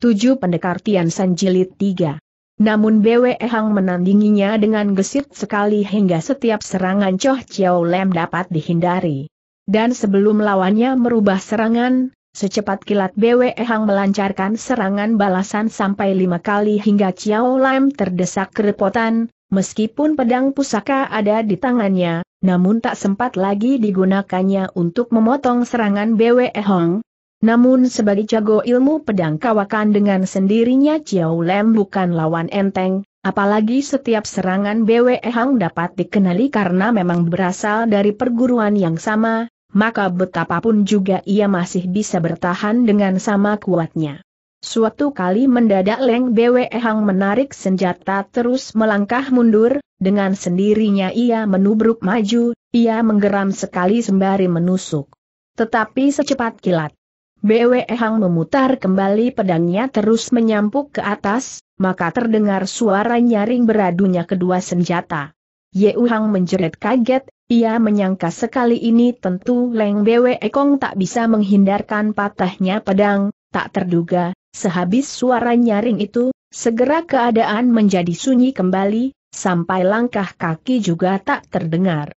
Tujuh Pendekar Tian San Jilid 3 Namun Bwe Hang menandinginya dengan gesit sekali hingga setiap serangan Choh Chiao Lem dapat dihindari. Dan sebelum lawannya merubah serangan, Secepat kilat Bwe Hang melancarkan serangan balasan sampai lima kali hingga Chiao Lem terdesak kerepotan, meskipun pedang pusaka ada di tangannya, namun tak sempat lagi digunakannya untuk memotong serangan Bwe Hang, namun sebagai jago ilmu pedang kawakan dengan sendirinya Chiao Lem bukan lawan enteng, apalagi setiap serangan BWE Hang dapat dikenali karena memang berasal dari perguruan yang sama, maka betapapun juga ia masih bisa bertahan dengan sama kuatnya. Suatu kali mendadak Leng BWE Hang menarik senjata terus melangkah mundur, dengan sendirinya ia menubruk maju, ia menggeram sekali sembari menusuk. Tetapi secepat kilat, Bwe Hang memutar kembali pedangnya terus menyampuk ke atas, maka terdengar suara nyaring beradunya kedua senjata. Yeu Hang menjerit kaget, ia menyangka sekali ini tentu Leng Bwe Kong tak bisa menghindarkan patahnya pedang, tak terduga, sehabis suara nyaring itu, segera keadaan menjadi sunyi kembali, sampai langkah kaki juga tak terdengar.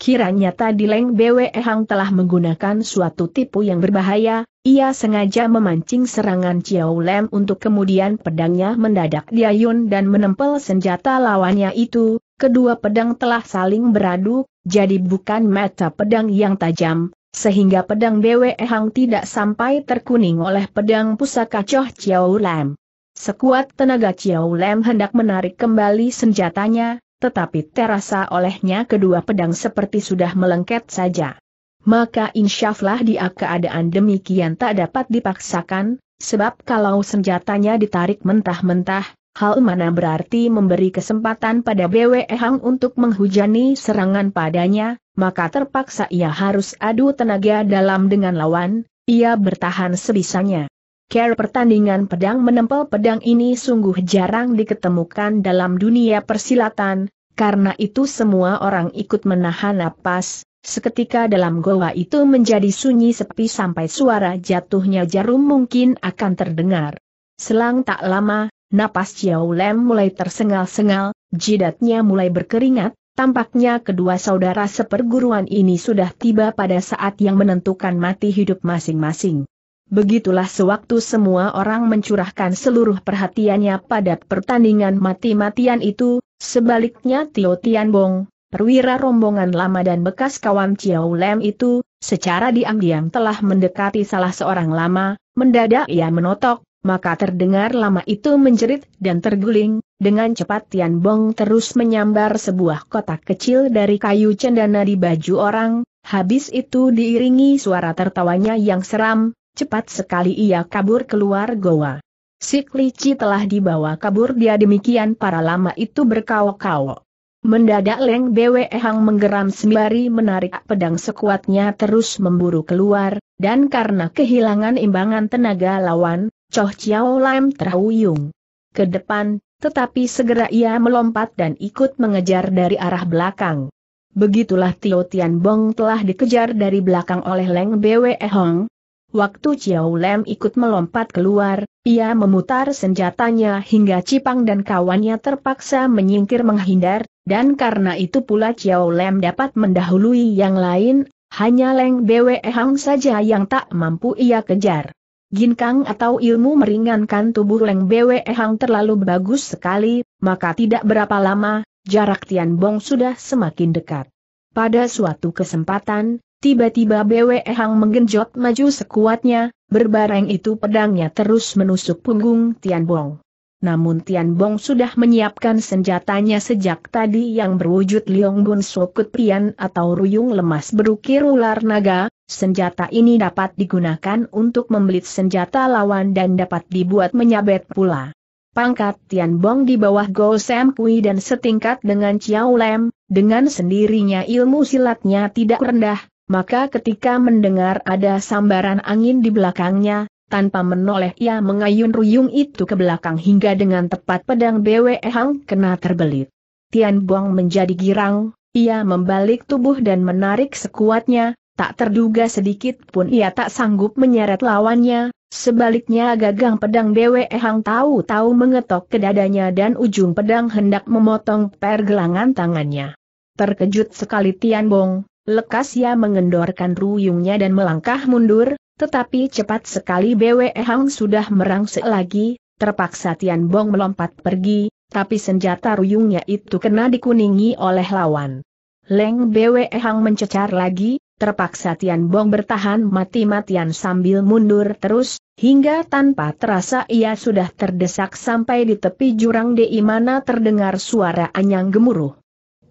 Kiranya tadi Leng Bwe Hang telah menggunakan suatu tipu yang berbahaya, ia sengaja memancing serangan Chiao Lem untuk kemudian pedangnya mendadak diayun dan menempel senjata lawannya itu, kedua pedang telah saling beradu, jadi bukan mata pedang yang tajam, sehingga pedang Bwe Hang tidak sampai terkuning oleh pedang pusaka Choh Chiao Lem. Sekuat tenaga Chiao Lem hendak menarik kembali senjatanya, tetapi terasa olehnya kedua pedang seperti sudah melengket saja. Maka insyaflah dia keadaan demikian tak dapat dipaksakan, sebab kalau senjatanya ditarik mentah-mentah, hal mana berarti memberi kesempatan pada BWE Hang untuk menghujani serangan padanya, maka terpaksa ia harus adu tenaga dalam dengan lawan, ia bertahan sebisanya. Care pertandingan pedang menempel pedang ini sungguh jarang diketemukan dalam dunia persilatan, karena itu semua orang ikut menahan napas, seketika dalam goa itu menjadi sunyi sepi sampai suara jatuhnya jarum mungkin akan terdengar. Selang tak lama, napas Xiao Lem mulai tersengal-sengal, jidatnya mulai berkeringat, tampaknya kedua saudara seperguruan ini sudah tiba pada saat yang menentukan mati hidup masing-masing. Begitulah sewaktu semua orang mencurahkan seluruh perhatiannya pada pertandingan mati-matian itu, sebaliknya Tio Tianbong, perwira rombongan lama dan bekas kawan Chiao Lem itu, secara diam-diam telah mendekati salah seorang lama, mendadak ia menotok, maka terdengar lama itu menjerit dan terguling, dengan cepat Tianbong terus menyambar sebuah kotak kecil dari kayu cendana di baju orang, habis itu diiringi suara tertawanya yang seram, Cepat sekali ia kabur keluar goa. Si Klici telah dibawa kabur dia demikian para lama itu berkawok-kawok. Mendadak Leng Bwe Hang menggeram sembari menarik pedang sekuatnya terus memburu keluar, dan karena kehilangan imbangan tenaga lawan, Choh Chiao Lam terhuyung ke depan, tetapi segera ia melompat dan ikut mengejar dari arah belakang. Begitulah Tio Tian Bong telah dikejar dari belakang oleh Leng Bwe Hang. Waktu Chiao Lem ikut melompat keluar, ia memutar senjatanya hingga Cipang dan kawannya terpaksa menyingkir menghindar, dan karena itu pula Chiao Lem dapat mendahului yang lain, hanya Leng Bwe Hang saja yang tak mampu ia kejar. Ginkang atau ilmu meringankan tubuh Leng Bwe Hang terlalu bagus sekali, maka tidak berapa lama, jarak Tian Bong sudah semakin dekat. Pada suatu kesempatan, Tiba-tiba Bwe Hang menggenjot maju sekuatnya, berbareng itu pedangnya terus menusuk punggung Tian Bong. Namun Tian Bong sudah menyiapkan senjatanya sejak tadi yang berwujud Liong Bun Sokut Pian atau Ruyung Lemas Berukir Ular Naga, senjata ini dapat digunakan untuk membelit senjata lawan dan dapat dibuat menyabet pula. Pangkat Tian Bong di bawah Go Sam Kui dan setingkat dengan Chiao Lem, dengan sendirinya ilmu silatnya tidak rendah, maka ketika mendengar ada sambaran angin di belakangnya, tanpa menoleh ia mengayun ruyung itu ke belakang hingga dengan tepat pedang BWE Hang kena terbelit. Tian Buang menjadi girang, ia membalik tubuh dan menarik sekuatnya, tak terduga sedikit pun ia tak sanggup menyeret lawannya, sebaliknya gagang pedang BWE Hang tahu-tahu mengetok ke dadanya dan ujung pedang hendak memotong pergelangan tangannya. Terkejut sekali Tian Bong, Lekas ia mengendorkan ruyungnya dan melangkah mundur, tetapi cepat sekali BWE Hang sudah merangsek lagi, terpaksa Tian Bong melompat pergi, tapi senjata ruyungnya itu kena dikuningi oleh lawan. Leng BWE Hang mencecar lagi, terpaksa Tian Bong bertahan mati-matian sambil mundur terus, hingga tanpa terasa ia sudah terdesak sampai di tepi jurang di mana terdengar suara anyang gemuruh.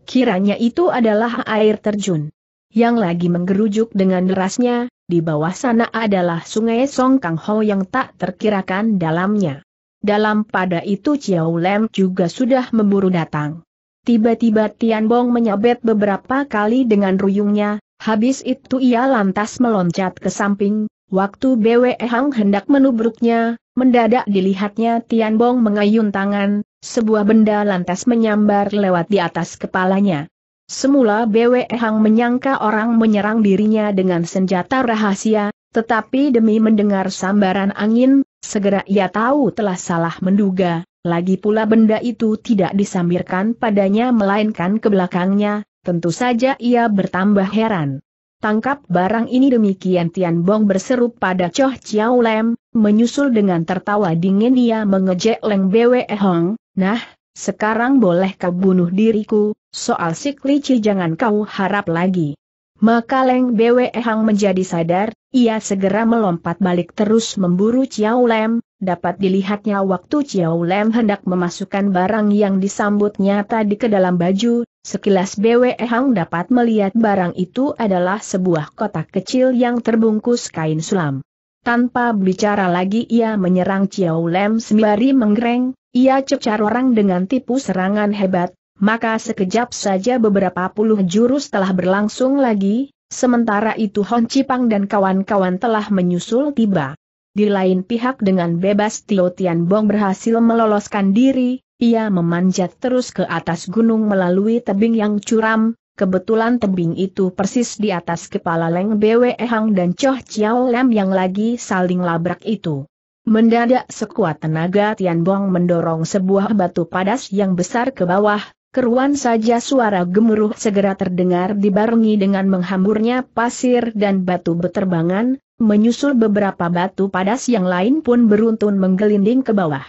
Kiranya itu adalah air terjun yang lagi menggerujuk dengan derasnya, di bawah sana adalah sungai Song Kang Ho yang tak terkirakan dalamnya. Dalam pada itu Chiao Lem juga sudah memburu datang. Tiba-tiba Tian Bong menyabet beberapa kali dengan ruyungnya, habis itu ia lantas meloncat ke samping, waktu Bwe Hang hendak menubruknya, mendadak dilihatnya Tian Bong mengayun tangan, sebuah benda lantas menyambar lewat di atas kepalanya. Semula Bwe Hang menyangka orang menyerang dirinya dengan senjata rahasia, tetapi demi mendengar sambaran angin, segera ia tahu telah salah menduga, lagi pula benda itu tidak disambirkan padanya melainkan ke belakangnya, tentu saja ia bertambah heran. Tangkap barang ini demikian Tian Bong berseru pada Choh Chiao Lem, menyusul dengan tertawa dingin ia mengejek Leng Bwe Hong, nah, sekarang boleh kau bunuh diriku, Soal si Klici jangan kau harap lagi. Maka Leng Bwe Hang menjadi sadar, ia segera melompat balik terus memburu Ciao Lem, dapat dilihatnya waktu Ciao Lem hendak memasukkan barang yang disambutnya tadi ke dalam baju, sekilas Bwe Hang dapat melihat barang itu adalah sebuah kotak kecil yang terbungkus kain sulam. Tanpa bicara lagi ia menyerang Ciao Lem sembari menggereng, ia cecar orang dengan tipu serangan hebat, maka sekejap saja beberapa puluh jurus telah berlangsung lagi, sementara itu Hon Cipang dan kawan-kawan telah menyusul tiba. Di lain pihak dengan bebas Tio Tian Bong berhasil meloloskan diri, ia memanjat terus ke atas gunung melalui tebing yang curam, Kebetulan tebing itu persis di atas kepala Leng Bwe Hang dan Choh Chiao Lam yang lagi saling labrak itu. Mendadak sekuat tenaga Tian Bong mendorong sebuah batu padas yang besar ke bawah, Keruan saja suara gemuruh segera terdengar dibarengi dengan menghamburnya pasir dan batu beterbangan, menyusul beberapa batu padas yang lain pun beruntun menggelinding ke bawah.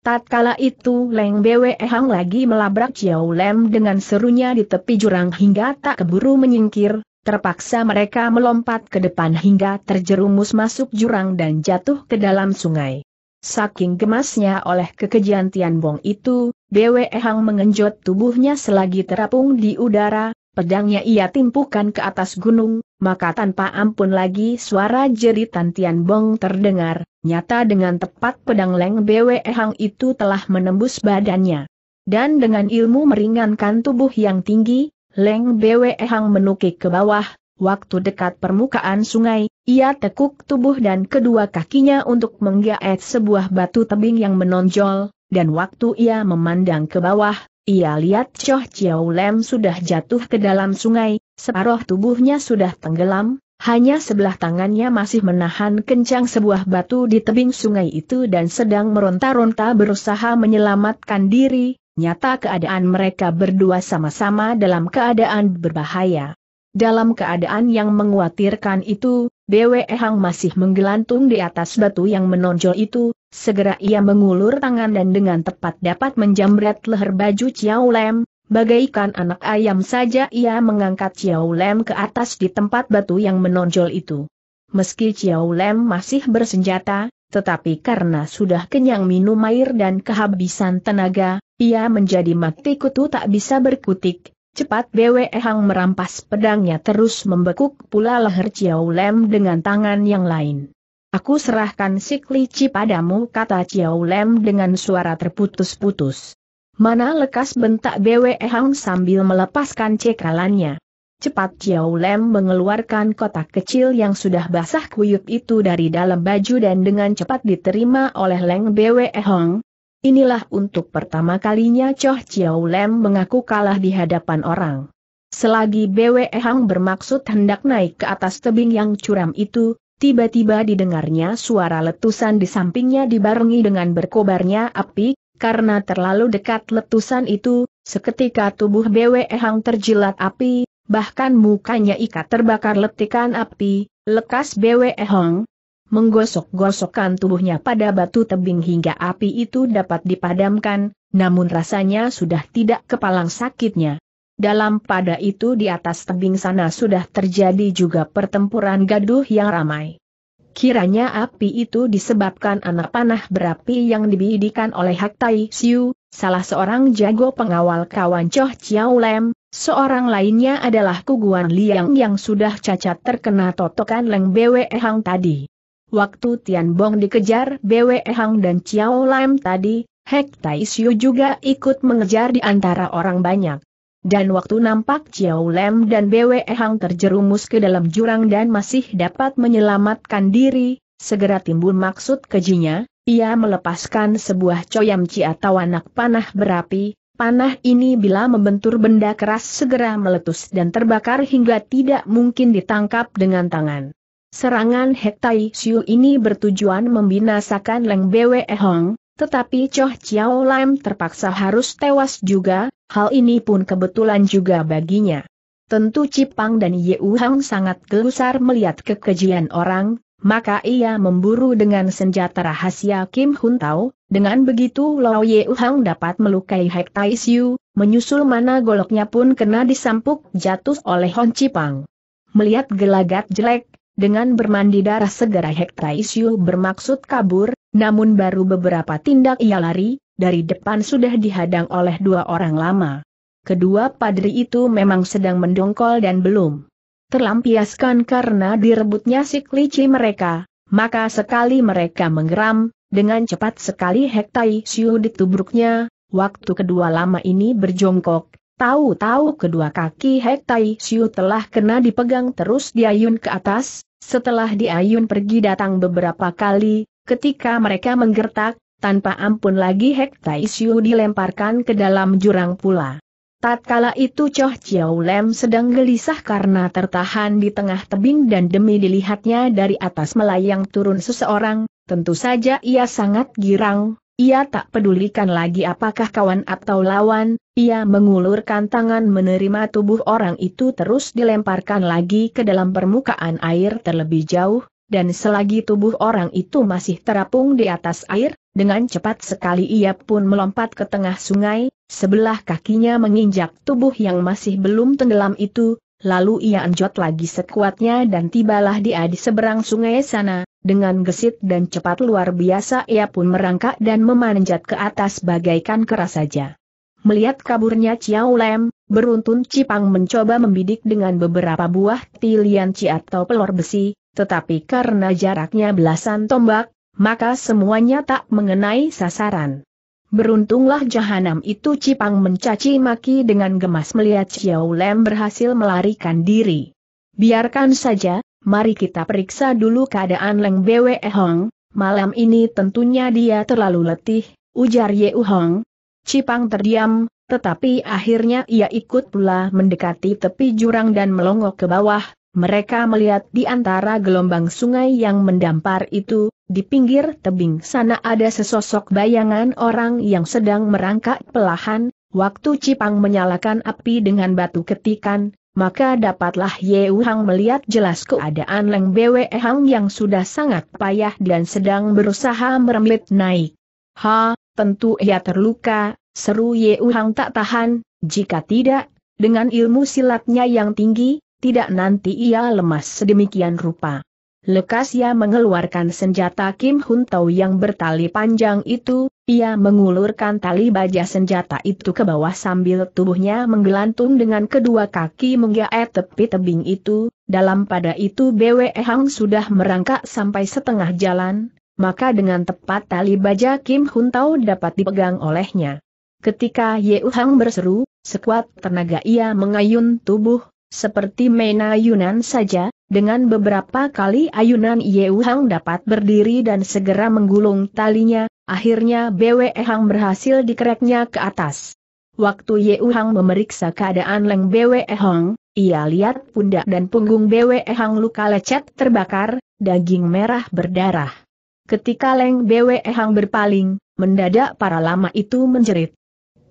Tatkala itu Leng Bwe Hang lagi melabrak Chiao Lem dengan serunya di tepi jurang hingga tak keburu menyingkir, terpaksa mereka melompat ke depan hingga terjerumus masuk jurang dan jatuh ke dalam sungai. Saking gemasnya oleh kekejian bong itu, Dewe Hang mengenjot tubuhnya selagi terapung di udara, pedangnya ia timpukan ke atas gunung, maka tanpa ampun lagi suara jeritan Tian Bong terdengar, nyata dengan tepat pedang Leng Bwe Hang itu telah menembus badannya. Dan dengan ilmu meringankan tubuh yang tinggi, Leng Bwe Hang menukik ke bawah, waktu dekat permukaan sungai, ia tekuk tubuh dan kedua kakinya untuk menggaet sebuah batu tebing yang menonjol, dan waktu ia memandang ke bawah, ia lihat Choh Chiau Lem sudah jatuh ke dalam sungai, separuh tubuhnya sudah tenggelam, hanya sebelah tangannya masih menahan kencang sebuah batu di tebing sungai itu dan sedang meronta-ronta berusaha menyelamatkan diri, nyata keadaan mereka berdua sama-sama dalam keadaan berbahaya. Dalam keadaan yang menguatirkan itu, Bwe Hang masih menggelantung di atas batu yang menonjol itu, segera ia mengulur tangan dan dengan tepat dapat menjamret leher baju Chiao Lem, bagaikan anak ayam saja ia mengangkat Chiao Lem ke atas di tempat batu yang menonjol itu. Meski Chiao Lem masih bersenjata, tetapi karena sudah kenyang minum air dan kehabisan tenaga, ia menjadi mati kutu tak bisa berkutik, Cepat Bwe Hang merampas pedangnya terus membekuk pula leher Chiao Lem dengan tangan yang lain. Aku serahkan si klici padamu kata Chiao Lem dengan suara terputus-putus. Mana lekas bentak Bwe Hang sambil melepaskan cekalannya. Cepat Chiao Lem mengeluarkan kotak kecil yang sudah basah kuyup itu dari dalam baju dan dengan cepat diterima oleh Leng Bwe Hong, Inilah untuk pertama kalinya Choh Chiao Lem mengaku kalah di hadapan orang. Selagi BWE Hang bermaksud hendak naik ke atas tebing yang curam itu, tiba-tiba didengarnya suara letusan di sampingnya dibarengi dengan berkobarnya api, karena terlalu dekat letusan itu, seketika tubuh BWE Hang terjilat api, bahkan mukanya ikat terbakar letikan api, lekas BWE Hang, menggosok-gosokkan tubuhnya pada batu tebing hingga api itu dapat dipadamkan, namun rasanya sudah tidak kepalang sakitnya. Dalam pada itu di atas tebing sana sudah terjadi juga pertempuran gaduh yang ramai. Kiranya api itu disebabkan anak panah berapi yang dibidikan oleh Hak Tai Siu, salah seorang jago pengawal kawan Choh Chiao Lem, seorang lainnya adalah Kuguan Liang yang sudah cacat terkena totokan Leng Bwe Hang tadi. Waktu Tian Bong dikejar Bwe Hang dan Chiao Lam tadi, Hek Tai Siu juga ikut mengejar di antara orang banyak. Dan waktu nampak Chiao Lam dan Bwe Hang terjerumus ke dalam jurang dan masih dapat menyelamatkan diri, segera timbul maksud kejinya, ia melepaskan sebuah coyam ci atau anak panah berapi, panah ini bila membentur benda keras segera meletus dan terbakar hingga tidak mungkin ditangkap dengan tangan. Serangan Hek Tai Siu ini bertujuan membinasakan Leng Bwe Hong, tetapi Choh Chiao Lam terpaksa harus tewas juga, hal ini pun kebetulan juga baginya. Tentu Cipang dan Ye U Hang sangat gelusar melihat kekejian orang, maka ia memburu dengan senjata rahasia Kim Hun Tao, dengan begitu Lao Ye U Hang dapat melukai Hek Tai Siu, menyusul mana goloknya pun kena disampuk jatuh oleh Hon Cipang. Melihat gelagat jelek, dengan bermandi darah segera Hektaisiu bermaksud kabur, namun baru beberapa tindak ia lari, dari depan sudah dihadang oleh dua orang lama. Kedua padri itu memang sedang mendongkol dan belum terlampiaskan karena direbutnya si klici mereka, maka sekali mereka menggeram, dengan cepat sekali Hektai Siu ditubruknya, waktu kedua lama ini berjongkok, Tahu-tahu kedua kaki Hek Tai Siu telah kena dipegang terus diayun ke atas, setelah diayun pergi datang beberapa kali, ketika mereka menggertak, tanpa ampun lagi Hek Tai Siu dilemparkan ke dalam jurang pula. Tatkala itu Choh Chiao Lem sedang gelisah karena tertahan di tengah tebing dan demi dilihatnya dari atas melayang turun seseorang, tentu saja ia sangat girang, ia tak pedulikan lagi apakah kawan atau lawan, ia mengulurkan tangan menerima tubuh orang itu terus dilemparkan lagi ke dalam permukaan air terlebih jauh, dan selagi tubuh orang itu masih terapung di atas air, dengan cepat sekali ia pun melompat ke tengah sungai, sebelah kakinya menginjak tubuh yang masih belum tenggelam itu, lalu ia anjot lagi sekuatnya dan tibalah dia di seberang sungai sana, dengan gesit dan cepat luar biasa ia pun merangkak dan memanjat ke atas bagaikan keras saja. Melihat kaburnya Chiao Lem, beruntun Cipang mencoba membidik dengan beberapa buah tilian ci atau pelor besi, tetapi karena jaraknya belasan tombak, maka semuanya tak mengenai sasaran. Beruntunglah jahanam itu Cipang mencaci maki dengan gemas melihat Xiao Lem berhasil melarikan diri. Biarkan saja, Mari kita periksa dulu keadaan Leng Bwe Hong, malam ini tentunya dia terlalu letih, ujar Ye Hong. Cipang terdiam, tetapi akhirnya ia ikut pula mendekati tepi jurang dan melongok ke bawah, mereka melihat di antara gelombang sungai yang mendampar itu, di pinggir tebing sana ada sesosok bayangan orang yang sedang merangkak pelahan, waktu Cipang menyalakan api dengan batu ketikan, maka dapatlah Ye Hang melihat jelas keadaan Leng Bwe Hang yang sudah sangat payah dan sedang berusaha meremlit naik. Ha, tentu ia terluka, seru Ye Hang tak tahan, jika tidak, dengan ilmu silatnya yang tinggi, tidak nanti ia lemas sedemikian rupa. Lekas ia mengeluarkan senjata Kim Hun Tau yang bertali panjang itu, ia mengulurkan tali baja senjata itu ke bawah sambil tubuhnya menggelantung dengan kedua kaki menggaet tepi tebing itu, dalam pada itu BWE Hang sudah merangkak sampai setengah jalan, maka dengan tepat tali baja Kim Hun Tau dapat dipegang olehnya. Ketika Ye Hang berseru, sekuat tenaga ia mengayun tubuh, seperti mena Yunan saja, dengan beberapa kali ayunan Ye Hang dapat berdiri dan segera menggulung talinya, akhirnya Bwe Hang berhasil dikereknya ke atas. Waktu Ye Hang memeriksa keadaan Leng Bwe Hang, ia lihat pundak dan punggung Bwe Hang luka lecet terbakar, daging merah berdarah. Ketika Leng Bwe Hang berpaling, mendadak para lama itu menjerit.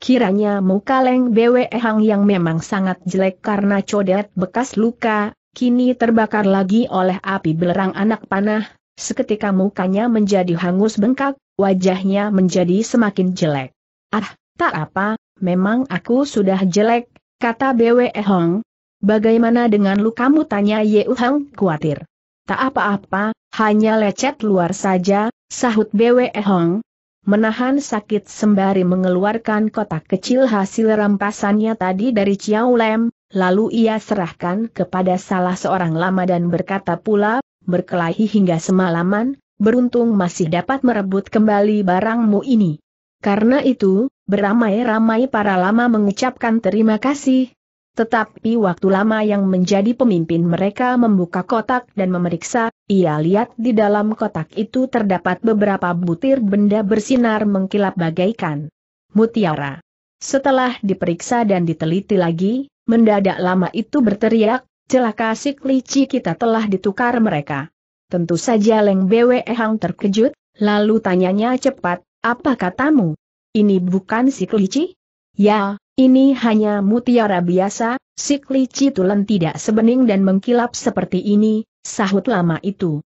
Kiranya muka Leng Bwe Hang yang memang sangat jelek karena codet bekas luka, kini terbakar lagi oleh api belerang anak panah, seketika mukanya menjadi hangus bengkak, wajahnya menjadi semakin jelek. Ah, tak apa, memang aku sudah jelek, kata BWE Hong. Bagaimana dengan lukamu tanya Ye Hong khawatir. Tak apa-apa, hanya lecet luar saja, sahut BWE Hong. Menahan sakit sembari mengeluarkan kotak kecil hasil rampasannya tadi dari Chiao Lem, lalu ia serahkan kepada salah seorang lama dan berkata pula, berkelahi hingga semalaman, beruntung masih dapat merebut kembali barangmu ini. Karena itu, beramai-ramai para lama mengucapkan terima kasih. Tetapi waktu lama yang menjadi pemimpin mereka membuka kotak dan memeriksa, ia lihat di dalam kotak itu terdapat beberapa butir benda bersinar mengkilap bagaikan mutiara. Setelah diperiksa dan diteliti lagi, Mendadak lama itu berteriak, celaka si klici kita telah ditukar mereka. Tentu saja Leng Bwe Hang terkejut, lalu tanyanya cepat, apa katamu? Ini bukan si klici? Ya, ini hanya mutiara biasa, si klici tulen tidak sebening dan mengkilap seperti ini, sahut lama itu.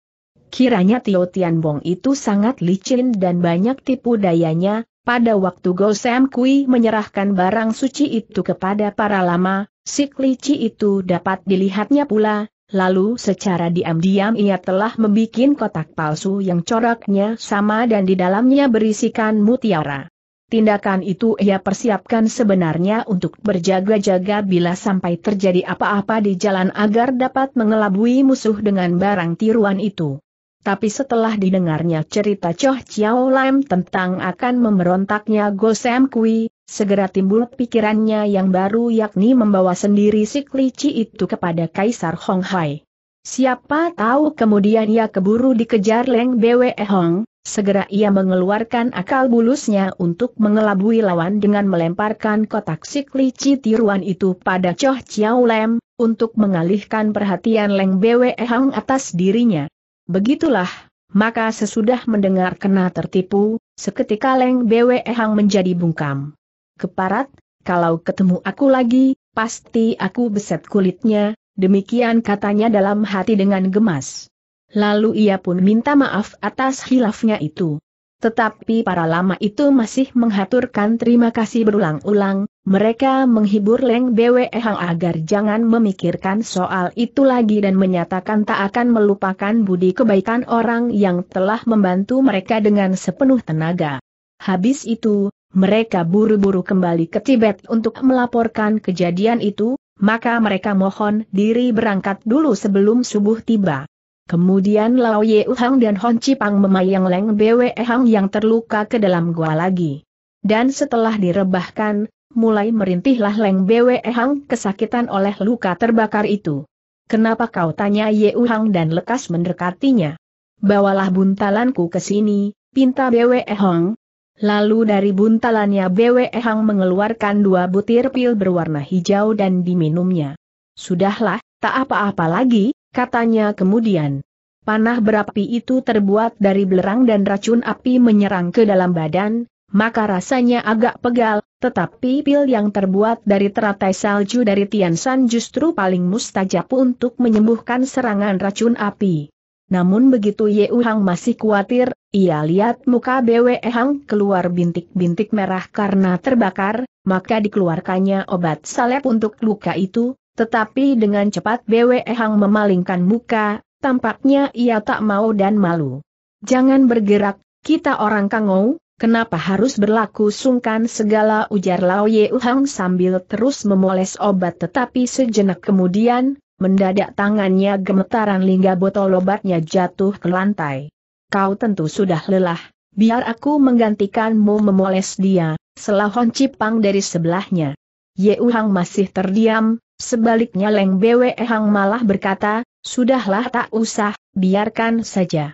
Kiranya Tio bong itu sangat licin dan banyak tipu dayanya, pada waktu Gosem Kui menyerahkan barang suci itu kepada para lama, si itu dapat dilihatnya pula, lalu secara diam-diam ia telah membuat kotak palsu yang coraknya sama dan di dalamnya berisikan mutiara. Tindakan itu ia persiapkan sebenarnya untuk berjaga-jaga bila sampai terjadi apa-apa di jalan agar dapat mengelabui musuh dengan barang tiruan itu. Tapi setelah didengarnya cerita Choh Chiao Lam tentang akan memberontaknya Go Sam Kui, segera timbul pikirannya yang baru yakni membawa sendiri si Klici itu kepada Kaisar Hong Hai. Siapa tahu kemudian ia keburu dikejar Leng Bwe Hong, segera ia mengeluarkan akal bulusnya untuk mengelabui lawan dengan melemparkan kotak si Klici tiruan itu pada Choh Chiao Lam, untuk mengalihkan perhatian Leng Bwe Hong atas dirinya. Begitulah, maka sesudah mendengar kena tertipu, seketika Leng Bwe Hang menjadi bungkam. Keparat, kalau ketemu aku lagi, pasti aku beset kulitnya, demikian katanya dalam hati dengan gemas. Lalu ia pun minta maaf atas hilafnya itu. Tetapi para lama itu masih menghaturkan terima kasih berulang-ulang, mereka menghibur Leng Bwe Hang agar jangan memikirkan soal itu lagi dan menyatakan tak akan melupakan budi kebaikan orang yang telah membantu mereka dengan sepenuh tenaga. Habis itu, mereka buru-buru kembali ke Tibet untuk melaporkan kejadian itu, maka mereka mohon diri berangkat dulu sebelum subuh tiba. Kemudian Lao Ye Uhang dan Hon Chipang memayang Leng Bwe Hang yang terluka ke dalam gua lagi. Dan setelah direbahkan, mulai merintihlah Leng Bwe Hang kesakitan oleh luka terbakar itu. Kenapa kau tanya Yeu Hang dan lekas mendekatinya? Bawalah buntalanku ke sini, pinta Bwe Hang. Lalu dari buntalannya Bwe Hang mengeluarkan dua butir pil berwarna hijau dan diminumnya. Sudahlah, tak apa-apa lagi, katanya kemudian. Panah berapi itu terbuat dari belerang dan racun api menyerang ke dalam badan, maka rasanya agak pegal, tetapi pil yang terbuat dari teratai salju dari Tiansan justru paling mustajab untuk menyembuhkan serangan racun api. Namun begitu Ye Uhang masih khawatir, ia lihat muka Bwe Hang keluar bintik-bintik merah karena terbakar, maka dikeluarkannya obat salep untuk luka itu, tetapi dengan cepat Bwe Hang memalingkan muka, tampaknya ia tak mau dan malu. Jangan bergerak, kita orang kangou, Kenapa harus berlaku sungkan segala ujar Lao Ye Uhang sambil terus memoles obat tetapi sejenak kemudian, mendadak tangannya gemetaran hingga botol obatnya jatuh ke lantai. Kau tentu sudah lelah, biar aku menggantikanmu memoles dia, selahon cipang dari sebelahnya. Ye Uhang masih terdiam, sebaliknya Leng Bwe Hang malah berkata, sudahlah tak usah, biarkan saja.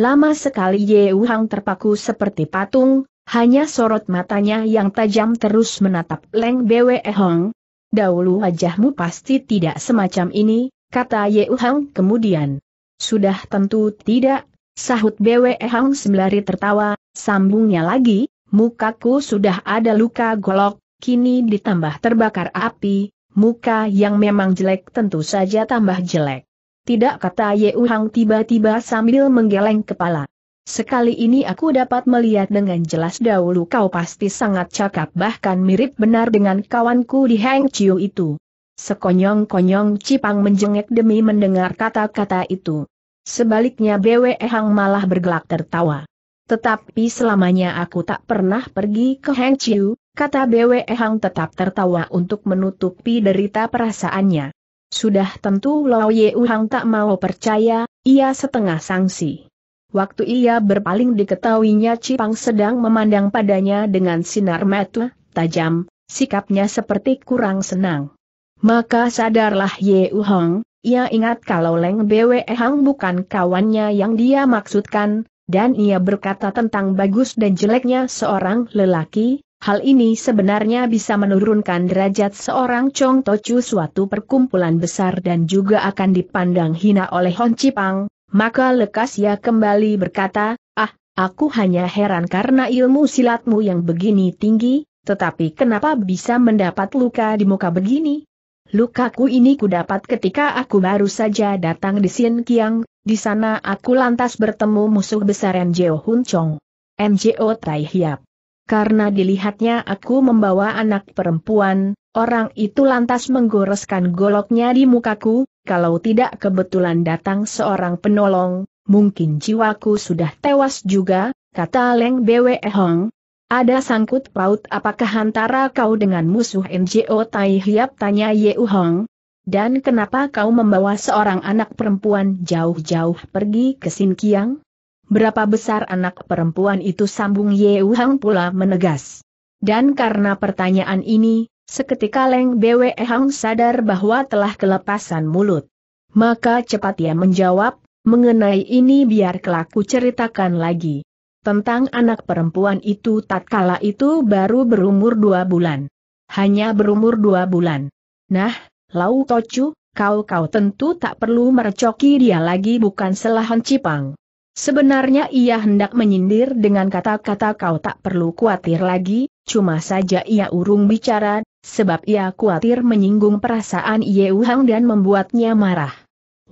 Lama sekali Ye Wuhang terpaku seperti patung, hanya sorot matanya yang tajam terus menatap Leng Bwe Hong. Dahulu wajahmu pasti tidak semacam ini, kata Ye Wuhang kemudian. Sudah tentu tidak, sahut Bwe Hong sembari tertawa, sambungnya lagi, mukaku sudah ada luka golok, kini ditambah terbakar api, muka yang memang jelek tentu saja tambah jelek. Tidak kata Ye Hang tiba-tiba sambil menggeleng kepala. Sekali ini aku dapat melihat dengan jelas dahulu kau pasti sangat cakap bahkan mirip benar dengan kawanku di Hang Chiu itu. Sekonyong-konyong Cipang menjengek demi mendengar kata-kata itu. Sebaliknya Bwe Hang malah bergelak tertawa. Tetapi selamanya aku tak pernah pergi ke Hang Chiu, kata Bwe Hang tetap tertawa untuk menutupi derita perasaannya. Sudah tentu Lao Ye Uhang tak mau percaya, ia setengah sangsi. Waktu ia berpaling diketahuinya Cipang sedang memandang padanya dengan sinar mata, tajam, sikapnya seperti kurang senang. Maka sadarlah Ye Uhang, ia ingat kalau Leng Bwe Hang bukan kawannya yang dia maksudkan, dan ia berkata tentang bagus dan jeleknya seorang lelaki, Hal ini sebenarnya bisa menurunkan derajat seorang Chong Tochu suatu perkumpulan besar dan juga akan dipandang hina oleh Hon Cipang, maka lekas ia kembali berkata, ah, aku hanya heran karena ilmu silatmu yang begini tinggi, tetapi kenapa bisa mendapat luka di muka begini? Lukaku ini kudapat ketika aku baru saja datang di Sien Kiang, di sana aku lantas bertemu musuh besar NJO Hun Chong. NJO Tai Hiap karena dilihatnya aku membawa anak perempuan, orang itu lantas menggoreskan goloknya di mukaku, kalau tidak kebetulan datang seorang penolong, mungkin jiwaku sudah tewas juga, kata Leng Bwe Hong. Ada sangkut paut apakah antara kau dengan musuh NGO Tai Hiap tanya Yeu Hong? Dan kenapa kau membawa seorang anak perempuan jauh-jauh pergi ke Sinkiang? Berapa besar anak perempuan itu sambung Ye Uhang pula menegas. Dan karena pertanyaan ini, seketika Leng Bwe Hang sadar bahwa telah kelepasan mulut. Maka cepat ia menjawab, mengenai ini biar kelaku ceritakan lagi. Tentang anak perempuan itu tatkala itu baru berumur dua bulan. Hanya berumur dua bulan. Nah, Lau Tocu, kau-kau tentu tak perlu merecoki dia lagi bukan selahan cipang. Sebenarnya ia hendak menyindir dengan kata-kata kau tak perlu khawatir lagi, cuma saja ia urung bicara, sebab ia khawatir menyinggung perasaan Ye Uhang dan membuatnya marah.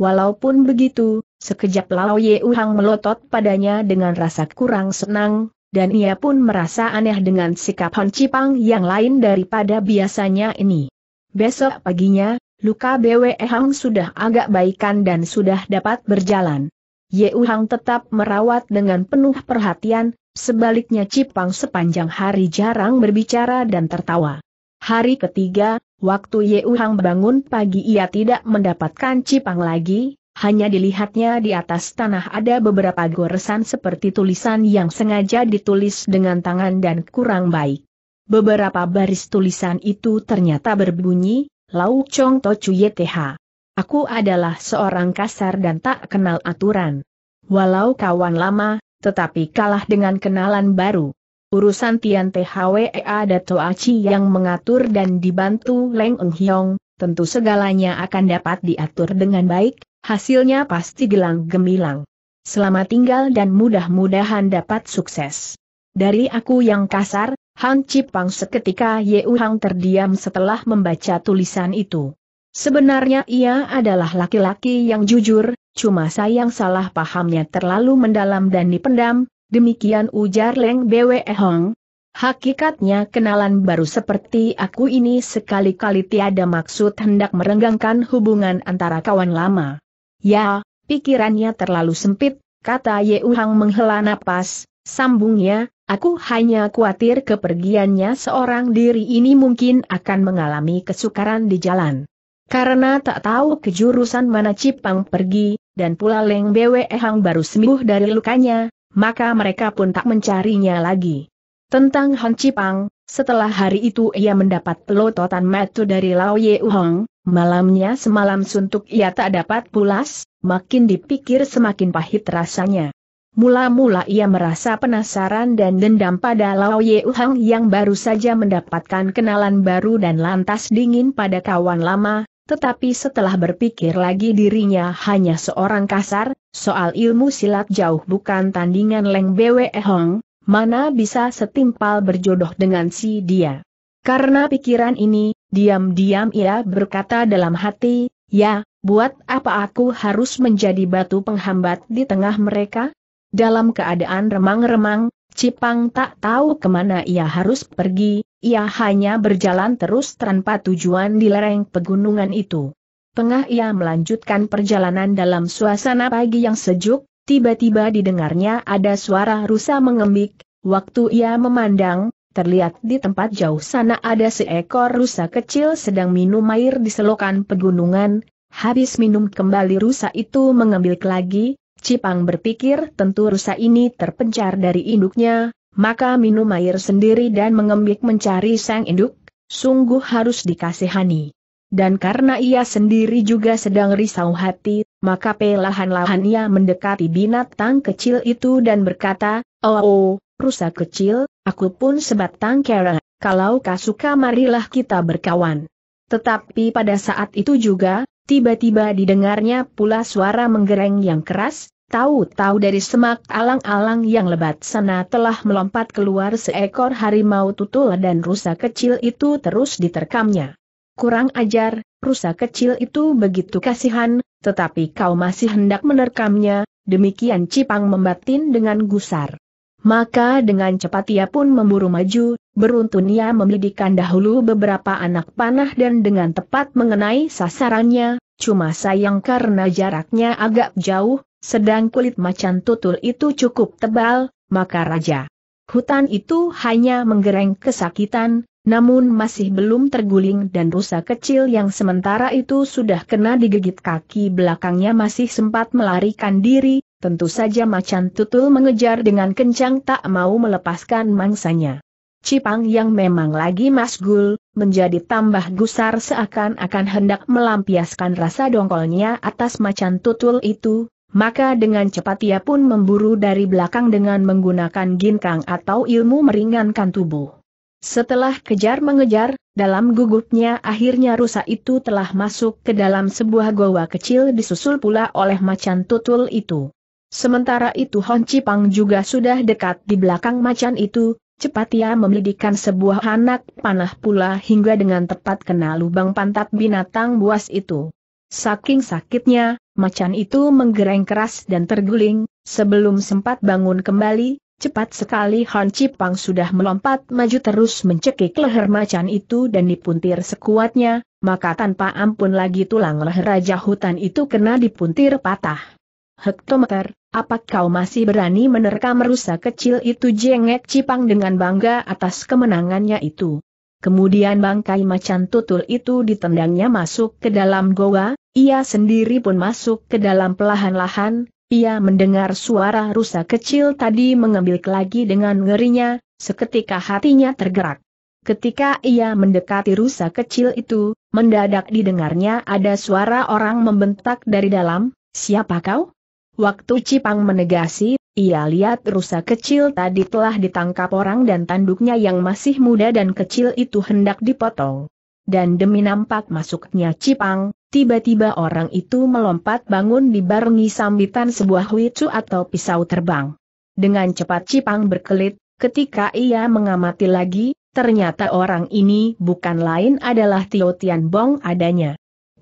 Walaupun begitu, sekejap lalu Ye Uhang melotot padanya dengan rasa kurang senang, dan ia pun merasa aneh dengan sikap Hon Cipang yang lain daripada biasanya ini. Besok paginya, luka BWE Hang sudah agak baikan dan sudah dapat berjalan. Ye Uhang tetap merawat dengan penuh perhatian, sebaliknya Cipang sepanjang hari jarang berbicara dan tertawa. Hari ketiga, waktu Ye Uhang bangun pagi ia tidak mendapatkan Cipang lagi, hanya dilihatnya di atas tanah ada beberapa goresan seperti tulisan yang sengaja ditulis dengan tangan dan kurang baik. Beberapa baris tulisan itu ternyata berbunyi, Lau Chong To Chu YTH. Aku adalah seorang kasar dan tak kenal aturan. Walau kawan lama, tetapi kalah dengan kenalan baru. Urusan Tian THWE ada Toachi yang mengatur dan dibantu Leng Eng Hiong, tentu segalanya akan dapat diatur dengan baik, hasilnya pasti gelang gemilang. Selamat tinggal dan mudah-mudahan dapat sukses. Dari aku yang kasar, Han Cipang seketika Ye Hang terdiam setelah membaca tulisan itu. Sebenarnya ia adalah laki-laki yang jujur, cuma sayang salah pahamnya terlalu mendalam dan dipendam, demikian ujar Leng Bwe Hong. Hakikatnya kenalan baru seperti aku ini sekali-kali tiada maksud hendak merenggangkan hubungan antara kawan lama. Ya, pikirannya terlalu sempit, kata Ye Uhang menghela napas, sambungnya, aku hanya khawatir kepergiannya seorang diri ini mungkin akan mengalami kesukaran di jalan. Karena tak tahu kejurusan mana Cipang pergi, dan pula Leng Bwe Hang baru sembuh dari lukanya, maka mereka pun tak mencarinya lagi. Tentang Han Cipang, setelah hari itu ia mendapat pelototan metu dari Lao Ye Uhong, malamnya semalam suntuk ia tak dapat pulas, makin dipikir semakin pahit rasanya. Mula-mula ia merasa penasaran dan dendam pada Lao Ye Uhang yang baru saja mendapatkan kenalan baru dan lantas dingin pada kawan lama, tetapi setelah berpikir lagi dirinya hanya seorang kasar, soal ilmu silat jauh bukan tandingan Leng Bwe Hong, mana bisa setimpal berjodoh dengan si dia. Karena pikiran ini, diam-diam ia berkata dalam hati, ya, buat apa aku harus menjadi batu penghambat di tengah mereka? Dalam keadaan remang-remang, Cipang tak tahu kemana ia harus pergi, ia hanya berjalan terus tanpa tujuan di lereng pegunungan itu. Tengah ia melanjutkan perjalanan dalam suasana pagi yang sejuk, tiba-tiba didengarnya ada suara rusa mengembik, waktu ia memandang, Terlihat di tempat jauh sana ada seekor rusa kecil sedang minum air di selokan pegunungan, habis minum kembali rusa itu mengembik lagi, Cipang berpikir tentu rusa ini terpencar dari induknya, maka minum air sendiri dan mengembik mencari sang induk, sungguh harus dikasihani. Dan karena ia sendiri juga sedang risau hati, maka pelahan-lahan ia mendekati binatang kecil itu dan berkata, Oh, oh rusa kecil, aku pun sebatang kera, kalau kau suka marilah kita berkawan. Tetapi pada saat itu juga, tiba-tiba didengarnya pula suara menggereng yang keras, Tahu-tahu dari semak alang-alang yang lebat sana telah melompat keluar seekor harimau tutul dan rusa kecil itu terus diterkamnya. Kurang ajar, rusa kecil itu begitu kasihan, tetapi kau masih hendak menerkamnya, demikian Cipang membatin dengan gusar. Maka dengan cepat ia pun memburu maju, beruntun ia memidikkan dahulu beberapa anak panah dan dengan tepat mengenai sasarannya, cuma sayang karena jaraknya agak jauh, sedang kulit macan tutul itu cukup tebal, maka Raja Hutan itu hanya menggereng kesakitan, namun masih belum terguling dan rusa kecil yang sementara itu sudah kena digigit kaki belakangnya masih sempat melarikan diri, tentu saja macan tutul mengejar dengan kencang tak mau melepaskan mangsanya. Cipang yang memang lagi masgul, menjadi tambah gusar seakan-akan hendak melampiaskan rasa dongkolnya atas macan tutul itu, maka dengan cepat ia pun memburu dari belakang dengan menggunakan ginkang atau ilmu meringankan tubuh. Setelah kejar-mengejar, dalam gugupnya akhirnya rusa itu telah masuk ke dalam sebuah goa kecil disusul pula oleh macan tutul itu. Sementara itu Hon Cipang juga sudah dekat di belakang macan itu, cepat ia memelidikan sebuah anak panah pula hingga dengan tepat kena lubang pantat binatang buas itu. Saking sakitnya, macan itu menggereng keras dan terguling, sebelum sempat bangun kembali, cepat sekali Han Cipang sudah melompat maju terus mencekik leher macan itu dan dipuntir sekuatnya, maka tanpa ampun lagi tulang leher raja hutan itu kena dipuntir patah. Hektometer, apakah kau masih berani menerkam rusa kecil itu jengek Cipang dengan bangga atas kemenangannya itu? Kemudian bangkai macan tutul itu ditendangnya masuk ke dalam goa, ia sendiri pun masuk ke dalam pelahan-lahan, ia mendengar suara rusa kecil tadi mengambil lagi dengan ngerinya, seketika hatinya tergerak. Ketika ia mendekati rusa kecil itu, mendadak didengarnya ada suara orang membentak dari dalam, siapa kau? Waktu Cipang menegasi, ia lihat rusa kecil tadi telah ditangkap orang dan tanduknya yang masih muda dan kecil itu hendak dipotong. Dan demi nampak masuknya cipang, tiba-tiba orang itu melompat bangun dibarengi sambitan sebuah wicu atau pisau terbang. Dengan cepat cipang berkelit, ketika ia mengamati lagi, ternyata orang ini bukan lain adalah Tio Tian Bong adanya.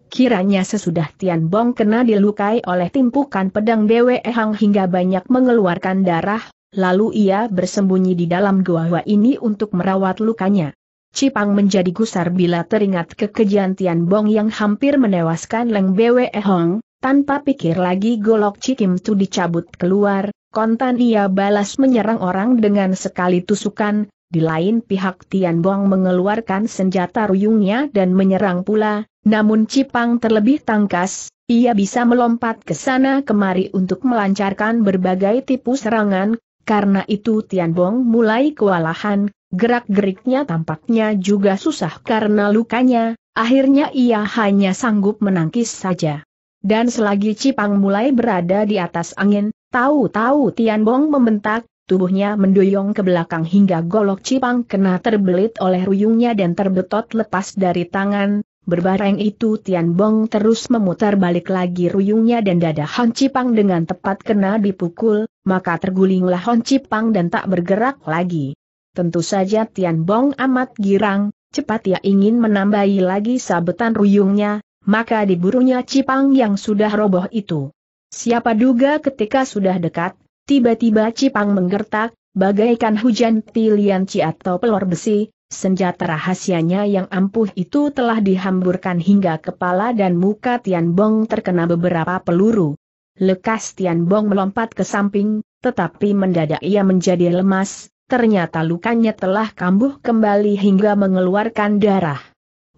Kiranya sesudah Tian Bong kena dilukai oleh timpukan pedang Dewe Hang hingga banyak mengeluarkan darah, lalu ia bersembunyi di dalam gua ini untuk merawat lukanya. Cipang menjadi gusar bila teringat kekejian Tian Bong yang hampir menewaskan Leng Bwe Hong, tanpa pikir lagi golok Cikim Tu dicabut keluar, kontan ia balas menyerang orang dengan sekali tusukan, di lain pihak Tian Bong mengeluarkan senjata ruyungnya dan menyerang pula, namun Cipang terlebih tangkas, ia bisa melompat ke sana kemari untuk melancarkan berbagai tipu serangan, karena itu Tian Bong mulai kewalahan, gerak-geriknya tampaknya juga susah karena lukanya, akhirnya ia hanya sanggup menangkis saja. Dan selagi Cipang mulai berada di atas angin, tahu-tahu Tian Bong membentak, tubuhnya mendoyong ke belakang hingga golok Cipang kena terbelit oleh ruyungnya dan terbetot lepas dari tangan, Berbareng itu Tian Bong terus memutar balik lagi ruyungnya dan dada Han Cipang dengan tepat kena dipukul, maka tergulinglah Han Cipang dan tak bergerak lagi. Tentu saja Tian Bong amat girang, cepat ia ingin menambahi lagi sabetan ruyungnya, maka diburunya Cipang yang sudah roboh itu. Siapa duga ketika sudah dekat, tiba-tiba Cipang menggertak, bagaikan hujan tilian ci atau pelor besi, Senjata rahasianya yang ampuh itu telah dihamburkan hingga kepala dan muka Tian Bong terkena beberapa peluru. Lekas Tian Bong melompat ke samping, tetapi mendadak ia menjadi lemas, ternyata lukanya telah kambuh kembali hingga mengeluarkan darah.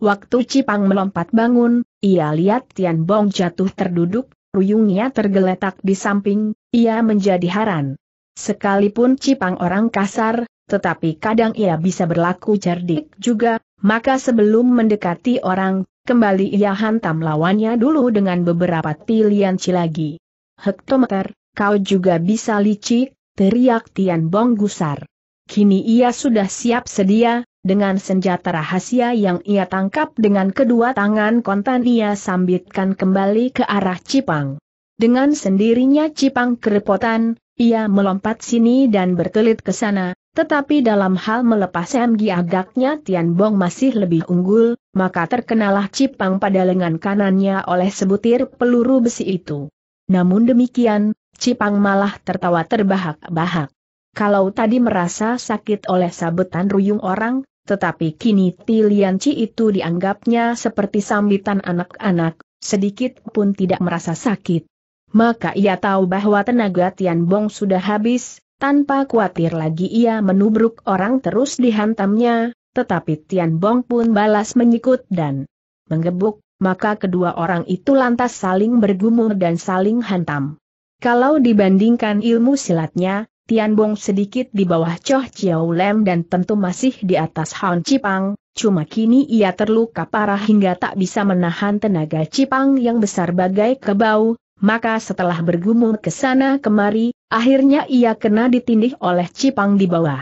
Waktu Cipang melompat bangun, ia lihat Tian Bong jatuh terduduk, ruyungnya tergeletak di samping, ia menjadi haran. Sekalipun Cipang orang kasar, tetapi kadang ia bisa berlaku cerdik juga, maka sebelum mendekati orang, kembali ia hantam lawannya dulu dengan beberapa pilihan cilagi. Hektometer, kau juga bisa licik, teriak Tian Bong gusar. Kini ia sudah siap sedia, dengan senjata rahasia yang ia tangkap dengan kedua tangan kontan ia sambitkan kembali ke arah Cipang. Dengan sendirinya Cipang kerepotan, ia melompat sini dan berkelit ke sana, tetapi dalam hal melepas MG agaknya Tian Bong masih lebih unggul, maka terkenalah cipang pada lengan kanannya oleh sebutir peluru besi itu. Namun demikian, cipang malah tertawa terbahak-bahak. Kalau tadi merasa sakit oleh sabetan ruyung orang, tetapi kini Tilianci itu dianggapnya seperti sambitan anak-anak, sedikit pun tidak merasa sakit. Maka ia tahu bahwa tenaga Tian Bong sudah habis, tanpa khawatir lagi ia menubruk orang terus dihantamnya, tetapi Tian Bong pun balas menyikut dan menggebuk, maka kedua orang itu lantas saling bergumul dan saling hantam. Kalau dibandingkan ilmu silatnya, Tian Bong sedikit di bawah Choh Chiao Lem dan tentu masih di atas Han Cipang, cuma kini ia terluka parah hingga tak bisa menahan tenaga Cipang yang besar bagai kebau, maka setelah bergumul ke sana kemari, Akhirnya ia kena ditindih oleh cipang di bawah.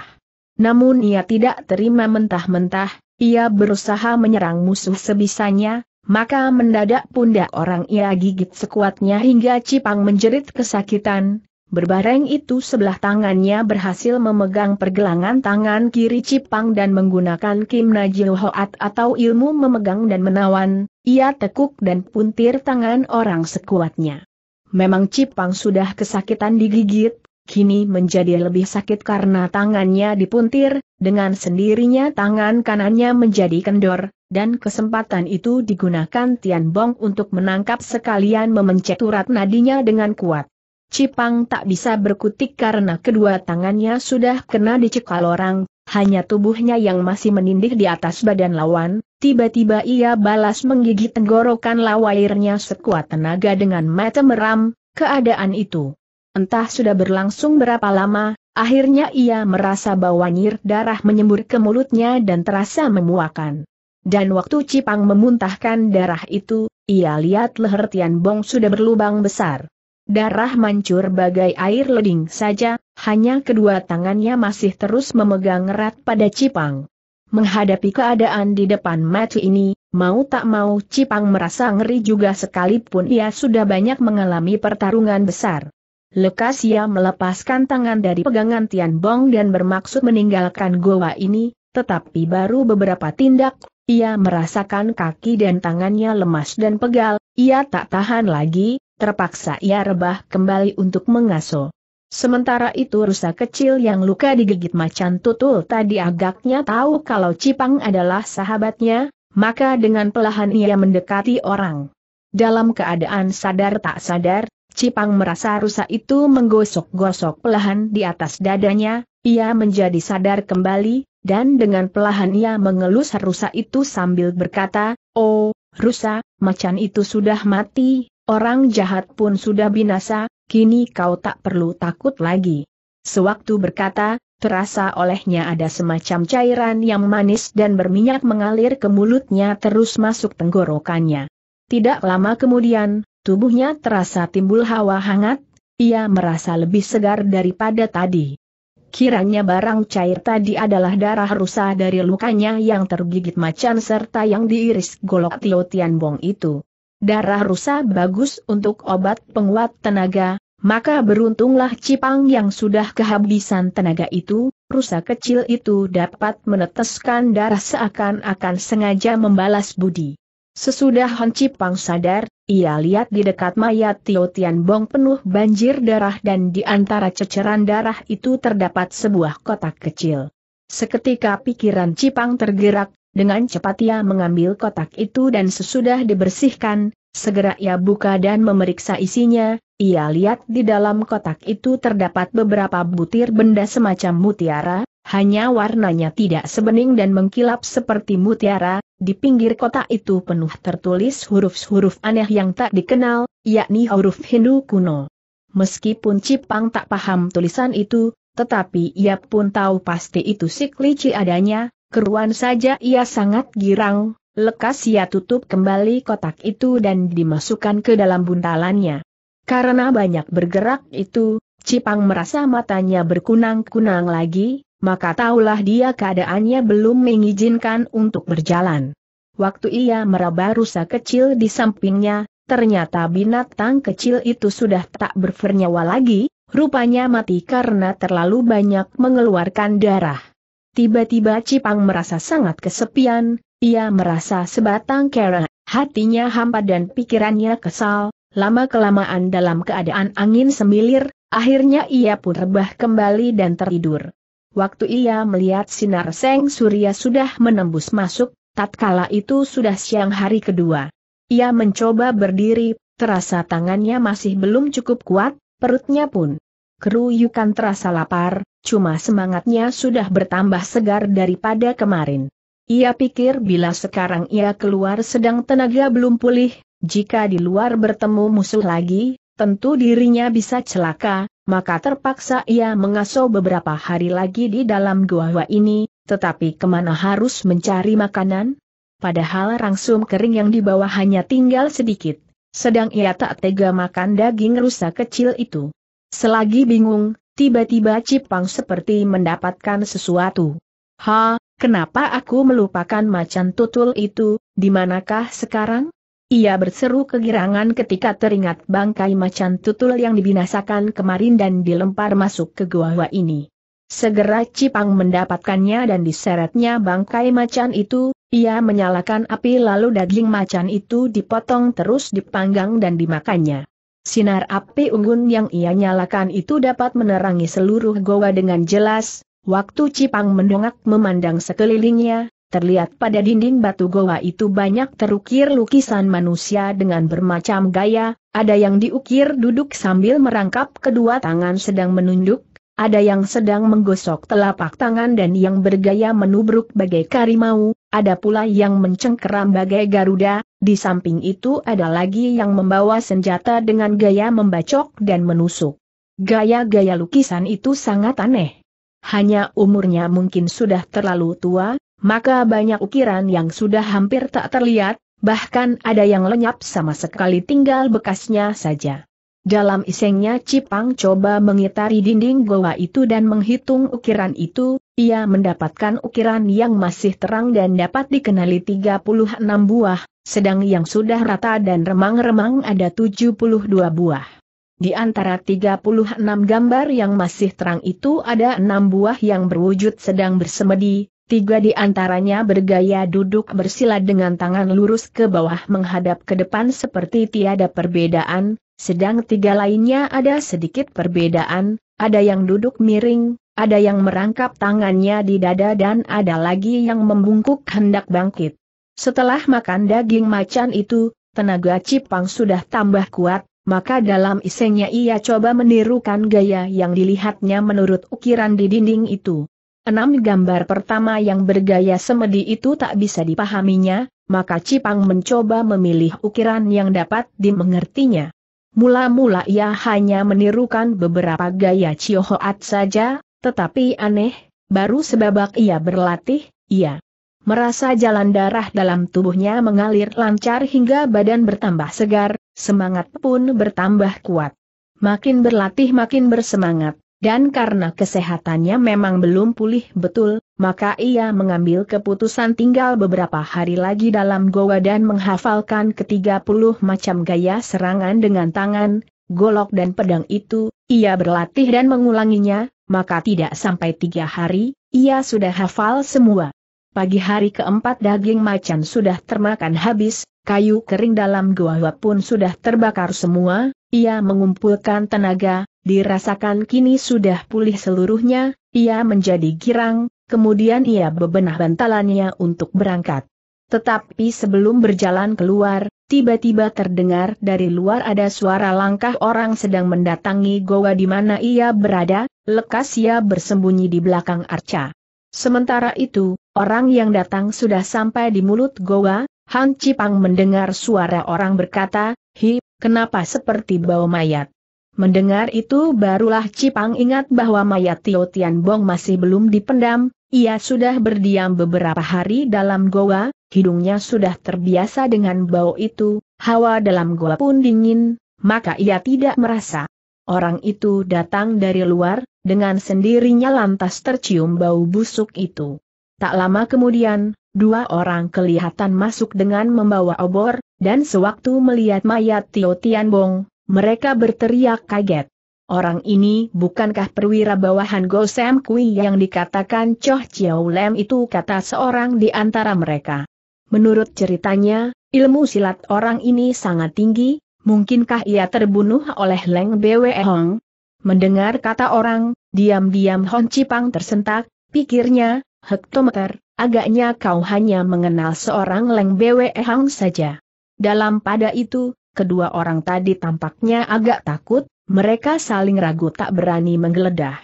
Namun ia tidak terima mentah-mentah, ia berusaha menyerang musuh sebisanya, maka mendadak pundak orang ia gigit sekuatnya hingga cipang menjerit kesakitan. Berbareng itu sebelah tangannya berhasil memegang pergelangan tangan kiri Cipang dan menggunakan Kim Najil Hoat atau ilmu memegang dan menawan, ia tekuk dan puntir tangan orang sekuatnya memang Cipang sudah kesakitan digigit, kini menjadi lebih sakit karena tangannya dipuntir, dengan sendirinya tangan kanannya menjadi kendor, dan kesempatan itu digunakan Tian Bong untuk menangkap sekalian memencet urat nadinya dengan kuat. Cipang tak bisa berkutik karena kedua tangannya sudah kena dicekal orang, hanya tubuhnya yang masih menindih di atas badan lawan, Tiba-tiba ia balas menggigit tenggorokan lawairnya sekuat tenaga dengan mata meram, keadaan itu. Entah sudah berlangsung berapa lama, akhirnya ia merasa bahwa nyir darah menyembur ke mulutnya dan terasa memuakan. Dan waktu Cipang memuntahkan darah itu, ia lihat leher Tian Bong sudah berlubang besar. Darah mancur bagai air leding saja, hanya kedua tangannya masih terus memegang erat pada Cipang. Menghadapi keadaan di depan mata ini, mau tak mau Cipang merasa ngeri juga sekalipun ia sudah banyak mengalami pertarungan besar. Lekas ia melepaskan tangan dari pegangan Tian Bong dan bermaksud meninggalkan goa ini, tetapi baru beberapa tindak, ia merasakan kaki dan tangannya lemas dan pegal, ia tak tahan lagi, terpaksa ia rebah kembali untuk mengasuh. Sementara itu rusa kecil yang luka digigit macan tutul tadi agaknya tahu kalau Cipang adalah sahabatnya, maka dengan pelahan ia mendekati orang. Dalam keadaan sadar tak sadar, Cipang merasa rusa itu menggosok-gosok pelahan di atas dadanya, ia menjadi sadar kembali, dan dengan pelahan ia mengelus rusa itu sambil berkata, Oh, rusa, macan itu sudah mati, orang jahat pun sudah binasa, kini kau tak perlu takut lagi. Sewaktu berkata, terasa olehnya ada semacam cairan yang manis dan berminyak mengalir ke mulutnya terus masuk tenggorokannya. Tidak lama kemudian, tubuhnya terasa timbul hawa hangat, ia merasa lebih segar daripada tadi. Kiranya barang cair tadi adalah darah rusa dari lukanya yang tergigit macan serta yang diiris golok Tio Tianbong itu darah rusa bagus untuk obat penguat tenaga, maka beruntunglah Cipang yang sudah kehabisan tenaga itu, rusa kecil itu dapat meneteskan darah seakan-akan sengaja membalas budi. Sesudah Han Cipang sadar, ia lihat di dekat mayat Tio Tian Bong penuh banjir darah dan di antara ceceran darah itu terdapat sebuah kotak kecil. Seketika pikiran Cipang tergerak, dengan cepat ia mengambil kotak itu dan sesudah dibersihkan, segera ia buka dan memeriksa isinya, ia lihat di dalam kotak itu terdapat beberapa butir benda semacam mutiara, hanya warnanya tidak sebening dan mengkilap seperti mutiara, di pinggir kotak itu penuh tertulis huruf-huruf aneh yang tak dikenal, yakni huruf Hindu kuno. Meskipun Cipang tak paham tulisan itu, tetapi ia pun tahu pasti itu siklici adanya, Keruan saja ia sangat girang, lekas ia tutup kembali kotak itu dan dimasukkan ke dalam buntalannya. Karena banyak bergerak itu, Cipang merasa matanya berkunang-kunang lagi, maka taulah dia keadaannya belum mengizinkan untuk berjalan. Waktu ia meraba rusa kecil di sampingnya, ternyata binatang kecil itu sudah tak bernyawa lagi, rupanya mati karena terlalu banyak mengeluarkan darah. Tiba-tiba Cipang merasa sangat kesepian, ia merasa sebatang kera, hatinya hampa dan pikirannya kesal, lama-kelamaan dalam keadaan angin semilir, akhirnya ia pun rebah kembali dan tertidur. Waktu ia melihat sinar seng surya sudah menembus masuk, tatkala itu sudah siang hari kedua. Ia mencoba berdiri, terasa tangannya masih belum cukup kuat, perutnya pun keruyukan terasa lapar, cuma semangatnya sudah bertambah segar daripada kemarin. Ia pikir bila sekarang ia keluar sedang tenaga belum pulih, jika di luar bertemu musuh lagi, tentu dirinya bisa celaka, maka terpaksa ia mengaso beberapa hari lagi di dalam gua ini, tetapi kemana harus mencari makanan? Padahal rangsum kering yang di bawah hanya tinggal sedikit, sedang ia tak tega makan daging rusa kecil itu. Selagi bingung, Tiba-tiba Cipang seperti mendapatkan sesuatu. Ha, kenapa aku melupakan macan tutul itu, di manakah sekarang? Ia berseru kegirangan ketika teringat bangkai macan tutul yang dibinasakan kemarin dan dilempar masuk ke gua ini. Segera Cipang mendapatkannya dan diseretnya bangkai macan itu, ia menyalakan api lalu daging macan itu dipotong terus dipanggang dan dimakannya. Sinar api unggun yang ia nyalakan itu dapat menerangi seluruh goa dengan jelas, waktu Cipang mendongak memandang sekelilingnya, Terlihat pada dinding batu goa itu banyak terukir lukisan manusia dengan bermacam gaya, ada yang diukir duduk sambil merangkap kedua tangan sedang menunduk, ada yang sedang menggosok telapak tangan dan yang bergaya menubruk bagai karimau, ada pula yang mencengkeram bagai garuda, di samping itu ada lagi yang membawa senjata dengan gaya membacok dan menusuk. Gaya-gaya lukisan itu sangat aneh. Hanya umurnya mungkin sudah terlalu tua, maka banyak ukiran yang sudah hampir tak terlihat, bahkan ada yang lenyap sama sekali tinggal bekasnya saja. Dalam isengnya Cipang coba mengitari dinding goa itu dan menghitung ukiran itu, ia mendapatkan ukiran yang masih terang dan dapat dikenali 36 buah, sedang yang sudah rata dan remang-remang ada 72 buah. Di antara 36 gambar yang masih terang itu ada 6 buah yang berwujud sedang bersemedi, tiga di antaranya bergaya duduk bersila dengan tangan lurus ke bawah menghadap ke depan seperti tiada perbedaan, sedang tiga lainnya ada sedikit perbedaan, ada yang duduk miring, ada yang merangkap tangannya di dada dan ada lagi yang membungkuk hendak bangkit. Setelah makan daging macan itu, tenaga Cipang sudah tambah kuat, maka dalam isengnya ia coba menirukan gaya yang dilihatnya menurut ukiran di dinding itu. Enam gambar pertama yang bergaya semedi itu tak bisa dipahaminya, maka Cipang mencoba memilih ukiran yang dapat dimengertinya. Mula-mula ia hanya menirukan beberapa gaya Ciohoat saja, tetapi aneh, baru sebabak ia berlatih, ia merasa jalan darah dalam tubuhnya mengalir lancar hingga badan bertambah segar, semangat pun bertambah kuat. Makin berlatih makin bersemangat, dan karena kesehatannya memang belum pulih betul, maka ia mengambil keputusan tinggal beberapa hari lagi dalam goa dan menghafalkan ketiga puluh macam gaya serangan dengan tangan, golok dan pedang itu, ia berlatih dan mengulanginya, maka tidak sampai tiga hari, ia sudah hafal semua. Pagi hari keempat daging macan sudah termakan habis, kayu kering dalam gua pun sudah terbakar semua, ia mengumpulkan tenaga, dirasakan kini sudah pulih seluruhnya, ia menjadi girang, kemudian ia bebenah bantalannya untuk berangkat. Tetapi sebelum berjalan keluar, tiba-tiba terdengar dari luar ada suara langkah orang sedang mendatangi goa di mana ia berada, lekas ia bersembunyi di belakang arca. Sementara itu, orang yang datang sudah sampai di mulut goa, Han Cipang mendengar suara orang berkata, Hi, kenapa seperti bau mayat? Mendengar itu barulah Cipang ingat bahwa mayat Tio Tian Bong masih belum dipendam, ia sudah berdiam beberapa hari dalam goa, hidungnya sudah terbiasa dengan bau itu, hawa dalam goa pun dingin, maka ia tidak merasa. Orang itu datang dari luar, dengan sendirinya lantas tercium bau busuk itu. Tak lama kemudian, dua orang kelihatan masuk dengan membawa obor, dan sewaktu melihat mayat Tio Tianbong, mereka berteriak kaget. Orang ini bukankah perwira bawahan Go Kui yang dikatakan Choh Chiao Lem itu kata seorang di antara mereka. Menurut ceritanya, ilmu silat orang ini sangat tinggi, mungkinkah ia terbunuh oleh Leng Bwe Hong? Mendengar kata orang, diam-diam Hon Cipang tersentak, pikirnya, hektometer, agaknya kau hanya mengenal seorang Leng Bwe Hong saja. Dalam pada itu, kedua orang tadi tampaknya agak takut, mereka saling ragu tak berani menggeledah.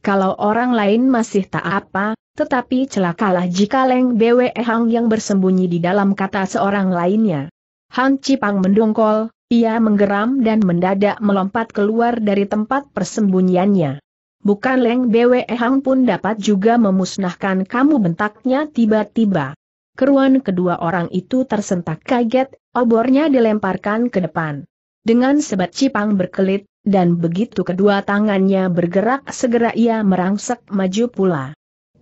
Kalau orang lain masih tak apa, tetapi celakalah jika Leng Bwe Hang yang bersembunyi di dalam kata seorang lainnya. Han Cipang mendongkol, ia menggeram dan mendadak melompat keluar dari tempat persembunyiannya. Bukan Leng Bwe Hang pun dapat juga memusnahkan kamu bentaknya tiba-tiba. Keruan kedua orang itu tersentak kaget, obornya dilemparkan ke depan dengan sebat cipang berkelit, dan begitu kedua tangannya bergerak segera ia merangsek maju pula.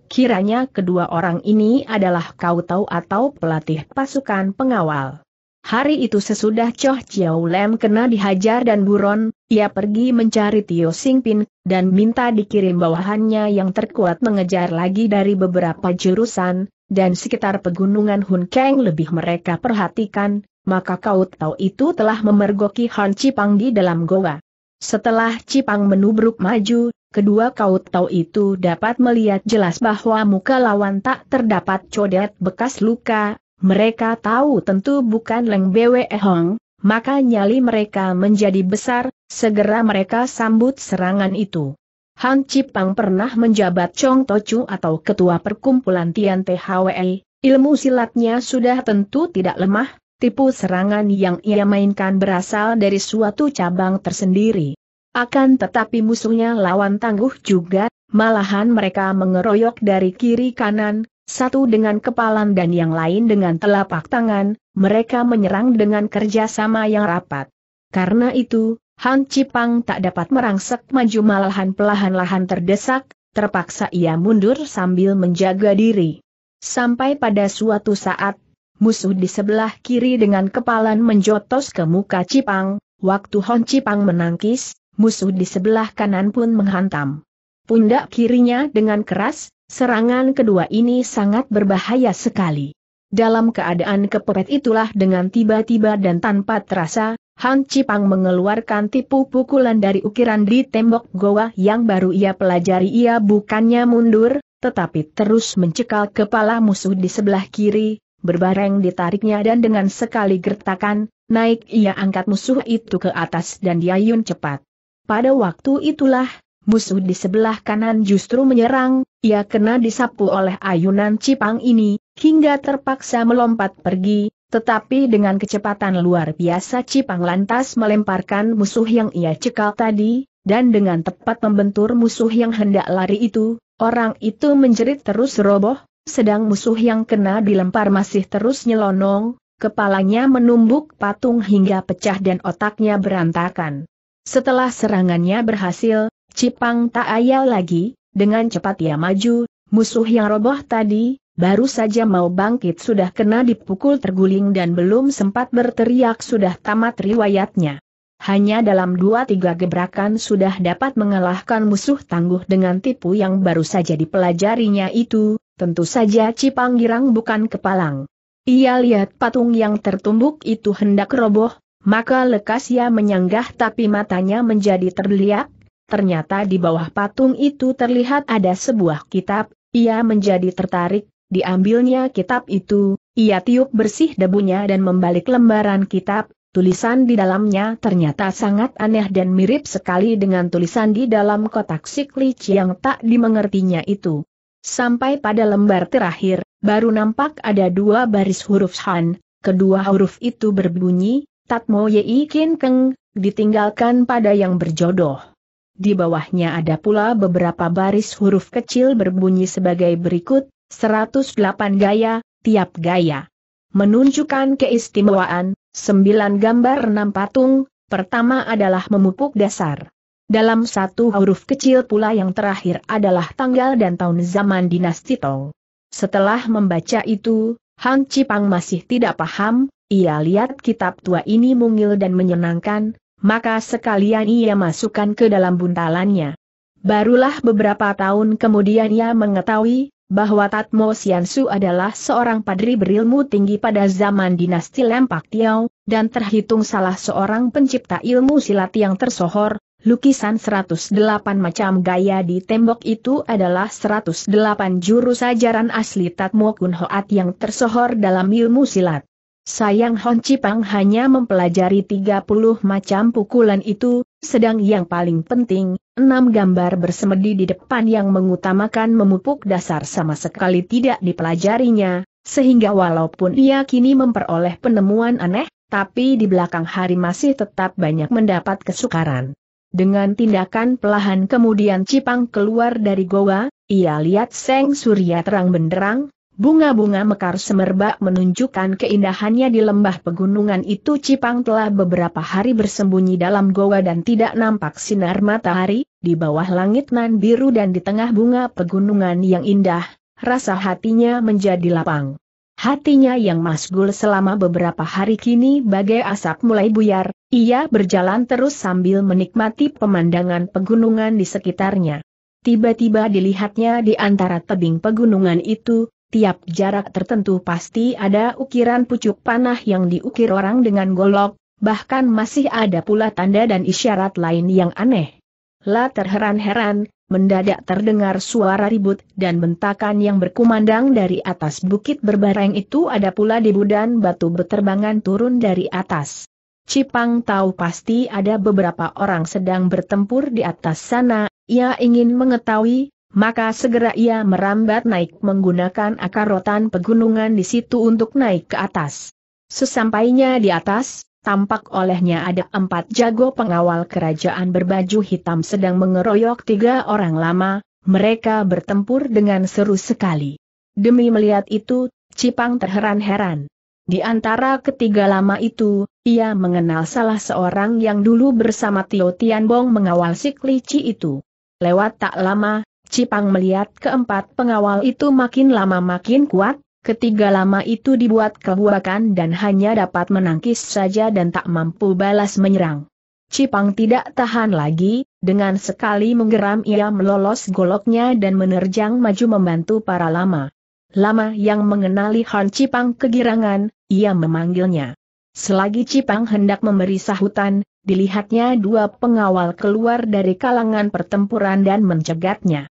Kiranya kedua orang ini adalah kau tahu atau pelatih pasukan pengawal. Hari itu sesudah Choh Chiao Lem kena dihajar dan buron, ia pergi mencari Tio Sing Pin, dan minta dikirim bawahannya yang terkuat mengejar lagi dari beberapa jurusan, dan sekitar pegunungan Hun Kang lebih mereka perhatikan, maka kau tahu itu telah memergoki Han Cipang di dalam goa. Setelah Cipang menubruk maju, kedua kau tahu itu dapat melihat jelas bahwa muka lawan tak terdapat codet bekas luka, mereka tahu tentu bukan Leng Bwe Hong, maka nyali mereka menjadi besar, segera mereka sambut serangan itu. Han Cipang pernah menjabat Chong Tochu atau ketua perkumpulan Tian THWI, ilmu silatnya sudah tentu tidak lemah, tipu serangan yang ia mainkan berasal dari suatu cabang tersendiri. Akan tetapi musuhnya lawan tangguh juga, malahan mereka mengeroyok dari kiri kanan, satu dengan kepalan dan yang lain dengan telapak tangan, mereka menyerang dengan kerjasama yang rapat. Karena itu, Han Cipang tak dapat merangsek maju malahan pelahan-lahan terdesak, terpaksa ia mundur sambil menjaga diri. Sampai pada suatu saat, musuh di sebelah kiri dengan kepalan menjotos ke muka Cipang, waktu Hon Cipang menangkis, musuh di sebelah kanan pun menghantam. Pundak kirinya dengan keras, serangan kedua ini sangat berbahaya sekali. Dalam keadaan kepepet itulah dengan tiba-tiba dan tanpa terasa, Han Cipang mengeluarkan tipu pukulan dari ukiran di tembok goa yang baru ia pelajari ia bukannya mundur, tetapi terus mencekal kepala musuh di sebelah kiri, berbareng ditariknya dan dengan sekali gertakan, naik ia angkat musuh itu ke atas dan diayun cepat. Pada waktu itulah, musuh di sebelah kanan justru menyerang, ia kena disapu oleh ayunan cipang ini, hingga terpaksa melompat pergi, tetapi dengan kecepatan luar biasa Cipang lantas melemparkan musuh yang ia cekal tadi, dan dengan tepat membentur musuh yang hendak lari itu, orang itu menjerit terus roboh, sedang musuh yang kena dilempar masih terus nyelonong, kepalanya menumbuk patung hingga pecah dan otaknya berantakan. Setelah serangannya berhasil, Cipang tak ayal lagi, dengan cepat ia maju, musuh yang roboh tadi, baru saja mau bangkit sudah kena dipukul terguling dan belum sempat berteriak sudah tamat riwayatnya. Hanya dalam dua tiga gebrakan sudah dapat mengalahkan musuh tangguh dengan tipu yang baru saja dipelajarinya itu, Tentu saja Cipang Girang bukan kepalang. Ia lihat patung yang tertumbuk itu hendak roboh, maka lekas ia menyanggah tapi matanya menjadi terlihat. Ternyata di bawah patung itu terlihat ada sebuah kitab, ia menjadi tertarik, diambilnya kitab itu, ia tiup bersih debunya dan membalik lembaran kitab, tulisan di dalamnya ternyata sangat aneh dan mirip sekali dengan tulisan di dalam kotak siklic yang tak dimengertinya itu. Sampai pada lembar terakhir, baru nampak ada dua baris huruf Han, kedua huruf itu berbunyi, Tatmo Yei Kin Keng, ditinggalkan pada yang berjodoh. Di bawahnya ada pula beberapa baris huruf kecil berbunyi sebagai berikut, 108 gaya, tiap gaya. Menunjukkan keistimewaan, 9 gambar 6 patung, pertama adalah memupuk dasar. Dalam satu huruf kecil pula yang terakhir adalah tanggal dan tahun zaman dinasti Tong. Setelah membaca itu, Han Cipang masih tidak paham, ia lihat kitab tua ini mungil dan menyenangkan, maka sekalian ia masukkan ke dalam buntalannya. Barulah beberapa tahun kemudian ia mengetahui bahwa Tatmo Siansu adalah seorang padri berilmu tinggi pada zaman dinasti Lempak Tiao, dan terhitung salah seorang pencipta ilmu silat yang tersohor, Lukisan 108 macam gaya di tembok itu adalah 108 jurus ajaran asli Tatmo Kun Hoat yang tersohor dalam ilmu silat. Sayang Hon Cipang hanya mempelajari 30 macam pukulan itu, sedang yang paling penting, 6 gambar bersemedi di depan yang mengutamakan memupuk dasar sama sekali tidak dipelajarinya, sehingga walaupun ia kini memperoleh penemuan aneh, tapi di belakang hari masih tetap banyak mendapat kesukaran. Dengan tindakan pelahan kemudian Cipang keluar dari goa, ia lihat Seng Surya terang benderang, bunga-bunga mekar semerbak menunjukkan keindahannya di lembah pegunungan itu Cipang telah beberapa hari bersembunyi dalam goa dan tidak nampak sinar matahari, di bawah langit nan biru dan di tengah bunga pegunungan yang indah, rasa hatinya menjadi lapang. Hatinya yang masgul selama beberapa hari kini bagai asap mulai buyar, ia berjalan terus sambil menikmati pemandangan pegunungan di sekitarnya. Tiba-tiba dilihatnya di antara tebing pegunungan itu, tiap jarak tertentu pasti ada ukiran pucuk panah yang diukir orang dengan golok, bahkan masih ada pula tanda dan isyarat lain yang aneh. La terheran-heran, mendadak terdengar suara ribut dan bentakan yang berkumandang dari atas bukit berbareng itu ada pula debu dan batu beterbangan turun dari atas. Cipang tahu pasti ada beberapa orang sedang bertempur di atas sana, ia ingin mengetahui, maka segera ia merambat naik menggunakan akar rotan pegunungan di situ untuk naik ke atas. Sesampainya di atas, tampak olehnya ada empat jago pengawal kerajaan berbaju hitam sedang mengeroyok tiga orang lama, mereka bertempur dengan seru sekali. Demi melihat itu, Cipang terheran-heran. Di antara ketiga lama itu, ia mengenal salah seorang yang dulu bersama Tio Tianbong mengawal si Klici itu. Lewat tak lama, Cipang melihat keempat pengawal itu makin lama makin kuat, Ketiga lama itu dibuat kebuakan dan hanya dapat menangkis saja dan tak mampu balas menyerang. Cipang tidak tahan lagi, dengan sekali menggeram ia melolos goloknya dan menerjang maju membantu para lama. Lama yang mengenali Han Cipang kegirangan, ia memanggilnya. Selagi Cipang hendak memberi sahutan, dilihatnya dua pengawal keluar dari kalangan pertempuran dan mencegatnya.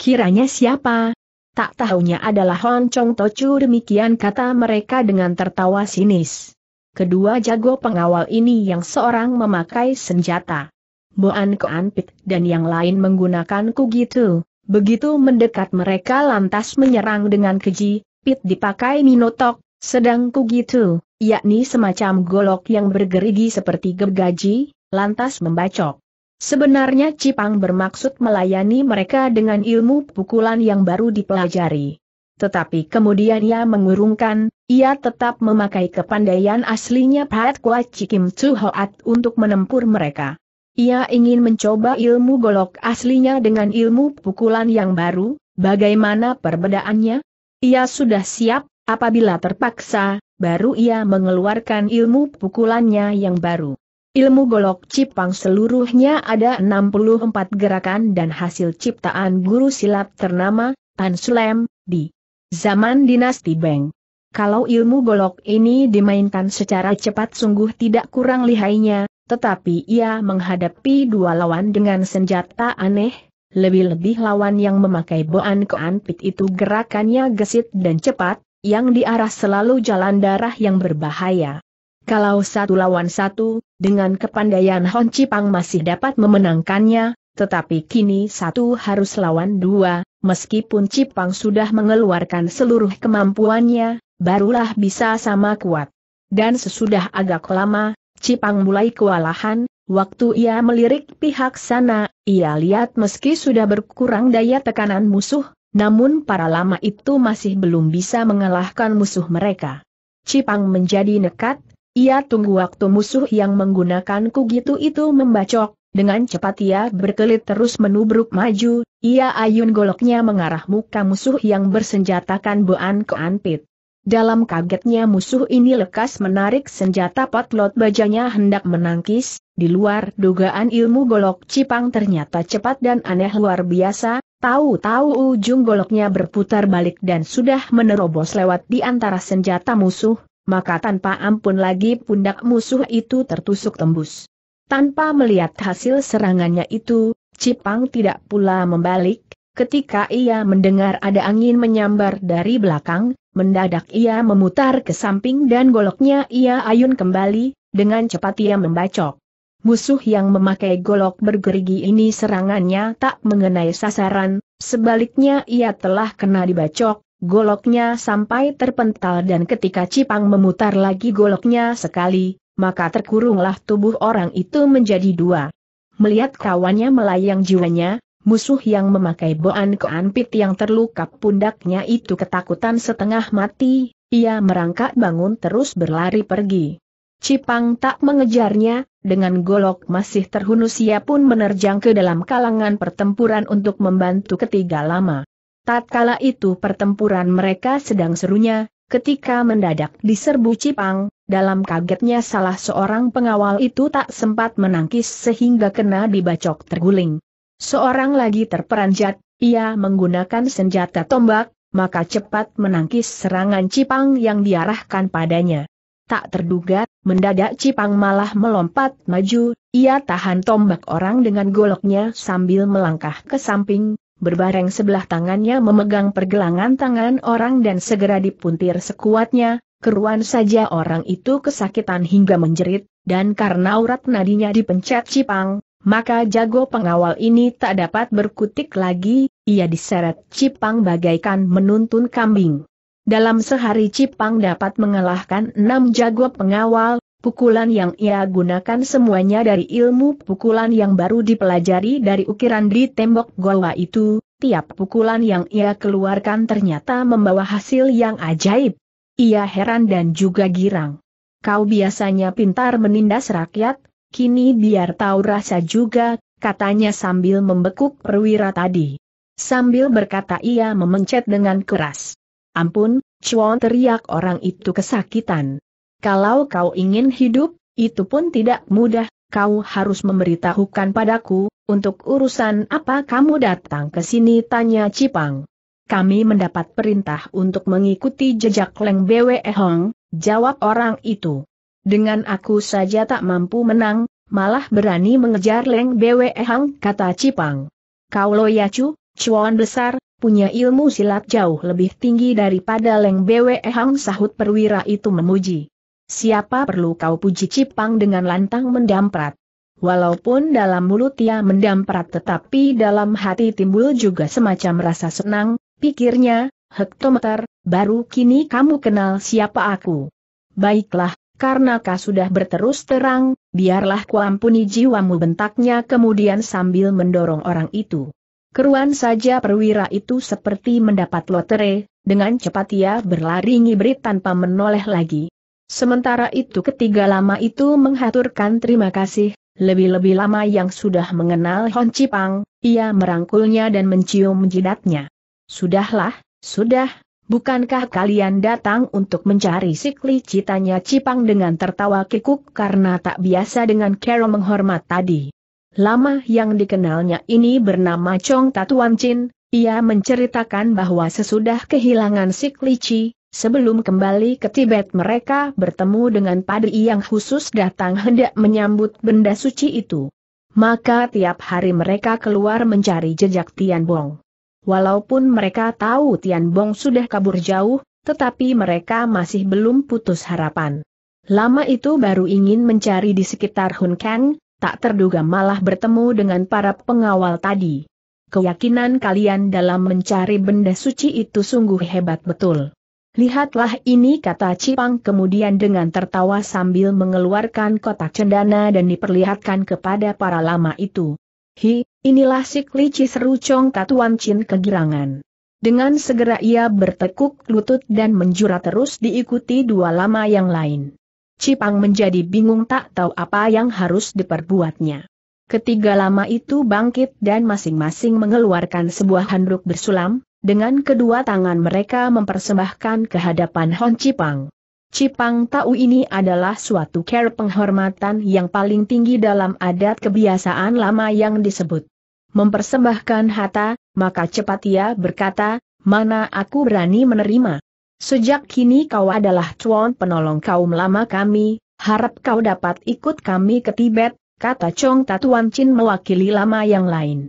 Kiranya siapa, Tak tahunya adalah Hon Chong Tochu demikian kata mereka dengan tertawa sinis. Kedua jago pengawal ini yang seorang memakai senjata. Boan Koan Pit dan yang lain menggunakan kugitu. Begitu mendekat mereka lantas menyerang dengan keji, Pit dipakai minotok, sedang kugitu, yakni semacam golok yang bergerigi seperti gergaji, lantas membacok. Sebenarnya Cipang bermaksud melayani mereka dengan ilmu pukulan yang baru dipelajari. Tetapi kemudian ia mengurungkan, ia tetap memakai kepandaian aslinya Pat Kwa Cikim tu Hoat untuk menempur mereka. Ia ingin mencoba ilmu golok aslinya dengan ilmu pukulan yang baru, bagaimana perbedaannya? Ia sudah siap, apabila terpaksa, baru ia mengeluarkan ilmu pukulannya yang baru. Ilmu golok cipang seluruhnya ada 64 gerakan dan hasil ciptaan guru silat ternama, Tan Sulem, di zaman dinasti Beng. Kalau ilmu golok ini dimainkan secara cepat sungguh tidak kurang lihainya, tetapi ia menghadapi dua lawan dengan senjata aneh, lebih-lebih lawan yang memakai boan keanpit itu gerakannya gesit dan cepat, yang diarah selalu jalan darah yang berbahaya. Kalau satu lawan satu, dengan kepandaian Hon Cipang masih dapat memenangkannya, tetapi kini satu harus lawan dua, meskipun Cipang sudah mengeluarkan seluruh kemampuannya, barulah bisa sama kuat. Dan sesudah agak lama, Cipang mulai kewalahan, waktu ia melirik pihak sana, ia lihat meski sudah berkurang daya tekanan musuh, namun para lama itu masih belum bisa mengalahkan musuh mereka. Cipang menjadi nekat, ia tunggu waktu musuh yang menggunakan kugitu itu membacok, dengan cepat ia berkelit terus menubruk maju, ia ayun goloknya mengarah muka musuh yang bersenjatakan Boan ke anpit. Dalam kagetnya musuh ini lekas menarik senjata potlot bajanya hendak menangkis, di luar dugaan ilmu golok cipang ternyata cepat dan aneh luar biasa, tahu-tahu ujung goloknya berputar balik dan sudah menerobos lewat di antara senjata musuh, maka tanpa ampun lagi pundak musuh itu tertusuk tembus. Tanpa melihat hasil serangannya itu, Cipang tidak pula membalik, ketika ia mendengar ada angin menyambar dari belakang, mendadak ia memutar ke samping dan goloknya ia ayun kembali, dengan cepat ia membacok. Musuh yang memakai golok bergerigi ini serangannya tak mengenai sasaran, sebaliknya ia telah kena dibacok, goloknya sampai terpental dan ketika Cipang memutar lagi goloknya sekali, maka terkurunglah tubuh orang itu menjadi dua. Melihat kawannya melayang jiwanya, musuh yang memakai boan keanpit yang terluka pundaknya itu ketakutan setengah mati, ia merangkak bangun terus berlari pergi. Cipang tak mengejarnya, dengan golok masih terhunus ia pun menerjang ke dalam kalangan pertempuran untuk membantu ketiga lama. Tatkala itu pertempuran mereka sedang serunya, ketika mendadak diserbu Cipang, dalam kagetnya salah seorang pengawal itu tak sempat menangkis sehingga kena dibacok terguling. Seorang lagi terperanjat, ia menggunakan senjata tombak, maka cepat menangkis serangan Cipang yang diarahkan padanya. Tak terduga, mendadak Cipang malah melompat maju, ia tahan tombak orang dengan goloknya sambil melangkah ke samping, berbareng sebelah tangannya memegang pergelangan tangan orang dan segera dipuntir sekuatnya, keruan saja orang itu kesakitan hingga menjerit, dan karena urat nadinya dipencet cipang, maka jago pengawal ini tak dapat berkutik lagi, ia diseret cipang bagaikan menuntun kambing. Dalam sehari Cipang dapat mengalahkan enam jago pengawal, Pukulan yang ia gunakan semuanya dari ilmu pukulan yang baru dipelajari dari ukiran di tembok goa itu, tiap pukulan yang ia keluarkan ternyata membawa hasil yang ajaib. Ia heran dan juga girang. Kau biasanya pintar menindas rakyat, kini biar tahu rasa juga, katanya sambil membekuk perwira tadi. Sambil berkata ia memencet dengan keras. Ampun, cuan teriak orang itu kesakitan. Kalau kau ingin hidup, itu pun tidak mudah, kau harus memberitahukan padaku, untuk urusan apa kamu datang ke sini tanya Cipang. Kami mendapat perintah untuk mengikuti jejak Leng Bwe Hong, jawab orang itu. Dengan aku saja tak mampu menang, malah berani mengejar Leng Bwe Hong, kata Cipang. Kau loyacu, cuan besar, punya ilmu silat jauh lebih tinggi daripada Leng Bwe Hong sahut perwira itu memuji. Siapa perlu kau puji Cipang dengan lantang mendamprat? Walaupun dalam mulut ia mendamprat tetapi dalam hati timbul juga semacam rasa senang, pikirnya, hektometer, baru kini kamu kenal siapa aku. Baiklah, karena kau sudah berterus terang, biarlah ku ampuni jiwamu bentaknya kemudian sambil mendorong orang itu. Keruan saja perwira itu seperti mendapat lotere, dengan cepat ia berlari ngibrit tanpa menoleh lagi, Sementara itu ketiga lama itu menghaturkan terima kasih, lebih-lebih lama yang sudah mengenal Hon Cipang, ia merangkulnya dan mencium jidatnya. Sudahlah, sudah, bukankah kalian datang untuk mencari sikli citanya Cipang dengan tertawa kikuk karena tak biasa dengan Kero menghormat tadi. Lama yang dikenalnya ini bernama Chong Tatuan Chin, ia menceritakan bahwa sesudah kehilangan Siklici, Sebelum kembali ke Tibet mereka bertemu dengan Padri yang khusus datang hendak menyambut benda suci itu. Maka tiap hari mereka keluar mencari jejak Tian Bong. Walaupun mereka tahu Tian Bong sudah kabur jauh, tetapi mereka masih belum putus harapan. Lama itu baru ingin mencari di sekitar Hun Kang, tak terduga malah bertemu dengan para pengawal tadi. Keyakinan kalian dalam mencari benda suci itu sungguh hebat betul. Lihatlah ini kata Cipang kemudian dengan tertawa sambil mengeluarkan kotak cendana dan diperlihatkan kepada para lama itu. Hi, inilah si klici seru Cong Tatuan Chin kegirangan. Dengan segera ia bertekuk lutut dan menjura terus diikuti dua lama yang lain. Cipang menjadi bingung tak tahu apa yang harus diperbuatnya. Ketiga lama itu bangkit dan masing-masing mengeluarkan sebuah handuk bersulam, dengan kedua tangan mereka mempersembahkan kehadapan Hon Cipang. Cipang Tau ini adalah suatu care penghormatan yang paling tinggi dalam adat kebiasaan lama yang disebut. Mempersembahkan hata, maka cepat ia berkata, mana aku berani menerima. Sejak kini kau adalah tuan penolong kaum lama kami, harap kau dapat ikut kami ke Tibet, kata Chong Tatuan Chin mewakili lama yang lain.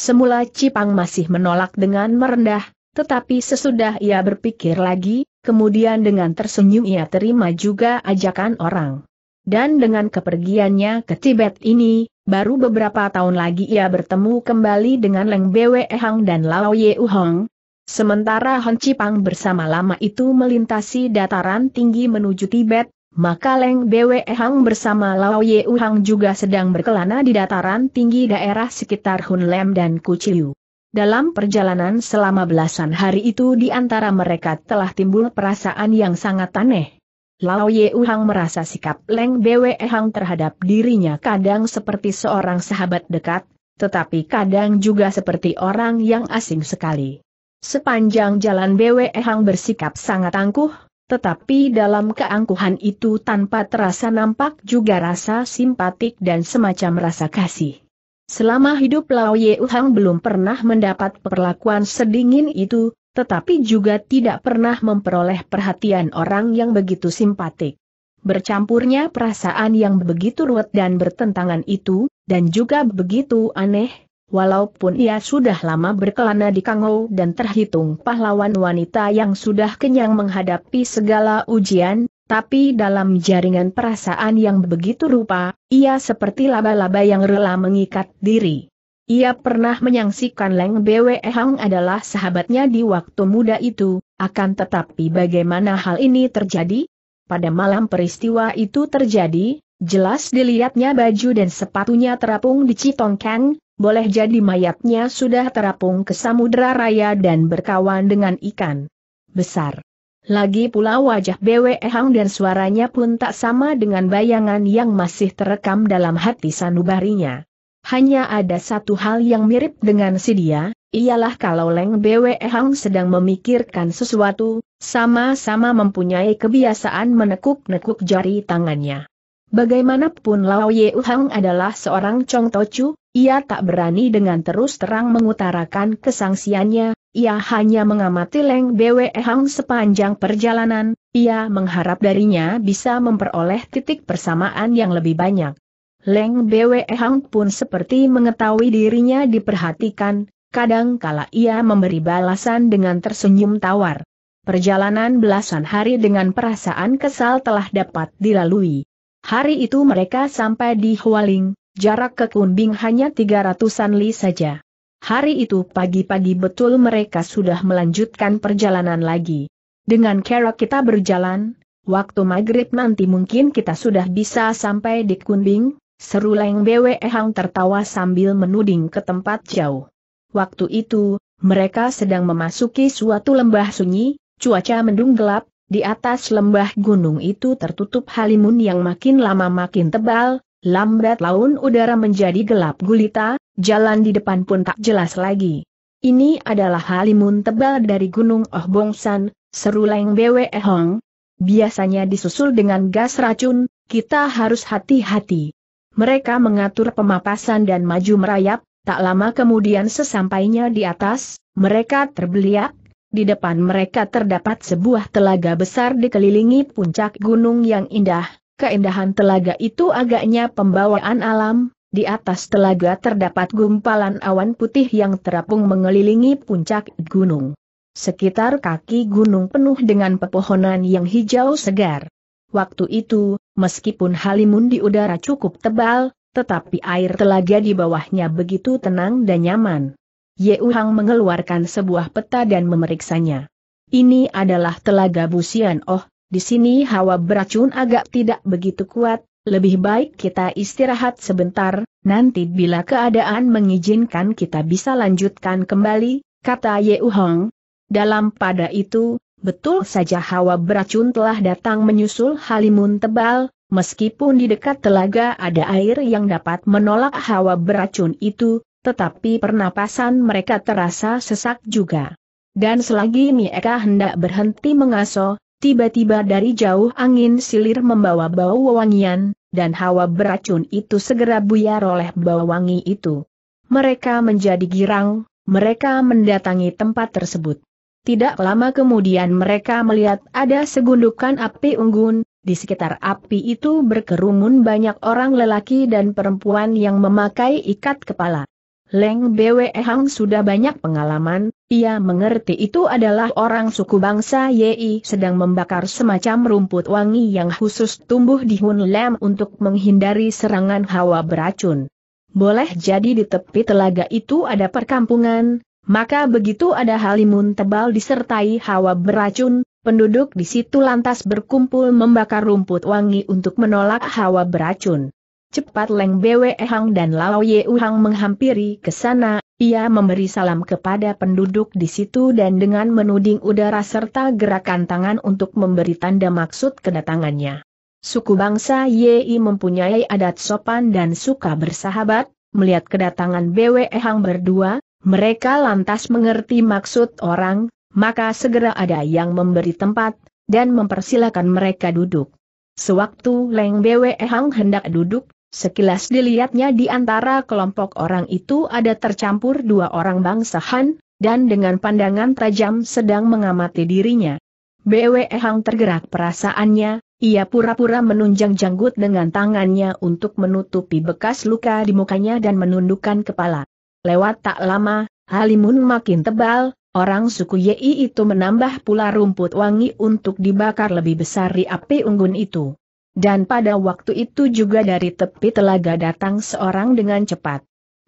Semula Cipang masih menolak dengan merendah, tetapi sesudah ia berpikir lagi, kemudian dengan tersenyum ia terima juga ajakan orang. Dan dengan kepergiannya ke Tibet ini, baru beberapa tahun lagi ia bertemu kembali dengan Leng Bwe Hang dan Lao Ye Uhang. Sementara Hon Cipang bersama lama itu melintasi dataran tinggi menuju Tibet, maka Leng Bwe Hang bersama Lao Ye Hang juga sedang berkelana di dataran tinggi daerah sekitar Hun Lem dan Kuciu. Dalam perjalanan selama belasan hari itu di antara mereka telah timbul perasaan yang sangat aneh. Lao Ye Hang merasa sikap Leng Bwe Hang terhadap dirinya kadang seperti seorang sahabat dekat, tetapi kadang juga seperti orang yang asing sekali. Sepanjang jalan Bwe Hang bersikap sangat angkuh, tetapi dalam keangkuhan itu tanpa terasa nampak juga rasa simpatik dan semacam rasa kasih. Selama hidup Lao Ye Uhang belum pernah mendapat perlakuan sedingin itu, tetapi juga tidak pernah memperoleh perhatian orang yang begitu simpatik. Bercampurnya perasaan yang begitu ruwet dan bertentangan itu, dan juga begitu aneh, Walaupun ia sudah lama berkelana di Kangou dan terhitung pahlawan wanita yang sudah kenyang menghadapi segala ujian, tapi dalam jaringan perasaan yang begitu rupa, ia seperti laba-laba yang rela mengikat diri. Ia pernah menyaksikan Leng Bwe Hang adalah sahabatnya di waktu muda itu, akan tetapi bagaimana hal ini terjadi? Pada malam peristiwa itu terjadi, jelas dilihatnya baju dan sepatunya terapung di Citongkang, boleh jadi mayatnya sudah terapung ke samudera raya dan berkawan dengan ikan besar. Lagi pula wajah BWE Hang dan suaranya pun tak sama dengan bayangan yang masih terekam dalam hati sanubarinya. Hanya ada satu hal yang mirip dengan si dia, ialah kalau Leng BWE Hang sedang memikirkan sesuatu, sama-sama mempunyai kebiasaan menekuk-nekuk jari tangannya. Bagaimanapun Lao Ye Hang adalah seorang Chong Tochu, ia tak berani dengan terus terang mengutarakan kesangsiannya, ia hanya mengamati Leng Bwe Hang sepanjang perjalanan, ia mengharap darinya bisa memperoleh titik persamaan yang lebih banyak. Leng Bwe Hang pun seperti mengetahui dirinya diperhatikan, kadang kala ia memberi balasan dengan tersenyum tawar. Perjalanan belasan hari dengan perasaan kesal telah dapat dilalui. Hari itu mereka sampai di Hualing, Jarak ke Kunbing hanya 300-an li saja. Hari itu pagi-pagi betul mereka sudah melanjutkan perjalanan lagi. Dengan kera kita berjalan, waktu maghrib nanti mungkin kita sudah bisa sampai di Kunbing, seru Leng Bwe Hang tertawa sambil menuding ke tempat jauh. Waktu itu, mereka sedang memasuki suatu lembah sunyi, cuaca mendung gelap, di atas lembah gunung itu tertutup halimun yang makin lama makin tebal, Lambat laun udara menjadi gelap gulita, jalan di depan pun tak jelas lagi. Ini adalah halimun tebal dari Gunung Oh Bongsan, seru Leng Bwe Hong. Biasanya disusul dengan gas racun, kita harus hati-hati. Mereka mengatur pemapasan dan maju merayap, tak lama kemudian sesampainya di atas, mereka terbeliak, di depan mereka terdapat sebuah telaga besar dikelilingi puncak gunung yang indah, Keindahan telaga itu agaknya pembawaan alam, di atas telaga terdapat gumpalan awan putih yang terapung mengelilingi puncak gunung. Sekitar kaki gunung penuh dengan pepohonan yang hijau segar. Waktu itu, meskipun halimun di udara cukup tebal, tetapi air telaga di bawahnya begitu tenang dan nyaman. Ye Uhang mengeluarkan sebuah peta dan memeriksanya. Ini adalah telaga Busian Oh, di sini hawa beracun agak tidak begitu kuat, lebih baik kita istirahat sebentar, nanti bila keadaan mengizinkan kita bisa lanjutkan kembali, kata Ye Hong. Dalam pada itu, betul saja hawa beracun telah datang menyusul halimun tebal, meskipun di dekat telaga ada air yang dapat menolak hawa beracun itu, tetapi pernapasan mereka terasa sesak juga. Dan selagi Mieka hendak berhenti mengaso, Tiba-tiba dari jauh angin silir membawa bau wangian, dan hawa beracun itu segera buyar oleh bau wangi itu. Mereka menjadi girang, mereka mendatangi tempat tersebut. Tidak lama kemudian mereka melihat ada segundukan api unggun, di sekitar api itu berkerumun banyak orang lelaki dan perempuan yang memakai ikat kepala. Leng Bwe Hang sudah banyak pengalaman, ia mengerti itu adalah orang suku bangsa Yi sedang membakar semacam rumput wangi yang khusus tumbuh di Hun Lem untuk menghindari serangan hawa beracun. Boleh jadi di tepi telaga itu ada perkampungan, maka begitu ada halimun tebal disertai hawa beracun, penduduk di situ lantas berkumpul membakar rumput wangi untuk menolak hawa beracun. Cepat Leng Bwe Hang dan Lao Ye Uhang menghampiri ke sana, ia memberi salam kepada penduduk di situ dan dengan menuding udara serta gerakan tangan untuk memberi tanda maksud kedatangannya. Suku bangsa Yi mempunyai adat sopan dan suka bersahabat, melihat kedatangan Bwe Hang berdua, mereka lantas mengerti maksud orang, maka segera ada yang memberi tempat, dan mempersilahkan mereka duduk. Sewaktu Leng Bwe Hang hendak duduk, Sekilas dilihatnya di antara kelompok orang itu ada tercampur dua orang bangsa Han, dan dengan pandangan tajam sedang mengamati dirinya. BWE Hang tergerak perasaannya, ia pura-pura menunjang janggut dengan tangannya untuk menutupi bekas luka di mukanya dan menundukkan kepala. Lewat tak lama, halimun makin tebal, orang suku Yi itu menambah pula rumput wangi untuk dibakar lebih besar di api unggun itu. Dan pada waktu itu juga dari tepi telaga datang seorang dengan cepat.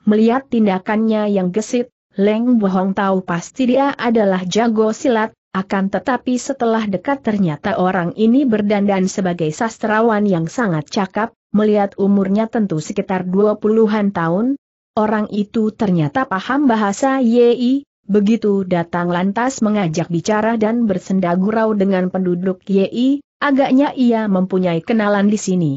Melihat tindakannya yang gesit, Leng Bohong tahu pasti dia adalah jago silat, akan tetapi setelah dekat ternyata orang ini berdandan sebagai sastrawan yang sangat cakap, melihat umurnya tentu sekitar 20-an tahun. Orang itu ternyata paham bahasa YI, begitu datang lantas mengajak bicara dan bersendagurau dengan penduduk YI, Agaknya ia mempunyai kenalan di sini.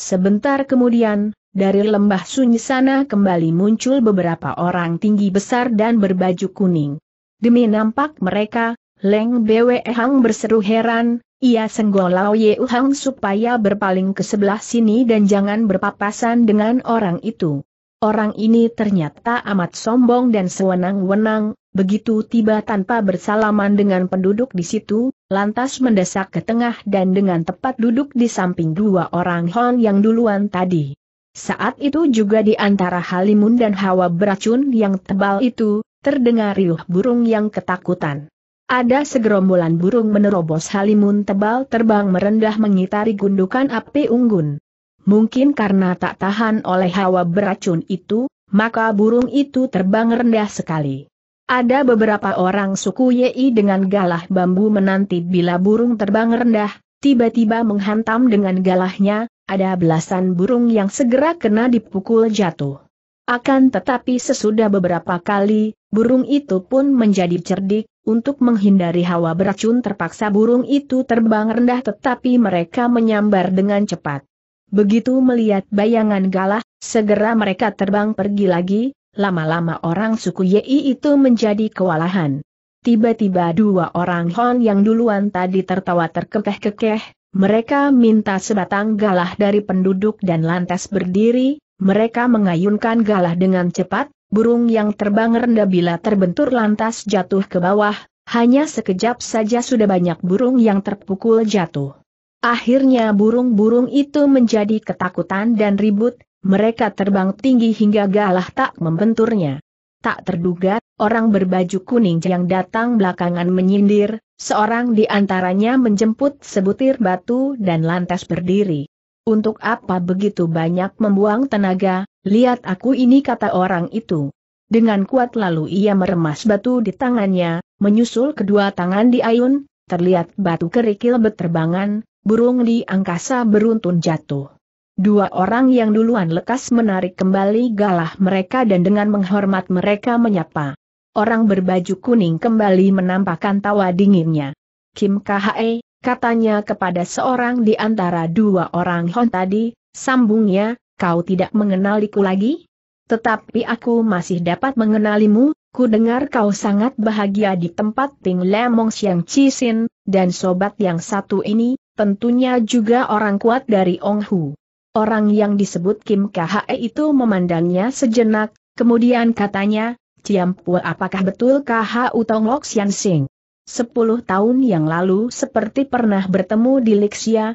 Sebentar kemudian, dari lembah sunyi sana kembali muncul beberapa orang tinggi besar dan berbaju kuning. Demi nampak mereka, Leng Bwe Hang berseru heran, ia senggol Lao Ye Hang supaya berpaling ke sebelah sini dan jangan berpapasan dengan orang itu. Orang ini ternyata amat sombong dan sewenang-wenang, begitu tiba tanpa bersalaman dengan penduduk di situ, lantas mendesak ke tengah dan dengan tepat duduk di samping dua orang Hon yang duluan tadi. Saat itu juga di antara Halimun dan hawa beracun yang tebal itu, terdengar riuh burung yang ketakutan. Ada segerombolan burung menerobos Halimun tebal terbang merendah mengitari gundukan api unggun mungkin karena tak tahan oleh hawa beracun itu, maka burung itu terbang rendah sekali. Ada beberapa orang suku Yi dengan galah bambu menanti bila burung terbang rendah, tiba-tiba menghantam dengan galahnya, ada belasan burung yang segera kena dipukul jatuh. Akan tetapi sesudah beberapa kali, burung itu pun menjadi cerdik, untuk menghindari hawa beracun terpaksa burung itu terbang rendah tetapi mereka menyambar dengan cepat. Begitu melihat bayangan galah, segera mereka terbang pergi lagi, lama-lama orang suku Yi itu menjadi kewalahan. Tiba-tiba dua orang Hon yang duluan tadi tertawa terkekeh-kekeh, mereka minta sebatang galah dari penduduk dan lantas berdiri, mereka mengayunkan galah dengan cepat, burung yang terbang rendah bila terbentur lantas jatuh ke bawah, hanya sekejap saja sudah banyak burung yang terpukul jatuh. Akhirnya burung-burung itu menjadi ketakutan dan ribut, mereka terbang tinggi hingga galah tak membenturnya. Tak terduga, orang berbaju kuning yang datang belakangan menyindir, seorang di antaranya menjemput sebutir batu dan lantas berdiri. Untuk apa begitu banyak membuang tenaga, lihat aku ini kata orang itu. Dengan kuat lalu ia meremas batu di tangannya, menyusul kedua tangan di ayun, terlihat batu kerikil beterbangan, burung di angkasa beruntun jatuh. Dua orang yang duluan lekas menarik kembali galah mereka dan dengan menghormat mereka menyapa. Orang berbaju kuning kembali menampakkan tawa dinginnya. Kim Khae, katanya kepada seorang di antara dua orang Hon tadi, sambungnya, kau tidak mengenaliku lagi? Tetapi aku masih dapat mengenalimu, ku dengar kau sangat bahagia di tempat Ting Lemong Siang Cisin, dan sobat yang satu ini, tentunya juga orang kuat dari Ong Hu. Orang yang disebut Kim KHE itu memandangnya sejenak, kemudian katanya, Pua apakah betul KH Utong Lok Sian Sing? Sepuluh tahun yang lalu seperti pernah bertemu di Lixia,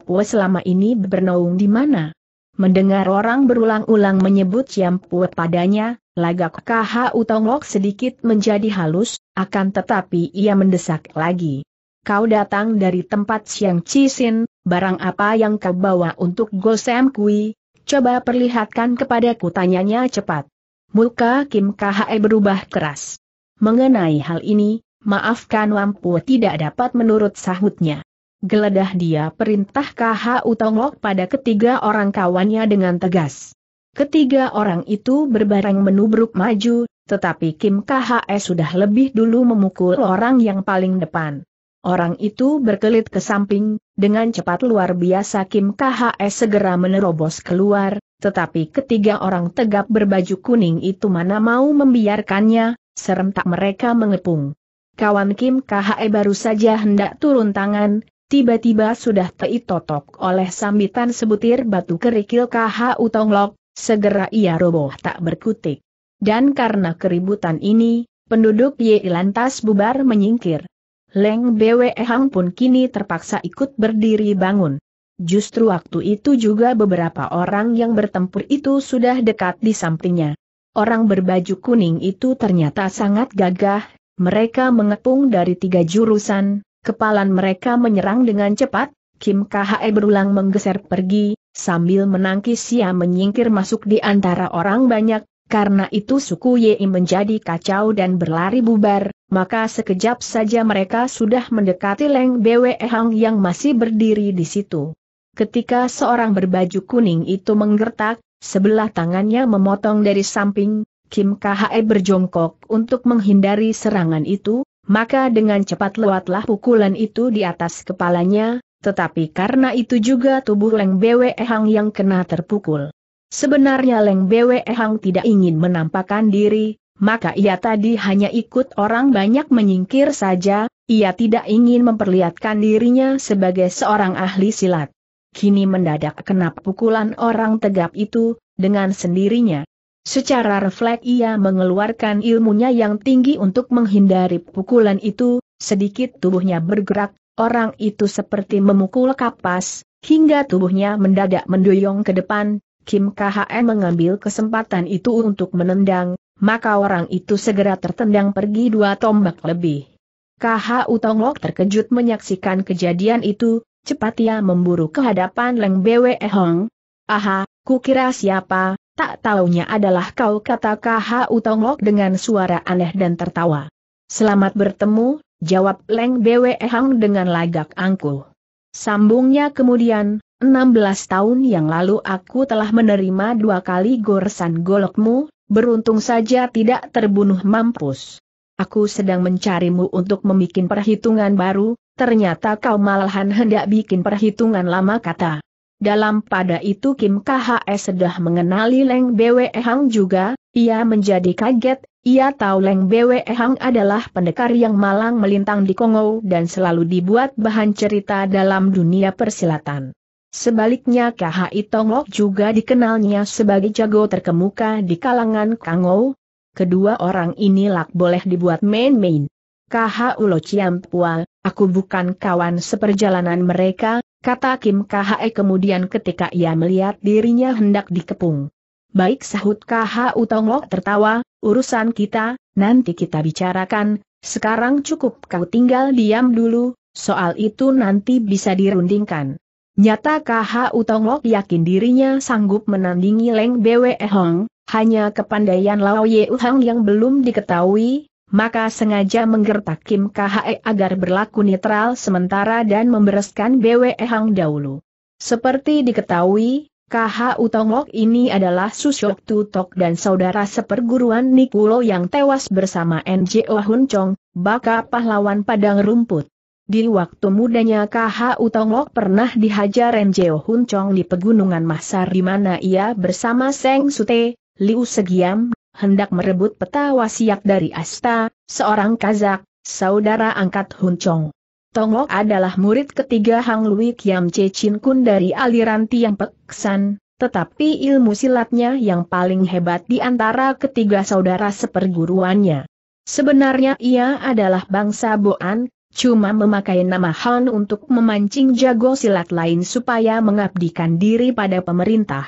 Pua selama ini bernaung di mana? Mendengar orang berulang-ulang menyebut Pua padanya, lagak KH Utong Lok sedikit menjadi halus, akan tetapi ia mendesak lagi kau datang dari tempat Siang Cisin, barang apa yang kau bawa untuk Gosem Kui, coba perlihatkan kepadaku tanyanya cepat. Muka Kim KHE berubah keras. Mengenai hal ini, maafkan Wampu tidak dapat menurut sahutnya. Geledah dia perintah KH Utonglok pada ketiga orang kawannya dengan tegas. Ketiga orang itu berbareng menubruk maju, tetapi Kim KHE sudah lebih dulu memukul orang yang paling depan. Orang itu berkelit ke samping, dengan cepat luar biasa Kim KHS segera menerobos keluar, tetapi ketiga orang tegap berbaju kuning itu mana mau membiarkannya, serentak mereka mengepung. Kawan Kim KHE baru saja hendak turun tangan, tiba-tiba sudah teitotok oleh sambitan sebutir batu kerikil KHU Tonglok, segera ia roboh tak berkutik. Dan karena keributan ini, penduduk Ye lantas bubar menyingkir. Leng Bwe Hang pun kini terpaksa ikut berdiri bangun. Justru waktu itu juga beberapa orang yang bertempur itu sudah dekat di sampingnya. Orang berbaju kuning itu ternyata sangat gagah, mereka mengepung dari tiga jurusan, kepalan mereka menyerang dengan cepat, Kim Khae berulang menggeser pergi, sambil menangkis ia menyingkir masuk di antara orang banyak, karena itu suku Yei menjadi kacau dan berlari bubar, maka sekejap saja mereka sudah mendekati Leng Bwe Hang yang masih berdiri di situ. Ketika seorang berbaju kuning itu menggertak, sebelah tangannya memotong dari samping, Kim Khae berjongkok untuk menghindari serangan itu, maka dengan cepat lewatlah pukulan itu di atas kepalanya, tetapi karena itu juga tubuh Leng Bwe Hang yang kena terpukul. Sebenarnya Leng Bwe Hang tidak ingin menampakkan diri, maka ia tadi hanya ikut orang banyak menyingkir saja, ia tidak ingin memperlihatkan dirinya sebagai seorang ahli silat. Kini mendadak kena pukulan orang tegap itu, dengan sendirinya. Secara refleks ia mengeluarkan ilmunya yang tinggi untuk menghindari pukulan itu, sedikit tubuhnya bergerak, orang itu seperti memukul kapas, hingga tubuhnya mendadak mendoyong ke depan, Kim KHN mengambil kesempatan itu untuk menendang, maka orang itu segera tertendang pergi dua tombak lebih. KHU Tonglok terkejut menyaksikan kejadian itu, cepat ia memburu ke hadapan Leng Bwe Hong. Aha, kukira siapa, tak taunya adalah kau kata KHU Tonglok dengan suara aneh dan tertawa. Selamat bertemu, jawab Leng Bwe Hong dengan lagak angkuh. Sambungnya kemudian, 16 tahun yang lalu aku telah menerima dua kali goresan golokmu, Beruntung saja tidak terbunuh mampus. Aku sedang mencarimu untuk membuat perhitungan baru, ternyata kau malahan hendak bikin perhitungan lama kata. Dalam pada itu Kim KHS sudah mengenali Leng Bwe Hang juga, ia menjadi kaget, ia tahu Leng Bwe Hang adalah pendekar yang malang melintang di Kongo dan selalu dibuat bahan cerita dalam dunia persilatan. Sebaliknya KHI Tonglok juga dikenalnya sebagai jago terkemuka di kalangan Kangou. Kedua orang ini inilah boleh dibuat main-main. KH Ulo aku bukan kawan seperjalanan mereka, kata Kim E kemudian ketika ia melihat dirinya hendak dikepung. Baik sahut KH Tonglok tertawa, urusan kita, nanti kita bicarakan, sekarang cukup kau tinggal diam dulu, soal itu nanti bisa dirundingkan. Nyata KH Lok yakin dirinya sanggup menandingi Leng Bwe Hong, hanya kepandaian Lao Ye Hang yang belum diketahui, maka sengaja menggertak Kim KHE agar berlaku netral sementara dan membereskan Bwe Hong dahulu. Seperti diketahui, KH Lok ini adalah susuk Tutok dan saudara seperguruan Nikulo yang tewas bersama NJO Hun Chong, baka pahlawan padang rumput. Di waktu mudanya KH Utonglok pernah dihajar Renjeo Hun Chong di Pegunungan Masar di mana ia bersama Seng Sute, Liu Segiam, hendak merebut peta wasiat dari Asta, seorang Kazak, saudara angkat Hun Chong. Tonglok adalah murid ketiga Hang Lui Kiam Che Chin Kun dari aliran Tiang Peksan, tetapi ilmu silatnya yang paling hebat di antara ketiga saudara seperguruannya. Sebenarnya ia adalah bangsa Boan, Cuma memakai nama Han untuk memancing jago silat lain supaya mengabdikan diri pada pemerintah.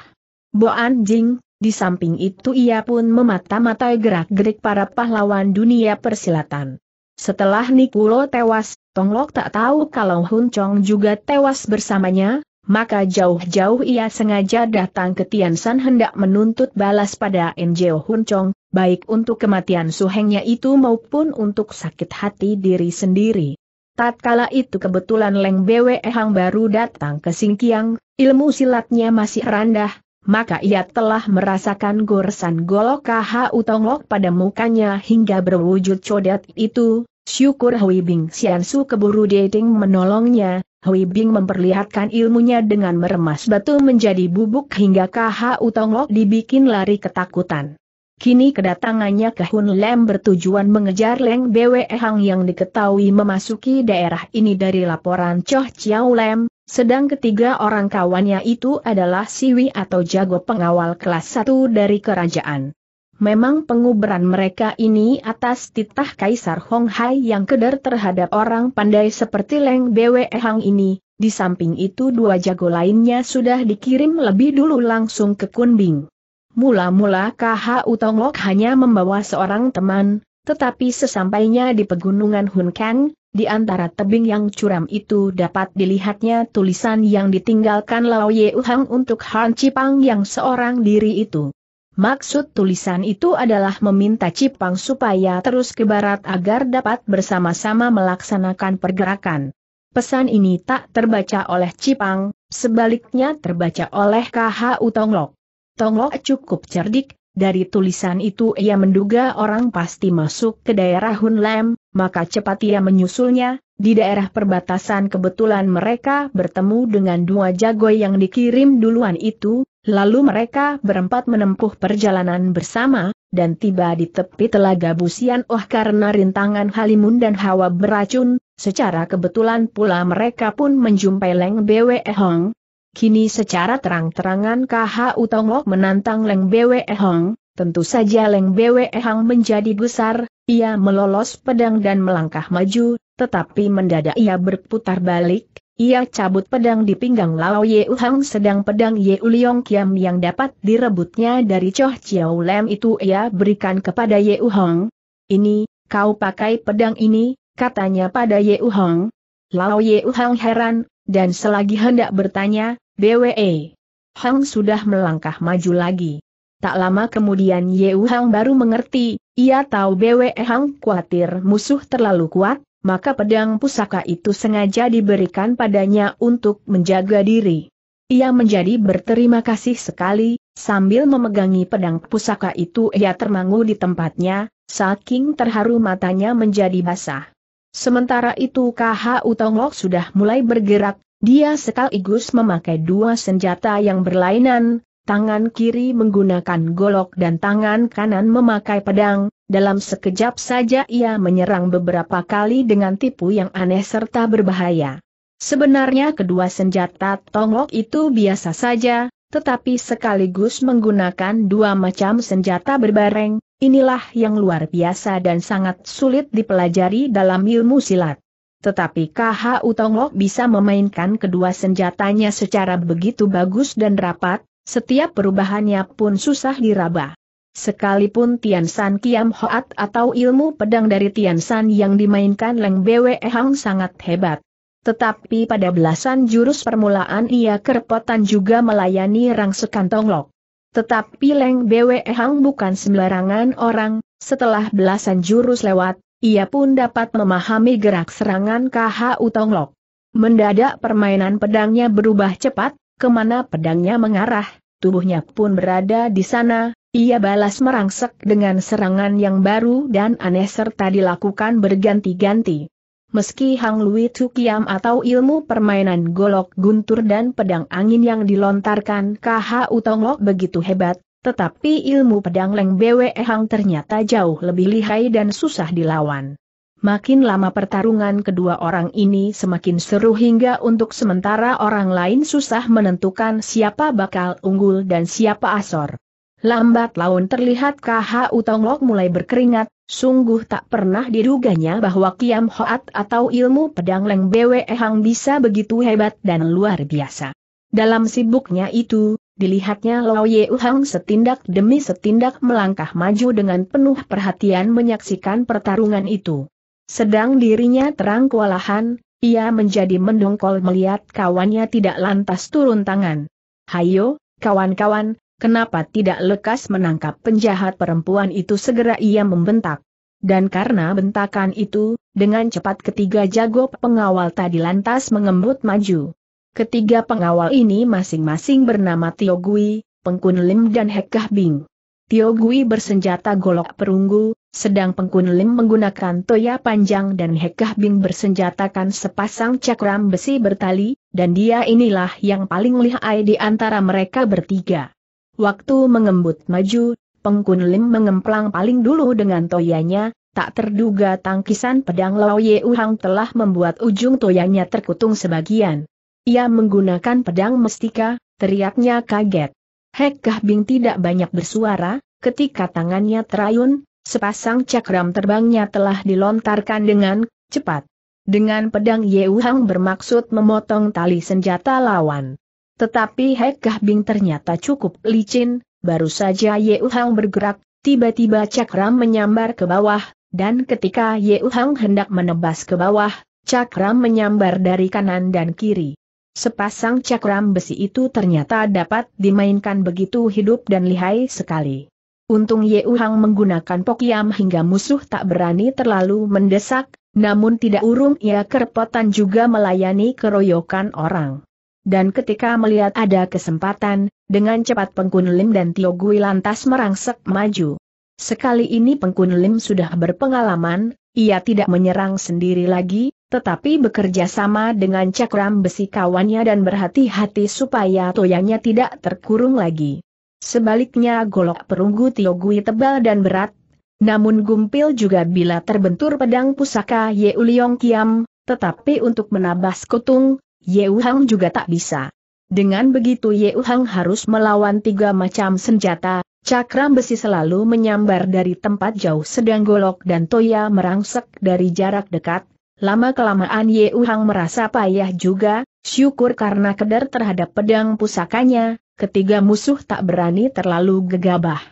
Bo anjing, di samping itu ia pun memata-matai gerak-gerik para pahlawan dunia persilatan. Setelah Nikulo tewas, Tonglok tak tahu kalau Hun Chong juga tewas bersamanya, maka jauh-jauh ia sengaja datang ke Tian San hendak menuntut balas pada Njeo Hun Chong, baik untuk kematian suhengnya itu maupun untuk sakit hati diri sendiri. Tatkala itu kebetulan Leng Bwe Hang baru datang ke Singkiang, ilmu silatnya masih rendah, maka ia telah merasakan goresan golok kaha Tonglok pada mukanya hingga berwujud codet itu, syukur Hui Bing Sian Su keburu dating menolongnya, Hui Bing memperlihatkan ilmunya dengan meremas batu menjadi bubuk hingga kaha Tonglok dibikin lari ketakutan. Kini kedatangannya ke Hun Lem bertujuan mengejar Leng Bwe Hang yang diketahui memasuki daerah ini dari laporan Choh Chiao Lem, sedang ketiga orang kawannya itu adalah Siwi atau jago pengawal kelas 1 dari kerajaan. Memang penguburan mereka ini atas titah Kaisar Hong Hai yang keder terhadap orang pandai seperti Leng Bwe Hang ini, di samping itu dua jago lainnya sudah dikirim lebih dulu langsung ke Kunbing. Mula-mula KH Utonglok hanya membawa seorang teman, tetapi sesampainya di pegunungan Hunkang, di antara tebing yang curam itu dapat dilihatnya tulisan yang ditinggalkan Lao Ye Uhang untuk Han Cipang yang seorang diri itu. Maksud tulisan itu adalah meminta Cipang supaya terus ke barat agar dapat bersama-sama melaksanakan pergerakan. Pesan ini tak terbaca oleh Cipang, sebaliknya terbaca oleh KH Utonglok. Tonglok cukup cerdik, dari tulisan itu ia menduga orang pasti masuk ke daerah Hun Lam, maka cepat ia menyusulnya, di daerah perbatasan kebetulan mereka bertemu dengan dua jago yang dikirim duluan itu, lalu mereka berempat menempuh perjalanan bersama, dan tiba di tepi telaga Busian Oh karena rintangan halimun dan hawa beracun, secara kebetulan pula mereka pun menjumpai Leng Bwe Hong, Kini secara terang-terangan KH Tongok menantang Leng Bwe Hong, tentu saja Leng Bwe Hong menjadi gusar, ia melolos pedang dan melangkah maju, tetapi mendadak ia berputar balik, ia cabut pedang di pinggang Lao Ye Hong sedang pedang Ye Uliong Kiam yang dapat direbutnya dari Choh Chiao Lem itu ia berikan kepada Ye Hong. Ini, kau pakai pedang ini, katanya pada Ye Hong. Lao Ye Hong heran, dan selagi hendak bertanya, BWE. Hang sudah melangkah maju lagi. Tak lama kemudian Yeu Hang baru mengerti, ia tahu BWE Hang khawatir musuh terlalu kuat, maka pedang pusaka itu sengaja diberikan padanya untuk menjaga diri. Ia menjadi berterima kasih sekali, sambil memegangi pedang pusaka itu ia termangu di tempatnya, saking terharu matanya menjadi basah. Sementara itu KH Utonglok sudah mulai bergerak, dia sekaligus memakai dua senjata yang berlainan, tangan kiri menggunakan golok dan tangan kanan memakai pedang, dalam sekejap saja ia menyerang beberapa kali dengan tipu yang aneh serta berbahaya. Sebenarnya kedua senjata tongok itu biasa saja, tetapi sekaligus menggunakan dua macam senjata berbareng, inilah yang luar biasa dan sangat sulit dipelajari dalam ilmu silat. Tetapi KH Utonglok bisa memainkan kedua senjatanya secara begitu bagus dan rapat, setiap perubahannya pun susah diraba. Sekalipun Tian San Kiam Hoat atau ilmu pedang dari Tian San yang dimainkan Leng Bwe Hang sangat hebat. Tetapi pada belasan jurus permulaan ia kerepotan juga melayani rangsekan Tonglok. Tetapi Leng Bwe Hang bukan sembarangan orang, setelah belasan jurus lewat, ia pun dapat memahami gerak serangan KH Utonglok. Mendadak permainan pedangnya berubah cepat, kemana pedangnya mengarah, tubuhnya pun berada di sana, ia balas merangsek dengan serangan yang baru dan aneh serta dilakukan berganti-ganti. Meski Hang Lui Tukiam atau ilmu permainan golok guntur dan pedang angin yang dilontarkan KH Utonglok begitu hebat, tetapi ilmu pedang Leng Bwe Hang ternyata jauh lebih lihai dan susah dilawan. Makin lama pertarungan kedua orang ini semakin seru hingga untuk sementara orang lain susah menentukan siapa bakal unggul dan siapa asor. Lambat laun terlihat KH Utong Lok mulai berkeringat, sungguh tak pernah diduganya bahwa Kiam Hoat atau ilmu pedang Leng Bwe Hang bisa begitu hebat dan luar biasa. Dalam sibuknya itu, Dilihatnya Lao Uhang setindak demi setindak melangkah maju dengan penuh perhatian menyaksikan pertarungan itu. Sedang dirinya terang kewalahan, ia menjadi mendongkol melihat kawannya tidak lantas turun tangan. Hayo, kawan-kawan, kenapa tidak lekas menangkap penjahat perempuan itu segera ia membentak. Dan karena bentakan itu, dengan cepat ketiga jago pengawal tadi lantas mengembut maju. Ketiga pengawal ini masing-masing bernama Tio Gui, Pengkun Lim dan Hekah Bing. Tio Gui bersenjata golok perunggu, sedang Pengkun Lim menggunakan toya panjang dan Hekah Bing bersenjatakan sepasang cakram besi bertali, dan dia inilah yang paling lihai di antara mereka bertiga. Waktu mengembut maju, Pengkun Lim mengemplang paling dulu dengan toyanya, Tak terduga tangkisan pedang Lao Ye Uhang telah membuat ujung toyanya terkutung sebagian. Ia menggunakan pedang mestika, teriaknya kaget. Hek Bing tidak banyak bersuara, ketika tangannya terayun, sepasang cakram terbangnya telah dilontarkan dengan cepat. Dengan pedang Yeuhang bermaksud memotong tali senjata lawan. Tetapi Hek Bing ternyata cukup licin, baru saja Yeuhang bergerak, tiba-tiba cakram menyambar ke bawah, dan ketika Yeuhang hendak menebas ke bawah, cakram menyambar dari kanan dan kiri. Sepasang cakram besi itu ternyata dapat dimainkan begitu hidup dan lihai sekali. Untung Ye Uhang menggunakan pokiam hingga musuh tak berani terlalu mendesak, namun tidak urung ia kerepotan juga melayani keroyokan orang. Dan ketika melihat ada kesempatan, dengan cepat Pengkun Lim dan Tio Gui lantas merangsek maju. Sekali ini Pengkun Lim sudah berpengalaman, ia tidak menyerang sendiri lagi, tetapi bekerja sama dengan cakram besi kawannya dan berhati-hati supaya toyangnya tidak terkurung lagi. Sebaliknya golok perunggu Tiogui tebal dan berat, namun gumpil juga bila terbentur pedang pusaka ye uliong Kiam, tetapi untuk menabas kutung, ye uhang juga tak bisa. Dengan begitu ye uhang harus melawan tiga macam senjata, cakram besi selalu menyambar dari tempat jauh sedang golok dan toya merangsek dari jarak dekat, Lama-kelamaan Ye Uhang merasa payah juga, syukur karena keder terhadap pedang pusakanya, ketiga musuh tak berani terlalu gegabah.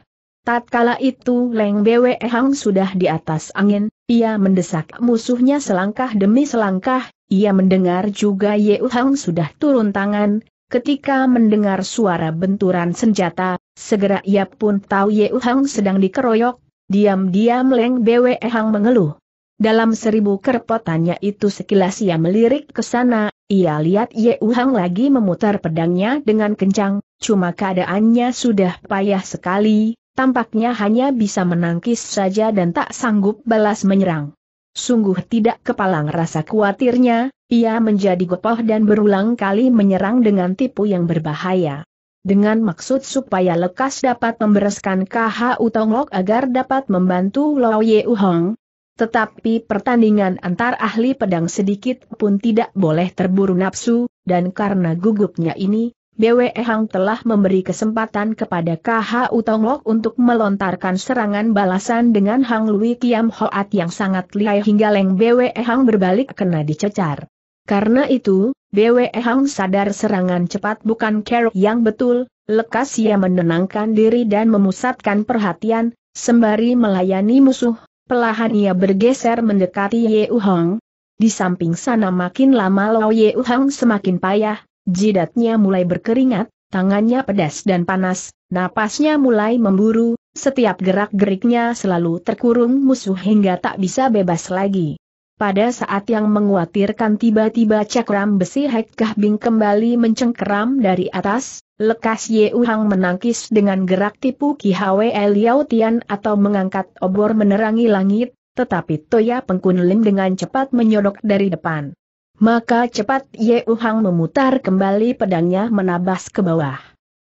Tatkala itu Leng Bwe Hang sudah di atas angin, ia mendesak musuhnya selangkah demi selangkah, ia mendengar juga Ye Uhang sudah turun tangan, ketika mendengar suara benturan senjata, segera ia pun tahu Ye Uhang sedang dikeroyok, diam-diam Leng Bwe Hang mengeluh. Dalam seribu kerepotannya itu sekilas ia melirik ke sana, ia lihat Ye Uhang lagi memutar pedangnya dengan kencang, cuma keadaannya sudah payah sekali, tampaknya hanya bisa menangkis saja dan tak sanggup balas menyerang. Sungguh tidak kepalang rasa khawatirnya, ia menjadi gopoh dan berulang kali menyerang dengan tipu yang berbahaya. Dengan maksud supaya lekas dapat membereskan KH Utong Lok agar dapat membantu Lo Ye Uhang, tetapi pertandingan antar ahli pedang sedikit pun tidak boleh terburu nafsu, dan karena gugupnya ini, BWE Hang telah memberi kesempatan kepada KH Utonglok untuk melontarkan serangan balasan dengan Hang Lui Kiam Hoat yang sangat lihai hingga Leng BWE Hang berbalik kena dicecar. Karena itu, BWE Hang sadar serangan cepat bukan kerok yang betul, lekas ia menenangkan diri dan memusatkan perhatian, sembari melayani musuh, Pelahan ia bergeser mendekati Ye Uhang. Di samping sana makin lama Lao Ye Uhang semakin payah, jidatnya mulai berkeringat, tangannya pedas dan panas, napasnya mulai memburu, setiap gerak-geriknya selalu terkurung musuh hingga tak bisa bebas lagi. Pada saat yang mengkhawatirkan tiba-tiba cakram besi Hek Kah Bing kembali mencengkeram dari atas, Lekas Ye Uhang menangkis dengan gerak tipu Ki Hwe Liao Tian atau mengangkat obor menerangi langit, tetapi Toya Pengkun Lim dengan cepat menyodok dari depan. Maka cepat Ye Uhang memutar kembali pedangnya menabas ke bawah.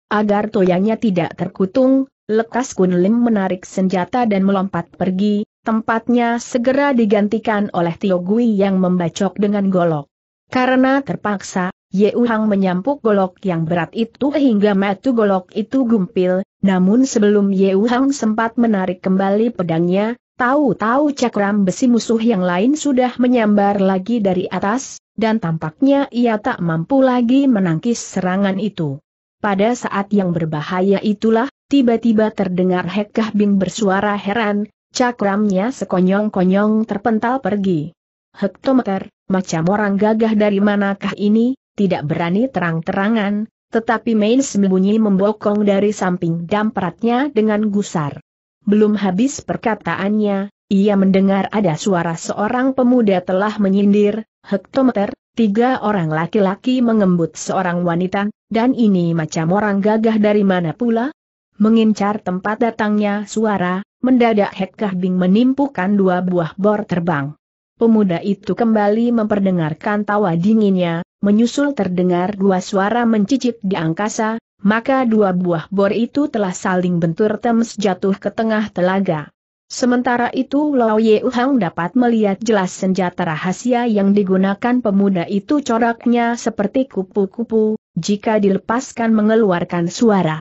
Agar toyanya tidak terkutung, lekas Kun Lim menarik senjata dan melompat pergi, tempatnya segera digantikan oleh Tio Gui yang membacok dengan golok. Karena terpaksa, Ye Uhang menyampuk golok yang berat itu hingga metu golok itu gumpil, namun sebelum Ye Uhang sempat menarik kembali pedangnya, tahu-tahu cakram besi musuh yang lain sudah menyambar lagi dari atas, dan tampaknya ia tak mampu lagi menangkis serangan itu. Pada saat yang berbahaya itulah, tiba-tiba terdengar Hekah Bing bersuara heran, cakramnya sekonyong-konyong terpental pergi. Hektometer, macam orang gagah dari manakah ini? tidak berani terang-terangan, tetapi Main sembunyi membokong dari samping dampratnya dengan gusar. Belum habis perkataannya, ia mendengar ada suara seorang pemuda telah menyindir, hektometer, tiga orang laki-laki mengembut seorang wanita, dan ini macam orang gagah dari mana pula? Mengincar tempat datangnya suara, mendadak Hekah Bing menimpukan dua buah bor terbang. Pemuda itu kembali memperdengarkan tawa dinginnya, menyusul terdengar dua suara mencicit di angkasa, maka dua buah bor itu telah saling bentur temes jatuh ke tengah telaga. Sementara itu Lao Ye Uhang dapat melihat jelas senjata rahasia yang digunakan pemuda itu coraknya seperti kupu-kupu, jika dilepaskan mengeluarkan suara.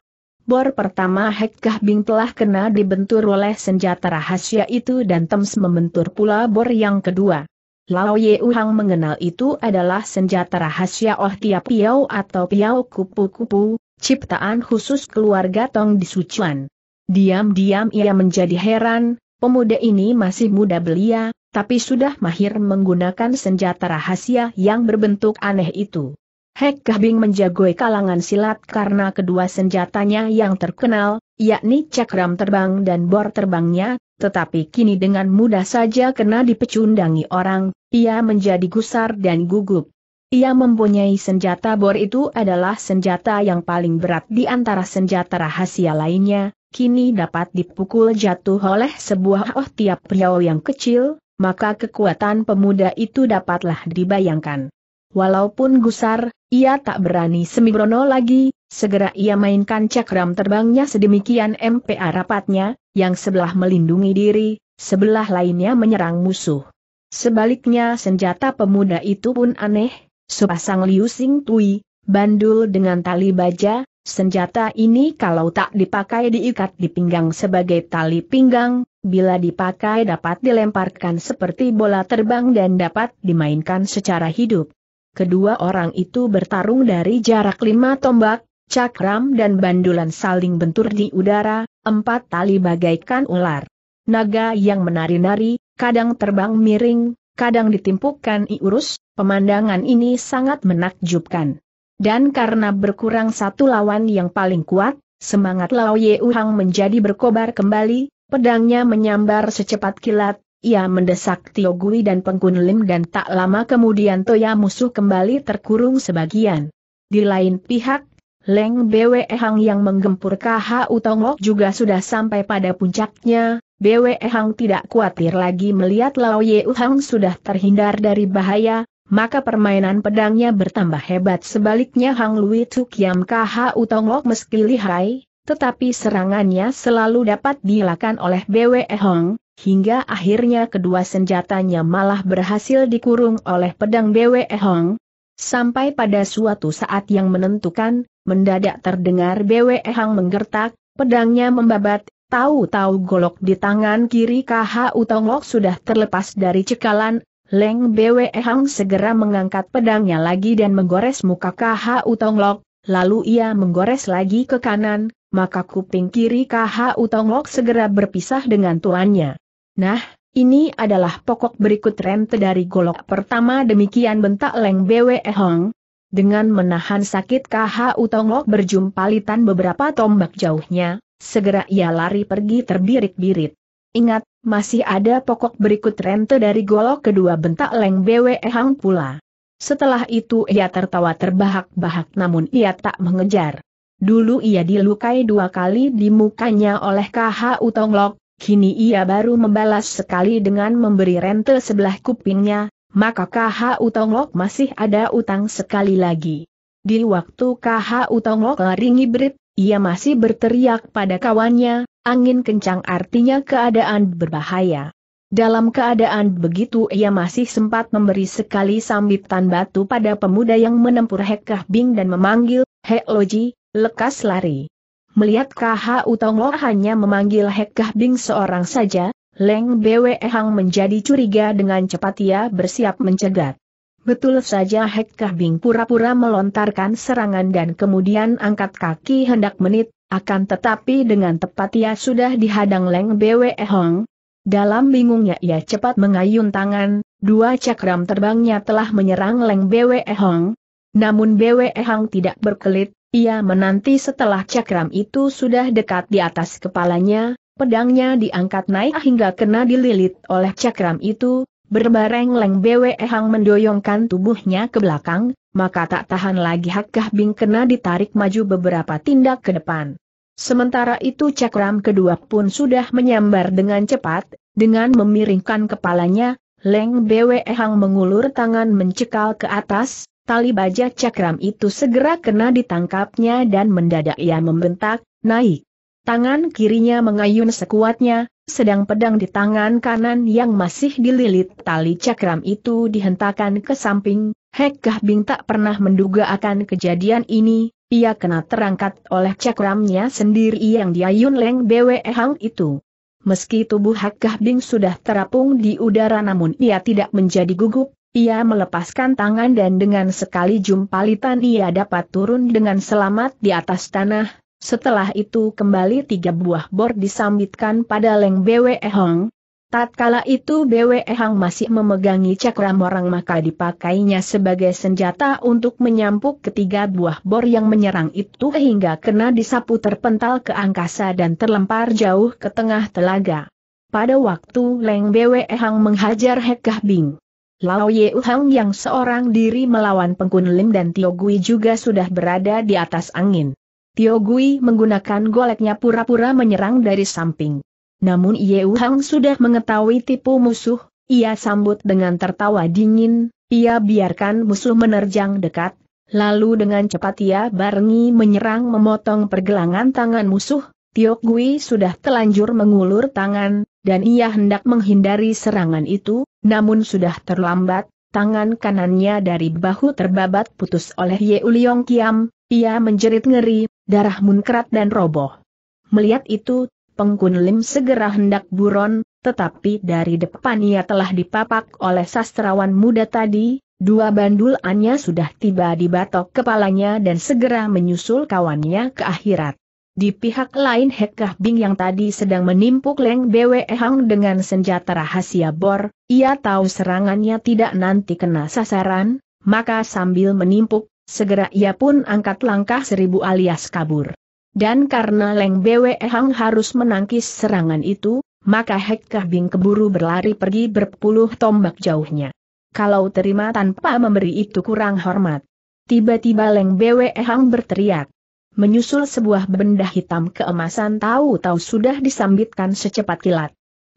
Bor pertama Hek Gah Bing telah kena dibentur oleh senjata rahasia itu dan Tems membentur pula bor yang kedua. Lao Ye Uhang mengenal itu adalah senjata rahasia Oh Tia Piao atau Piao Kupu-Kupu, ciptaan khusus keluarga Tong di Sichuan. Diam-diam ia menjadi heran, pemuda ini masih muda belia, tapi sudah mahir menggunakan senjata rahasia yang berbentuk aneh itu. Hek Kahbing menjagoi kalangan silat karena kedua senjatanya yang terkenal, yakni cakram terbang dan bor terbangnya, tetapi kini dengan mudah saja kena dipecundangi orang, ia menjadi gusar dan gugup. Ia mempunyai senjata bor itu adalah senjata yang paling berat di antara senjata rahasia lainnya, kini dapat dipukul jatuh oleh sebuah oh tiap pria yang kecil, maka kekuatan pemuda itu dapatlah dibayangkan. Walaupun gusar, ia tak berani semibrono lagi, Segera ia mainkan cakram terbangnya sedemikian MPA rapatnya, yang sebelah melindungi diri, sebelah lainnya menyerang musuh. Sebaliknya senjata pemuda itu pun aneh, sepasang Liu Sing Tui, bandul dengan tali baja, senjata ini kalau tak dipakai diikat di pinggang sebagai tali pinggang, bila dipakai dapat dilemparkan seperti bola terbang dan dapat dimainkan secara hidup. Kedua orang itu bertarung dari jarak lima tombak, cakram dan bandulan saling bentur di udara, empat tali bagaikan ular. Naga yang menari-nari, kadang terbang miring, kadang ditimpukan iurus, pemandangan ini sangat menakjubkan. Dan karena berkurang satu lawan yang paling kuat, semangat Lao Ye Uhang menjadi berkobar kembali, pedangnya menyambar secepat kilat, ia mendesak Tio Gui dan Pengkun Lim dan tak lama kemudian Toya musuh kembali terkurung sebagian. Di lain pihak, Leng Bwe Hang yang menggempur KH Utongok juga sudah sampai pada puncaknya, Bwe Hang tidak khawatir lagi melihat Lao Ye Hang sudah terhindar dari bahaya, maka permainan pedangnya bertambah hebat sebaliknya Hang Lui Tukiam KH Utongok meski lihai, tetapi serangannya selalu dapat dilakukan oleh Bwe Hang, hingga akhirnya kedua senjatanya malah berhasil dikurung oleh pedang Bwe Hang. Sampai pada suatu saat yang menentukan, mendadak terdengar BW Hang menggertak, pedangnya membabat, tahu-tahu golok di tangan kiri KH Utonglok sudah terlepas dari cekalan, Leng BW Hang segera mengangkat pedangnya lagi dan menggores muka KH Utonglok, lalu ia menggores lagi ke kanan, maka kuping kiri KH Utonglok segera berpisah dengan tuannya. Nah, ini adalah pokok berikut rente dari golok pertama demikian bentak Leng Bwe Hong. Dengan menahan sakit kh utonglok berjumpa litan beberapa tombak jauhnya, segera ia lari pergi terbirit-birit. Ingat, masih ada pokok berikut rente dari golok kedua bentak Leng Bwe Hong pula. Setelah itu ia tertawa terbahak-bahak namun ia tak mengejar. Dulu ia dilukai dua kali di mukanya oleh kh utonglok Kini ia baru membalas sekali dengan memberi rente sebelah kupingnya, maka KH Utonglok masih ada utang sekali lagi. Di waktu KH Utonglok lari ngibrit, ia masih berteriak pada kawannya, angin kencang artinya keadaan berbahaya. Dalam keadaan begitu ia masih sempat memberi sekali sambitan batu pada pemuda yang menempur Hekah Bing dan memanggil, Hek Loji, lekas lari. Melihat KHU Tonglo hanya memanggil Hek Bing seorang saja, Leng Bwe Hang menjadi curiga dengan cepat ia bersiap mencegat. Betul saja Hek Bing pura-pura melontarkan serangan dan kemudian angkat kaki hendak menit, akan tetapi dengan tepat ia sudah dihadang Leng Bwe Hang. Dalam bingungnya ia cepat mengayun tangan, dua cakram terbangnya telah menyerang Leng Bwe Hang. Namun Bwe Hang tidak berkelit, ia menanti setelah cakram itu sudah dekat di atas kepalanya, pedangnya diangkat naik hingga kena dililit oleh cakram itu, berbareng leng bewe hang mendoyongkan tubuhnya ke belakang, maka tak tahan lagi Hak Bing kena ditarik maju beberapa tindak ke depan. Sementara itu cakram kedua pun sudah menyambar dengan cepat, dengan memiringkan kepalanya, Leng Bwe Hang mengulur tangan mencekal ke atas, tali baja cakram itu segera kena ditangkapnya dan mendadak ia membentak, naik. Tangan kirinya mengayun sekuatnya, sedang pedang di tangan kanan yang masih dililit tali cakram itu dihentakan ke samping, Hek Bing tak pernah menduga akan kejadian ini, ia kena terangkat oleh cakramnya sendiri yang diayun Leng Bwe Hang itu. Meski tubuh Hak Bing sudah terapung di udara namun ia tidak menjadi gugup, ia melepaskan tangan dan dengan sekali jumpalitan ia dapat turun dengan selamat di atas tanah. Setelah itu kembali tiga buah bor disambitkan pada Leng Bwe Hong. Tatkala itu Bwe Hong masih memegangi cakram orang maka dipakainya sebagai senjata untuk menyampuk ketiga buah bor yang menyerang itu hingga kena disapu terpental ke angkasa dan terlempar jauh ke tengah telaga. Pada waktu Leng Bwe Hong menghajar Hekah Bing. Lao Ye Uhang yang seorang diri melawan Pengkun Lim dan Tio Gui juga sudah berada di atas angin. Tio Gui menggunakan goleknya pura-pura menyerang dari samping. Namun Ye Uhang sudah mengetahui tipu musuh, ia sambut dengan tertawa dingin, ia biarkan musuh menerjang dekat, lalu dengan cepat ia barengi menyerang memotong pergelangan tangan musuh, Tiok Gui sudah telanjur mengulur tangan, dan ia hendak menghindari serangan itu, namun sudah terlambat, tangan kanannya dari bahu terbabat putus oleh Ye Uliong Kiam, ia menjerit ngeri, darah munkrat dan roboh. Melihat itu, Pengkun Lim segera hendak buron, tetapi dari depan ia telah dipapak oleh sastrawan muda tadi, dua bandulannya sudah tiba di batok kepalanya dan segera menyusul kawannya ke akhirat. Di pihak lain Hekah Bing yang tadi sedang menimpuk Leng Bwe Hang dengan senjata rahasia bor, ia tahu serangannya tidak nanti kena sasaran, maka sambil menimpuk, segera ia pun angkat langkah seribu alias kabur. Dan karena Leng Bwe Hang harus menangkis serangan itu, maka Hekah Bing keburu berlari pergi berpuluh tombak jauhnya. Kalau terima tanpa memberi itu kurang hormat. Tiba-tiba Leng Bwe Hang berteriak menyusul sebuah benda hitam keemasan tahu-tahu sudah disambitkan secepat kilat.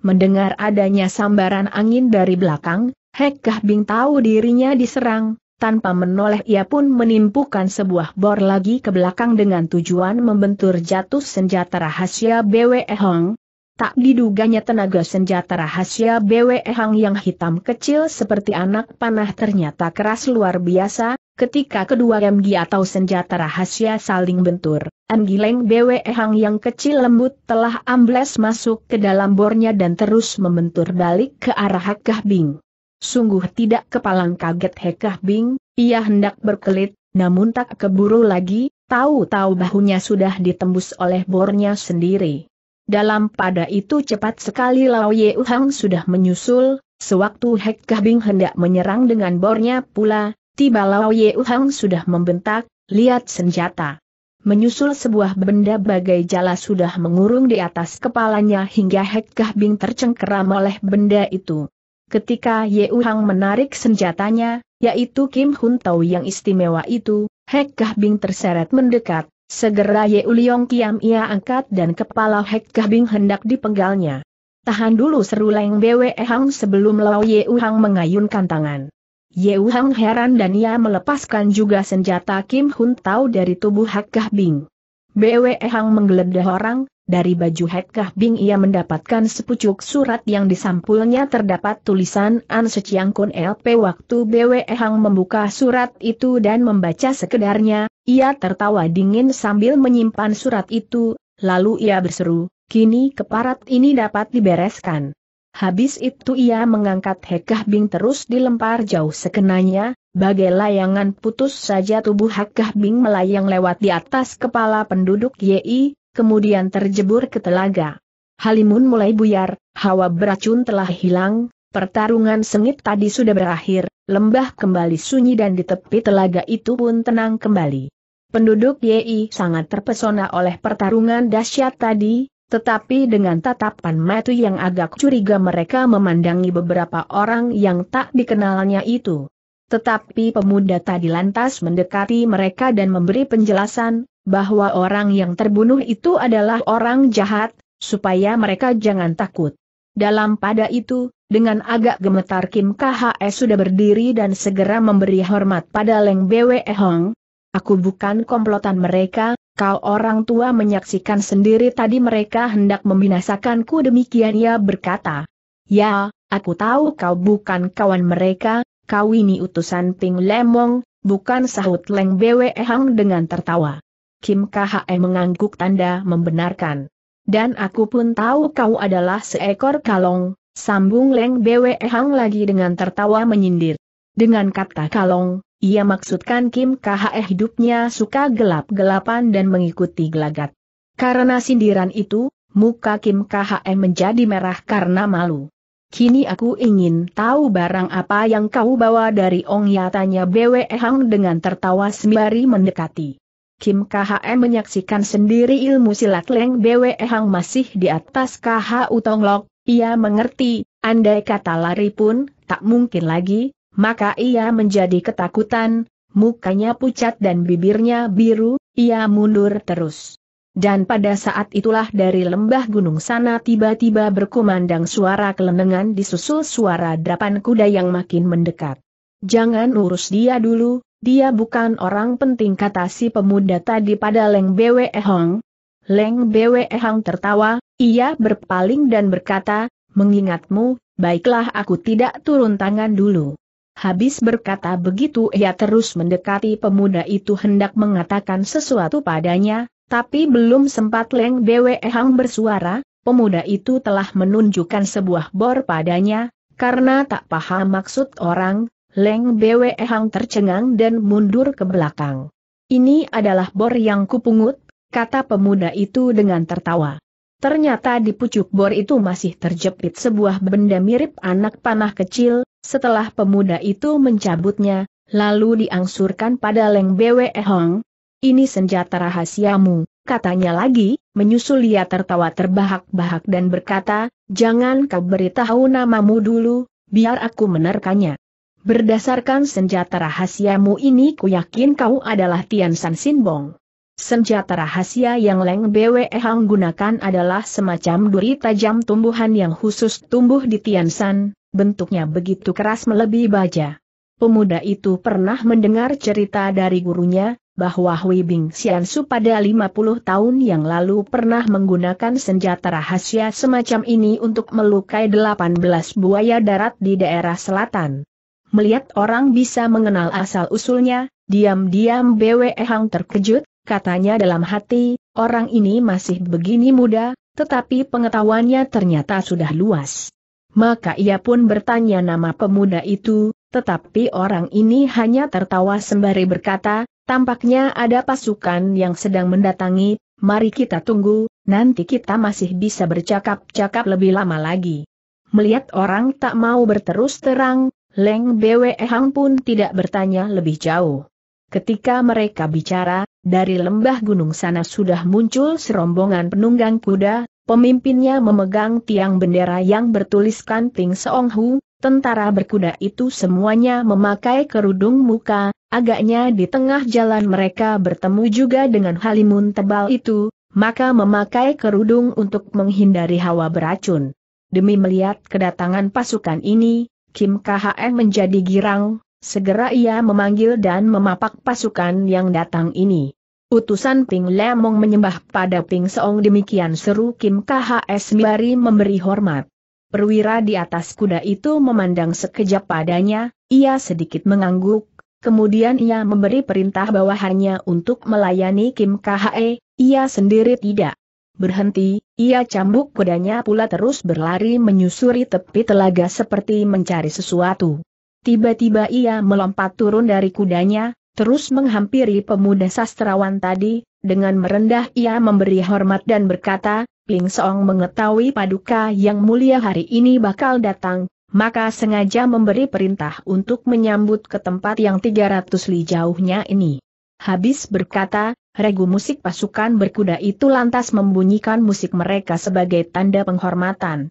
Mendengar adanya sambaran angin dari belakang, Hek Kah Bing tahu dirinya diserang, tanpa menoleh ia pun menimpukan sebuah bor lagi ke belakang dengan tujuan membentur jatuh senjata rahasia BWE Hong, Tak diduganya tenaga senjata rahasia BWE Hang yang hitam kecil seperti anak panah ternyata keras luar biasa, ketika kedua MG atau senjata rahasia saling bentur. MG Leng BWE Hang yang kecil lembut telah ambles masuk ke dalam bornya dan terus membentur balik ke arah Hekah Bing. Sungguh tidak kepalang kaget Hekah Bing, ia hendak berkelit, namun tak keburu lagi, tahu-tahu bahunya sudah ditembus oleh bornya sendiri. Dalam pada itu cepat sekali Lao Ye Uhang sudah menyusul, sewaktu Hek Bing hendak menyerang dengan bornya pula, tiba Lao Ye Uhang sudah membentak, lihat senjata. Menyusul sebuah benda bagai jala sudah mengurung di atas kepalanya hingga Hek Bing tercengkeram oleh benda itu. Ketika Ye Uhang menarik senjatanya, yaitu Kim Hun Tau yang istimewa itu, Hek Bing terseret mendekat, Segera Ye Uliong Kiam ia angkat dan kepala Hek Bing hendak dipenggalnya. Tahan dulu seru Leng Bwe Hang sebelum Lao Ye Uhang mengayunkan tangan. Ye Hang heran dan ia melepaskan juga senjata Kim Hun Tao dari tubuh Hek Bing. BWE Hang menggeledah orang, dari baju Hek Bing ia mendapatkan sepucuk surat yang di sampulnya terdapat tulisan An Seciang Kun LP waktu BWE Hang membuka surat itu dan membaca sekedarnya, ia tertawa dingin sambil menyimpan surat itu, lalu ia berseru, kini keparat ini dapat dibereskan. Habis itu ia mengangkat Hekah Bing terus dilempar jauh sekenanya, bagai layangan putus saja tubuh Hekah Bing melayang lewat di atas kepala penduduk Yi, kemudian terjebur ke telaga. Halimun mulai buyar, hawa beracun telah hilang, pertarungan sengit tadi sudah berakhir, lembah kembali sunyi dan di tepi telaga itu pun tenang kembali. Penduduk Yi sangat terpesona oleh pertarungan dahsyat tadi, tetapi dengan tatapan mata yang agak curiga mereka memandangi beberapa orang yang tak dikenalnya itu. Tetapi pemuda tadi lantas mendekati mereka dan memberi penjelasan, bahwa orang yang terbunuh itu adalah orang jahat, supaya mereka jangan takut. Dalam pada itu, dengan agak gemetar Kim KHS sudah berdiri dan segera memberi hormat pada Leng Bwe Hong, Aku bukan komplotan mereka, kau orang tua menyaksikan sendiri tadi mereka hendak membinasakanku demikian ia berkata. Ya, aku tahu kau bukan kawan mereka, kau ini utusan Ping Lemong, bukan sahut Leng Bwe Hang dengan tertawa. Kim KHE mengangguk tanda membenarkan. Dan aku pun tahu kau adalah seekor kalong, sambung Leng Bwe Hang lagi dengan tertawa menyindir. Dengan kata kalong, ia maksudkan Kim KHE hidupnya suka gelap-gelapan dan mengikuti gelagat. Karena sindiran itu, muka Kim KHE menjadi merah karena malu. Kini aku ingin tahu barang apa yang kau bawa dari Ong Ya tanya BWE Hang dengan tertawa sembari mendekati. Kim KHE menyaksikan sendiri ilmu silat Leng BWE Hang masih di atas KH Utong Lok, ia mengerti, andai kata lari pun, tak mungkin lagi, maka ia menjadi ketakutan, mukanya pucat dan bibirnya biru, ia mundur terus. Dan pada saat itulah dari lembah gunung sana tiba-tiba berkumandang suara kelenengan disusul suara drapan kuda yang makin mendekat. Jangan urus dia dulu, dia bukan orang penting kata si pemuda tadi pada Leng Bwe Hong. Leng Bwe Hong tertawa, ia berpaling dan berkata, mengingatmu, baiklah aku tidak turun tangan dulu. Habis berkata begitu ia terus mendekati pemuda itu hendak mengatakan sesuatu padanya, tapi belum sempat Leng Bwe Hang bersuara, pemuda itu telah menunjukkan sebuah bor padanya, karena tak paham maksud orang, Leng Bwe Hang tercengang dan mundur ke belakang. Ini adalah bor yang kupungut, kata pemuda itu dengan tertawa. Ternyata di pucuk bor itu masih terjepit sebuah benda mirip anak panah kecil, setelah pemuda itu mencabutnya, lalu diangsurkan pada Leng Bwe Hong. Ini senjata rahasiamu, katanya lagi, menyusul ia tertawa terbahak-bahak dan berkata, jangan kau beritahu namamu dulu, biar aku menerkannya. Berdasarkan senjata rahasiamu ini ku yakin kau adalah Tian San Sin Bong. Senjata rahasia yang Leng Bwe Hong gunakan adalah semacam duri tajam tumbuhan yang khusus tumbuh di Tian San, Bentuknya begitu keras melebihi baja. Pemuda itu pernah mendengar cerita dari gurunya, bahwa Hui Bing Xiansu pada 50 tahun yang lalu pernah menggunakan senjata rahasia semacam ini untuk melukai 18 buaya darat di daerah selatan. Melihat orang bisa mengenal asal-usulnya, diam-diam Bwe Hang terkejut, katanya dalam hati, orang ini masih begini muda, tetapi pengetahuannya ternyata sudah luas maka ia pun bertanya nama pemuda itu, tetapi orang ini hanya tertawa sembari berkata, tampaknya ada pasukan yang sedang mendatangi, mari kita tunggu, nanti kita masih bisa bercakap-cakap lebih lama lagi. Melihat orang tak mau berterus terang, Leng Bwe Hang pun tidak bertanya lebih jauh. Ketika mereka bicara, dari lembah gunung sana sudah muncul serombongan penunggang kuda, Pemimpinnya memegang tiang bendera yang bertuliskan Ting Seong Hu, tentara berkuda itu semuanya memakai kerudung muka, agaknya di tengah jalan mereka bertemu juga dengan halimun tebal itu, maka memakai kerudung untuk menghindari hawa beracun. Demi melihat kedatangan pasukan ini, Kim KHM menjadi girang, segera ia memanggil dan memapak pasukan yang datang ini. Utusan Ping Lemong menyembah pada Ping Seong demikian seru Kim KHS Miari memberi hormat. Perwira di atas kuda itu memandang sekejap padanya, ia sedikit mengangguk, kemudian ia memberi perintah bawahannya untuk melayani Kim KHE, ia sendiri tidak. Berhenti, ia cambuk kudanya pula terus berlari menyusuri tepi telaga seperti mencari sesuatu. Tiba-tiba ia melompat turun dari kudanya, terus menghampiri pemuda sastrawan tadi, dengan merendah ia memberi hormat dan berkata, Ling Song mengetahui paduka yang mulia hari ini bakal datang, maka sengaja memberi perintah untuk menyambut ke tempat yang 300 li jauhnya ini. Habis berkata, regu musik pasukan berkuda itu lantas membunyikan musik mereka sebagai tanda penghormatan.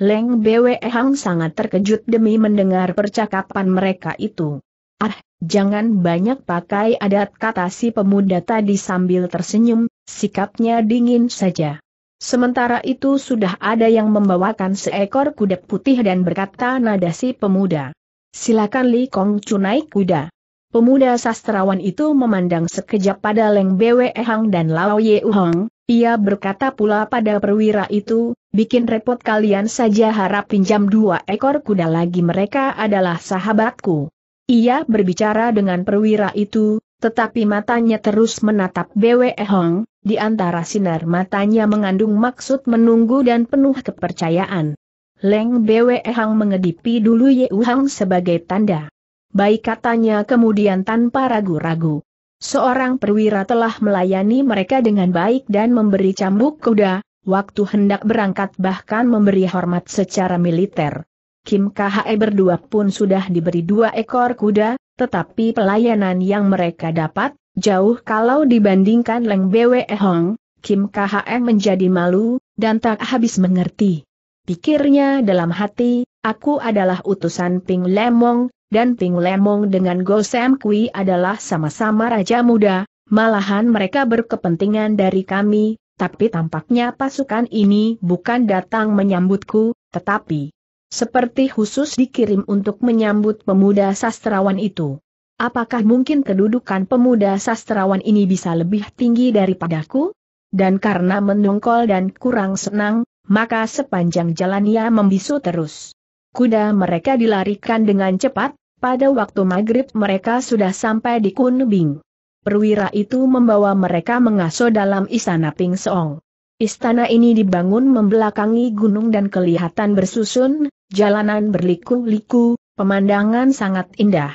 Leng Bwe Hang sangat terkejut demi mendengar percakapan mereka itu. Ah, Jangan banyak pakai adat kata si pemuda tadi sambil tersenyum, sikapnya dingin saja. Sementara itu sudah ada yang membawakan seekor kuda putih dan berkata nada si pemuda. Silakan Li Kong Chu naik kuda. Pemuda sastrawan itu memandang sekejap pada Leng Bwe Hang dan Lao Ye Hong, ia berkata pula pada perwira itu, bikin repot kalian saja harap pinjam dua ekor kuda lagi mereka adalah sahabatku. Ia berbicara dengan perwira itu, tetapi matanya terus menatap BWE Hong, di antara sinar matanya mengandung maksud menunggu dan penuh kepercayaan. Leng BWE Hong mengedipi dulu Ye Hong sebagai tanda. Baik katanya kemudian tanpa ragu-ragu. Seorang perwira telah melayani mereka dengan baik dan memberi cambuk kuda, waktu hendak berangkat bahkan memberi hormat secara militer. Kim KHE berdua pun sudah diberi dua ekor kuda, tetapi pelayanan yang mereka dapat, jauh kalau dibandingkan Leng Bwe Hong, Kim KHE menjadi malu, dan tak habis mengerti. Pikirnya dalam hati, aku adalah utusan Ping Lemong, dan Ping Lemong dengan Go Sam Kui adalah sama-sama raja muda, malahan mereka berkepentingan dari kami, tapi tampaknya pasukan ini bukan datang menyambutku, tetapi seperti khusus dikirim untuk menyambut pemuda sastrawan itu. Apakah mungkin kedudukan pemuda sastrawan ini bisa lebih tinggi daripadaku? Dan karena mendongkol dan kurang senang, maka sepanjang jalan ia membisu terus. Kuda mereka dilarikan dengan cepat, pada waktu maghrib mereka sudah sampai di Kunbing. Perwira itu membawa mereka mengasuh dalam istana Ping Song. Istana ini dibangun membelakangi gunung dan kelihatan bersusun, jalanan berliku-liku, pemandangan sangat indah.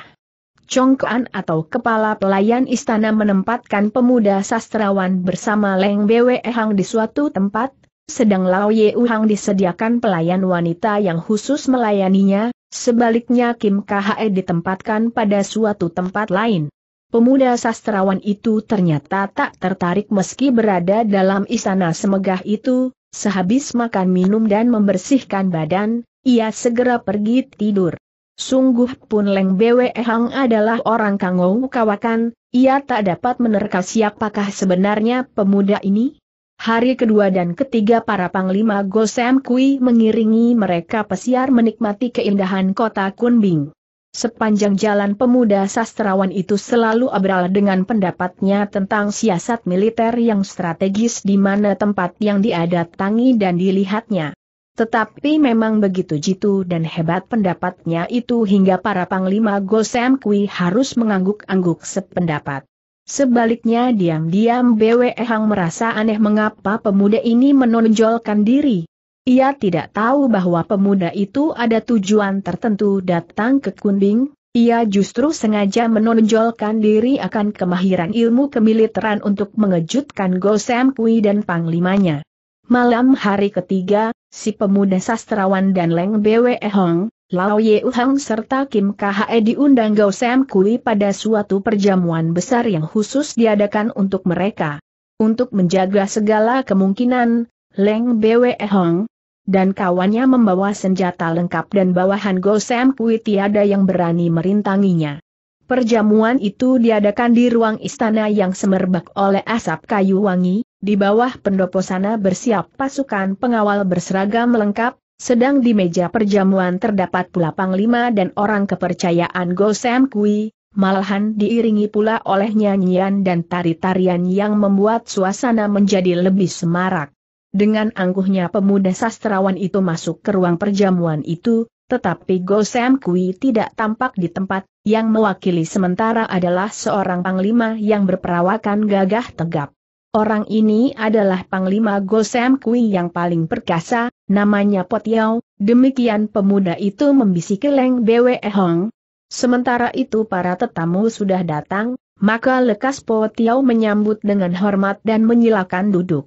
Congkoan atau kepala pelayan istana menempatkan pemuda sastrawan bersama Leng Bwe Hang di suatu tempat, sedang Lao Ye Uhang disediakan pelayan wanita yang khusus melayaninya, sebaliknya Kim Khae ditempatkan pada suatu tempat lain. Pemuda sastrawan itu ternyata tak tertarik meski berada dalam istana semegah itu, sehabis makan minum dan membersihkan badan, ia segera pergi tidur. Sungguh pun Leng Bwe Hang adalah orang kangau kawakan, ia tak dapat menerka siapakah sebenarnya pemuda ini. Hari kedua dan ketiga para panglima Gosem Kui mengiringi mereka pesiar menikmati keindahan kota Kunbing. Sepanjang jalan pemuda sastrawan itu selalu abral dengan pendapatnya tentang siasat militer yang strategis di mana tempat yang diadatangi dan dilihatnya. Tetapi memang begitu jitu dan hebat pendapatnya itu hingga para panglima Gosem Kui harus mengangguk-angguk sependapat. Sebaliknya diam-diam BWE Hang merasa aneh mengapa pemuda ini menonjolkan diri. Ia tidak tahu bahwa pemuda itu ada tujuan tertentu datang ke Kunbing, ia justru sengaja menonjolkan diri akan kemahiran ilmu kemiliteran untuk mengejutkan Gosem Kui dan panglimanya. Malam hari ketiga, si pemuda sastrawan dan Leng Bwe Hong, Lao Ye Hong serta Kim Khae diundang Gao Sam Kui pada suatu perjamuan besar yang khusus diadakan untuk mereka. Untuk menjaga segala kemungkinan, Leng Bwe Hong dan kawannya membawa senjata lengkap dan bawahan Gao Sam Kui tiada yang berani merintanginya. Perjamuan itu diadakan di ruang istana yang semerbak oleh asap kayu wangi, di bawah pendopo sana bersiap pasukan pengawal berseragam lengkap, sedang di meja perjamuan terdapat pula panglima dan orang kepercayaan Gosem Kui, malahan diiringi pula oleh nyanyian dan tari-tarian yang membuat suasana menjadi lebih semarak. Dengan angkuhnya pemuda sastrawan itu masuk ke ruang perjamuan itu, tetapi Go Sam Kui tidak tampak di tempat, yang mewakili sementara adalah seorang panglima yang berperawakan gagah tegap. Orang ini adalah Panglima Go Sam Kui yang paling perkasa, namanya Pot Yau, demikian pemuda itu membisiki Leng Bwe Hong. Sementara itu para tetamu sudah datang, maka lekas Potiao menyambut dengan hormat dan menyilakan duduk.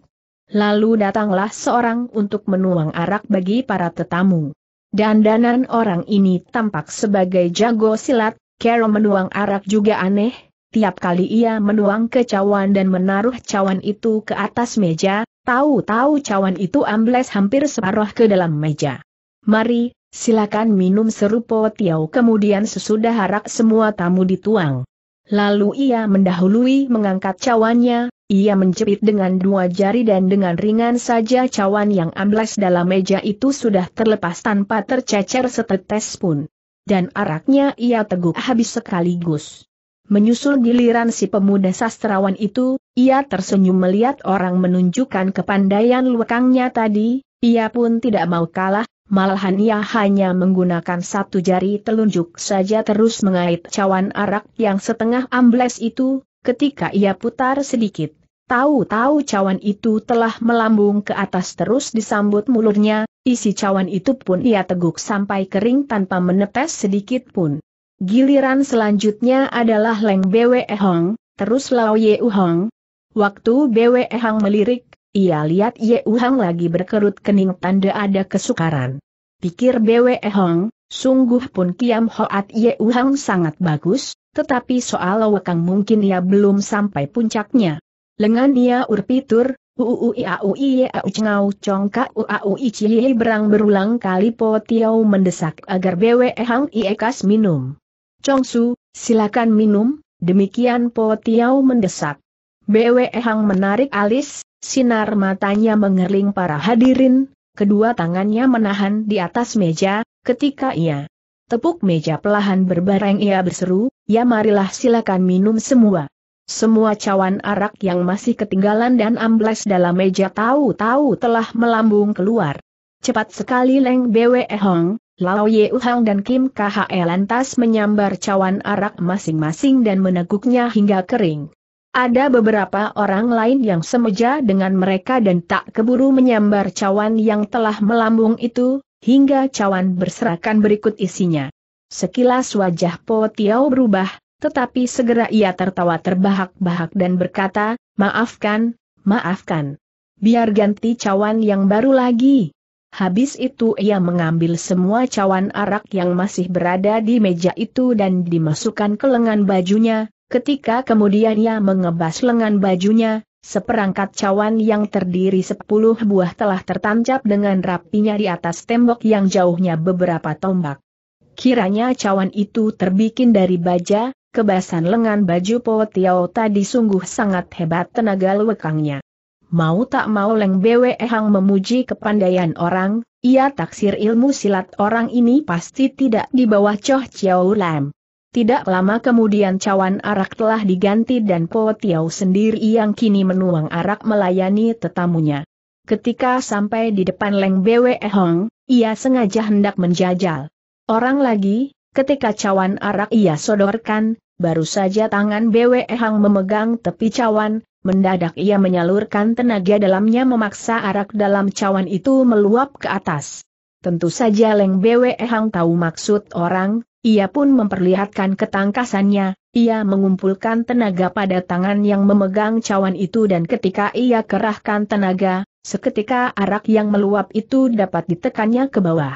Lalu datanglah seorang untuk menuang arak bagi para tetamu. Dandanan orang ini tampak sebagai jago silat, Carol menuang arak juga aneh, tiap kali ia menuang ke cawan dan menaruh cawan itu ke atas meja, tahu-tahu cawan itu ambles hampir separuh ke dalam meja. Mari, silakan minum seru Tiau kemudian sesudah arak semua tamu dituang. Lalu ia mendahului mengangkat cawannya, ia menjepit dengan dua jari dan dengan ringan saja cawan yang amblas dalam meja itu sudah terlepas tanpa tercecer setetes pun. Dan araknya ia teguk habis sekaligus. Menyusul giliran si pemuda sastrawan itu, ia tersenyum melihat orang menunjukkan kepandaian lekangnya tadi, ia pun tidak mau kalah, malahan ia hanya menggunakan satu jari telunjuk saja terus mengait cawan arak yang setengah ambles itu, ketika ia putar sedikit, Tahu-tahu cawan itu telah melambung ke atas terus disambut mulurnya isi cawan itu pun ia teguk sampai kering tanpa menetes sedikit pun. Giliran selanjutnya adalah Leng Bwe Hong, terus Lao Ye Hong. Waktu Bwe Hong melirik, ia lihat Ye Hong lagi berkerut kening tanda ada kesukaran. Pikir Bwe Hong, Sungguh pun Kiam Hoat Ye Hong sangat bagus, tetapi soal wakang mungkin ia belum sampai puncaknya. Lengan dia urpitur, uui cengau congkak uaui berang berulang kali po mendesak agar bwe e hang iekas minum. Congsu, silakan minum, demikian po mendesak. Bwe e hang menarik alis, sinar matanya mengerling para hadirin, kedua tangannya menahan di atas meja, ketika ia tepuk meja pelahan berbareng ia berseru, ya marilah silakan minum semua. Semua cawan arak yang masih ketinggalan dan ambles dalam meja tahu-tahu telah melambung keluar. Cepat sekali Leng Bwe Hong, Lao Ye Uhang dan Kim KHE lantas menyambar cawan arak masing-masing dan meneguknya hingga kering. Ada beberapa orang lain yang semeja dengan mereka dan tak keburu menyambar cawan yang telah melambung itu, hingga cawan berserakan berikut isinya. Sekilas wajah Po Tiao berubah, tetapi segera ia tertawa terbahak-bahak dan berkata, maafkan, maafkan. Biar ganti cawan yang baru lagi. Habis itu ia mengambil semua cawan arak yang masih berada di meja itu dan dimasukkan ke lengan bajunya, ketika kemudian ia mengebas lengan bajunya, seperangkat cawan yang terdiri sepuluh buah telah tertancap dengan rapinya di atas tembok yang jauhnya beberapa tombak. Kiranya cawan itu terbikin dari baja, kebasan lengan baju Po tadi sungguh sangat hebat tenaga lewekangnya. Mau tak mau Leng Bwe Hang memuji kepandaian orang, ia taksir ilmu silat orang ini pasti tidak di bawah Choh Chiao Lam. Tidak lama kemudian cawan arak telah diganti dan Po sendiri yang kini menuang arak melayani tetamunya. Ketika sampai di depan Leng Bwe Hang, ia sengaja hendak menjajal. Orang lagi, ketika cawan arak ia sodorkan, baru saja tangan BWE Hang memegang tepi cawan, mendadak ia menyalurkan tenaga dalamnya memaksa arak dalam cawan itu meluap ke atas. Tentu saja Leng BWE Hang tahu maksud orang, ia pun memperlihatkan ketangkasannya, ia mengumpulkan tenaga pada tangan yang memegang cawan itu dan ketika ia kerahkan tenaga, seketika arak yang meluap itu dapat ditekannya ke bawah.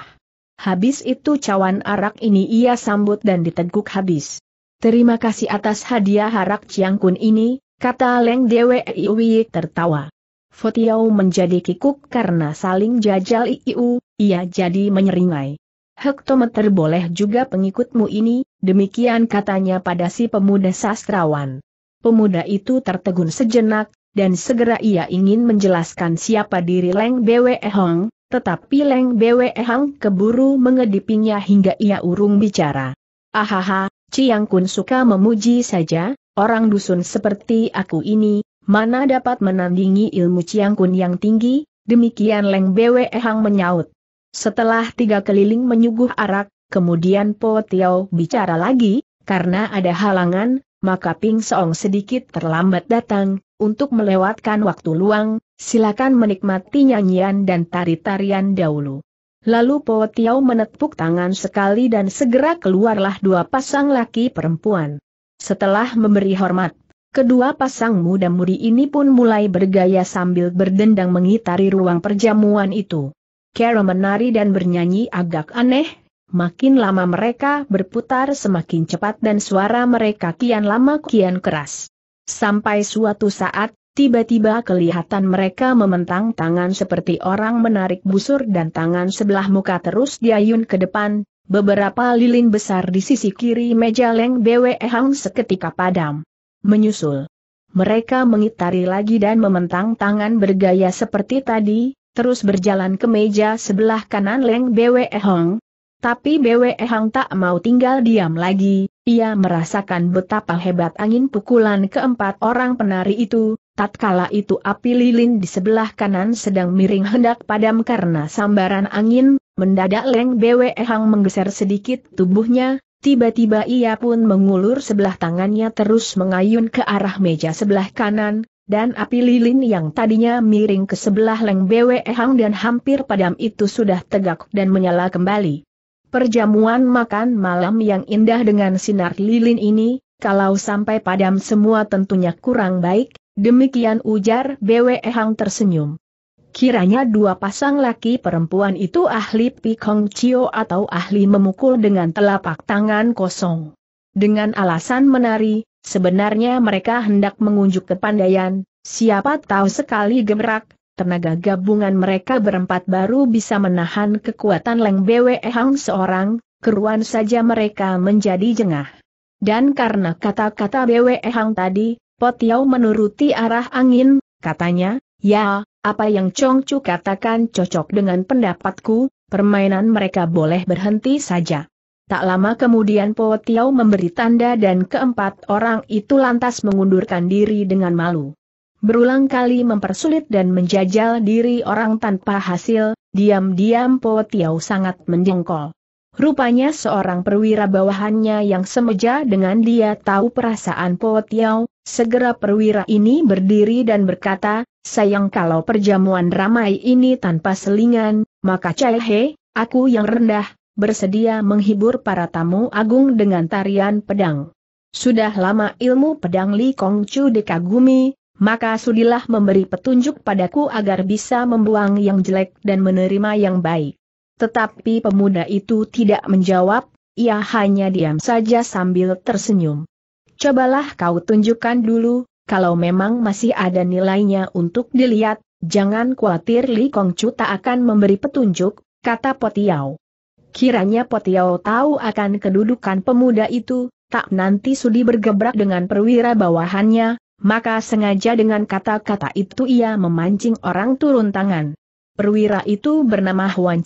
Habis itu cawan arak ini ia sambut dan diteguk habis. Terima kasih atas hadiah harak Chiang Kun ini, kata Leng Dewe Iwi tertawa. Fotiau menjadi kikuk karena saling jajal Iu, ia jadi menyeringai. Hektometer boleh juga pengikutmu ini, demikian katanya pada si pemuda sastrawan. Pemuda itu tertegun sejenak, dan segera ia ingin menjelaskan siapa diri Leng Bwe Hong, tetapi Leng Bwe Hong keburu mengedipinya hingga ia urung bicara. Ahaha, Ciang Kun suka memuji saja, orang dusun seperti aku ini, mana dapat menandingi ilmu Ciang Kun yang tinggi, demikian Leng Bwe Hang menyaut. Setelah tiga keliling menyuguh arak, kemudian Po Tiao bicara lagi, karena ada halangan, maka Ping Song sedikit terlambat datang, untuk melewatkan waktu luang, silakan menikmati nyanyian dan tari-tarian dahulu. Lalu Po Tiau menepuk tangan sekali dan segera keluarlah dua pasang laki perempuan. Setelah memberi hormat, kedua pasang muda-mudi ini pun mulai bergaya sambil berdendang mengitari ruang perjamuan itu. Carol menari dan bernyanyi agak aneh, makin lama mereka berputar semakin cepat dan suara mereka kian lama kian keras. Sampai suatu saat, Tiba-tiba kelihatan mereka mementang tangan seperti orang menarik busur dan tangan sebelah muka terus diayun ke depan, beberapa lilin besar di sisi kiri meja Leng Bwe Hang seketika padam. Menyusul. Mereka mengitari lagi dan mementang tangan bergaya seperti tadi, terus berjalan ke meja sebelah kanan Leng Bwe Hang. Tapi Bwe Hang tak mau tinggal diam lagi, ia merasakan betapa hebat angin pukulan keempat orang penari itu, Tatkala itu api lilin di sebelah kanan sedang miring hendak padam karena sambaran angin, mendadak Leng Bwe Hang menggeser sedikit tubuhnya, tiba-tiba ia pun mengulur sebelah tangannya terus mengayun ke arah meja sebelah kanan, dan api lilin yang tadinya miring ke sebelah Leng Bwe Hang dan hampir padam itu sudah tegak dan menyala kembali. Perjamuan makan malam yang indah dengan sinar lilin ini, kalau sampai padam semua tentunya kurang baik, Demikian ujar Bwe Hang tersenyum. Kiranya dua pasang laki perempuan itu ahli pikong cio atau ahli memukul dengan telapak tangan kosong. Dengan alasan menari, sebenarnya mereka hendak mengunjuk kepandaian, siapa tahu sekali gemerak, tenaga gabungan mereka berempat baru bisa menahan kekuatan Leng Bwe Hang seorang, keruan saja mereka menjadi jengah. Dan karena kata-kata Bwe Hang tadi, Potiau menuruti arah angin, katanya, ya, apa yang Chong Chu katakan cocok dengan pendapatku, permainan mereka boleh berhenti saja. Tak lama kemudian Po memberi tanda dan keempat orang itu lantas mengundurkan diri dengan malu. Berulang kali mempersulit dan menjajal diri orang tanpa hasil, diam-diam Po sangat mendengkol. Rupanya seorang perwira bawahannya yang semeja dengan dia tahu perasaan Po Segera perwira ini berdiri dan berkata, sayang kalau perjamuan ramai ini tanpa selingan, maka Chai He, aku yang rendah, bersedia menghibur para tamu agung dengan tarian pedang. Sudah lama ilmu pedang Li Kong Chu dikagumi, maka sudilah memberi petunjuk padaku agar bisa membuang yang jelek dan menerima yang baik. Tetapi pemuda itu tidak menjawab, ia hanya diam saja sambil tersenyum cobalah kau tunjukkan dulu, kalau memang masih ada nilainya untuk dilihat, jangan khawatir Li Kongcu tak akan memberi petunjuk, kata Potiau. Kiranya Potiau tahu akan kedudukan pemuda itu, tak nanti sudi bergebrak dengan perwira bawahannya, maka sengaja dengan kata-kata itu ia memancing orang turun tangan. Perwira itu bernama Huan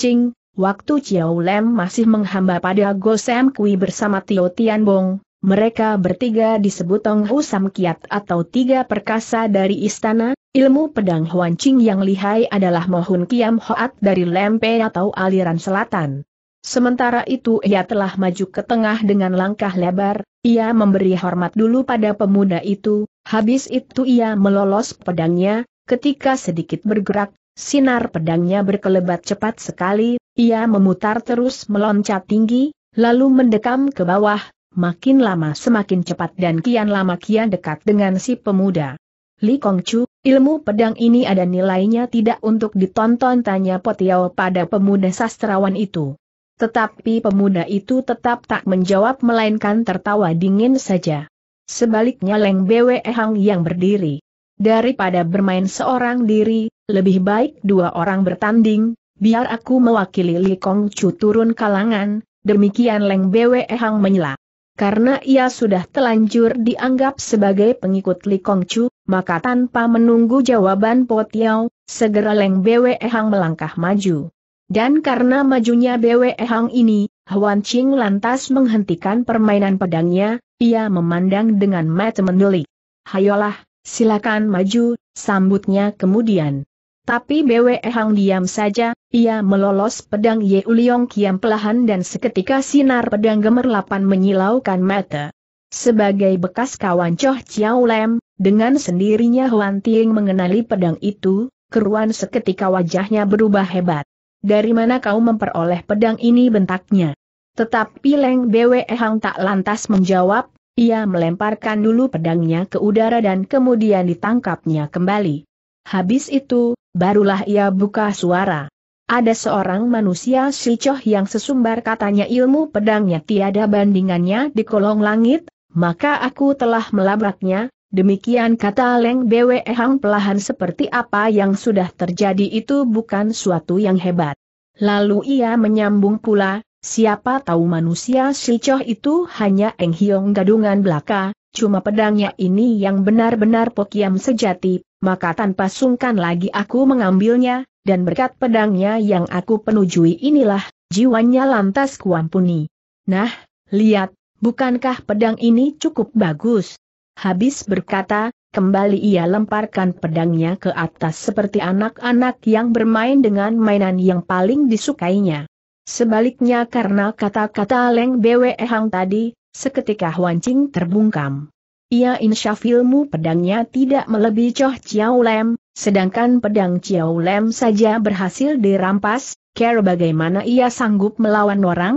waktu Chiao Lem masih menghamba pada Gosem Kui bersama Tio Tianbong, mereka bertiga disebut Tong Kiat atau tiga perkasa dari istana, ilmu pedang Huan Ching yang lihai adalah Mohun Kiam Hoat dari Lempe atau aliran selatan. Sementara itu ia telah maju ke tengah dengan langkah lebar, ia memberi hormat dulu pada pemuda itu, habis itu ia melolos pedangnya, ketika sedikit bergerak, sinar pedangnya berkelebat cepat sekali, ia memutar terus meloncat tinggi, lalu mendekam ke bawah, makin lama semakin cepat dan kian lama kian dekat dengan si pemuda. Li Kongchu, ilmu pedang ini ada nilainya tidak untuk ditonton tanya Potiao pada pemuda sastrawan itu. Tetapi pemuda itu tetap tak menjawab melainkan tertawa dingin saja. Sebaliknya Leng Bwe Hang yang berdiri. Daripada bermain seorang diri, lebih baik dua orang bertanding, biar aku mewakili Li Kongchu turun kalangan, demikian Leng Bwe Hang menyela. Karena ia sudah telanjur dianggap sebagai pengikut Li Kong maka tanpa menunggu jawaban Po Tiao, segera Leng Bwe Hang melangkah maju. Dan karena majunya Bwe Hang ini, Huan Ching lantas menghentikan permainan pedangnya, ia memandang dengan mata mendelik. Hayolah, silakan maju, sambutnya kemudian. Tapi BWE Hang diam saja, ia melolos pedang Ye Uliong Kiam pelahan dan seketika sinar pedang gemerlapan menyilaukan mata. Sebagai bekas kawan Choh Chiao Lem, dengan sendirinya Huan Ting mengenali pedang itu, keruan seketika wajahnya berubah hebat. Dari mana kau memperoleh pedang ini bentaknya? Tetapi Leng BWE Hang tak lantas menjawab, ia melemparkan dulu pedangnya ke udara dan kemudian ditangkapnya kembali. Habis itu, Barulah ia buka suara. Ada seorang manusia Choh yang sesumbar katanya ilmu pedangnya tiada bandingannya di kolong langit, maka aku telah melabraknya, demikian kata Leng Bwe Hang pelahan seperti apa yang sudah terjadi itu bukan suatu yang hebat. Lalu ia menyambung pula, siapa tahu manusia Choh itu hanya Eng Hiong gadungan belaka, cuma pedangnya ini yang benar-benar pokiam sejati, maka tanpa sungkan lagi aku mengambilnya, dan berkat pedangnya yang aku penujui inilah, jiwanya lantas kuampuni. Nah, lihat, bukankah pedang ini cukup bagus? Habis berkata, kembali ia lemparkan pedangnya ke atas seperti anak-anak yang bermain dengan mainan yang paling disukainya. Sebaliknya karena kata-kata Leng Bwe Hang tadi, seketika Huan Ching terbungkam. Ia insyaf ilmu pedangnya tidak melebihi Choh Chiao Lem, sedangkan pedang Chiao Lem saja berhasil dirampas, kira bagaimana ia sanggup melawan orang?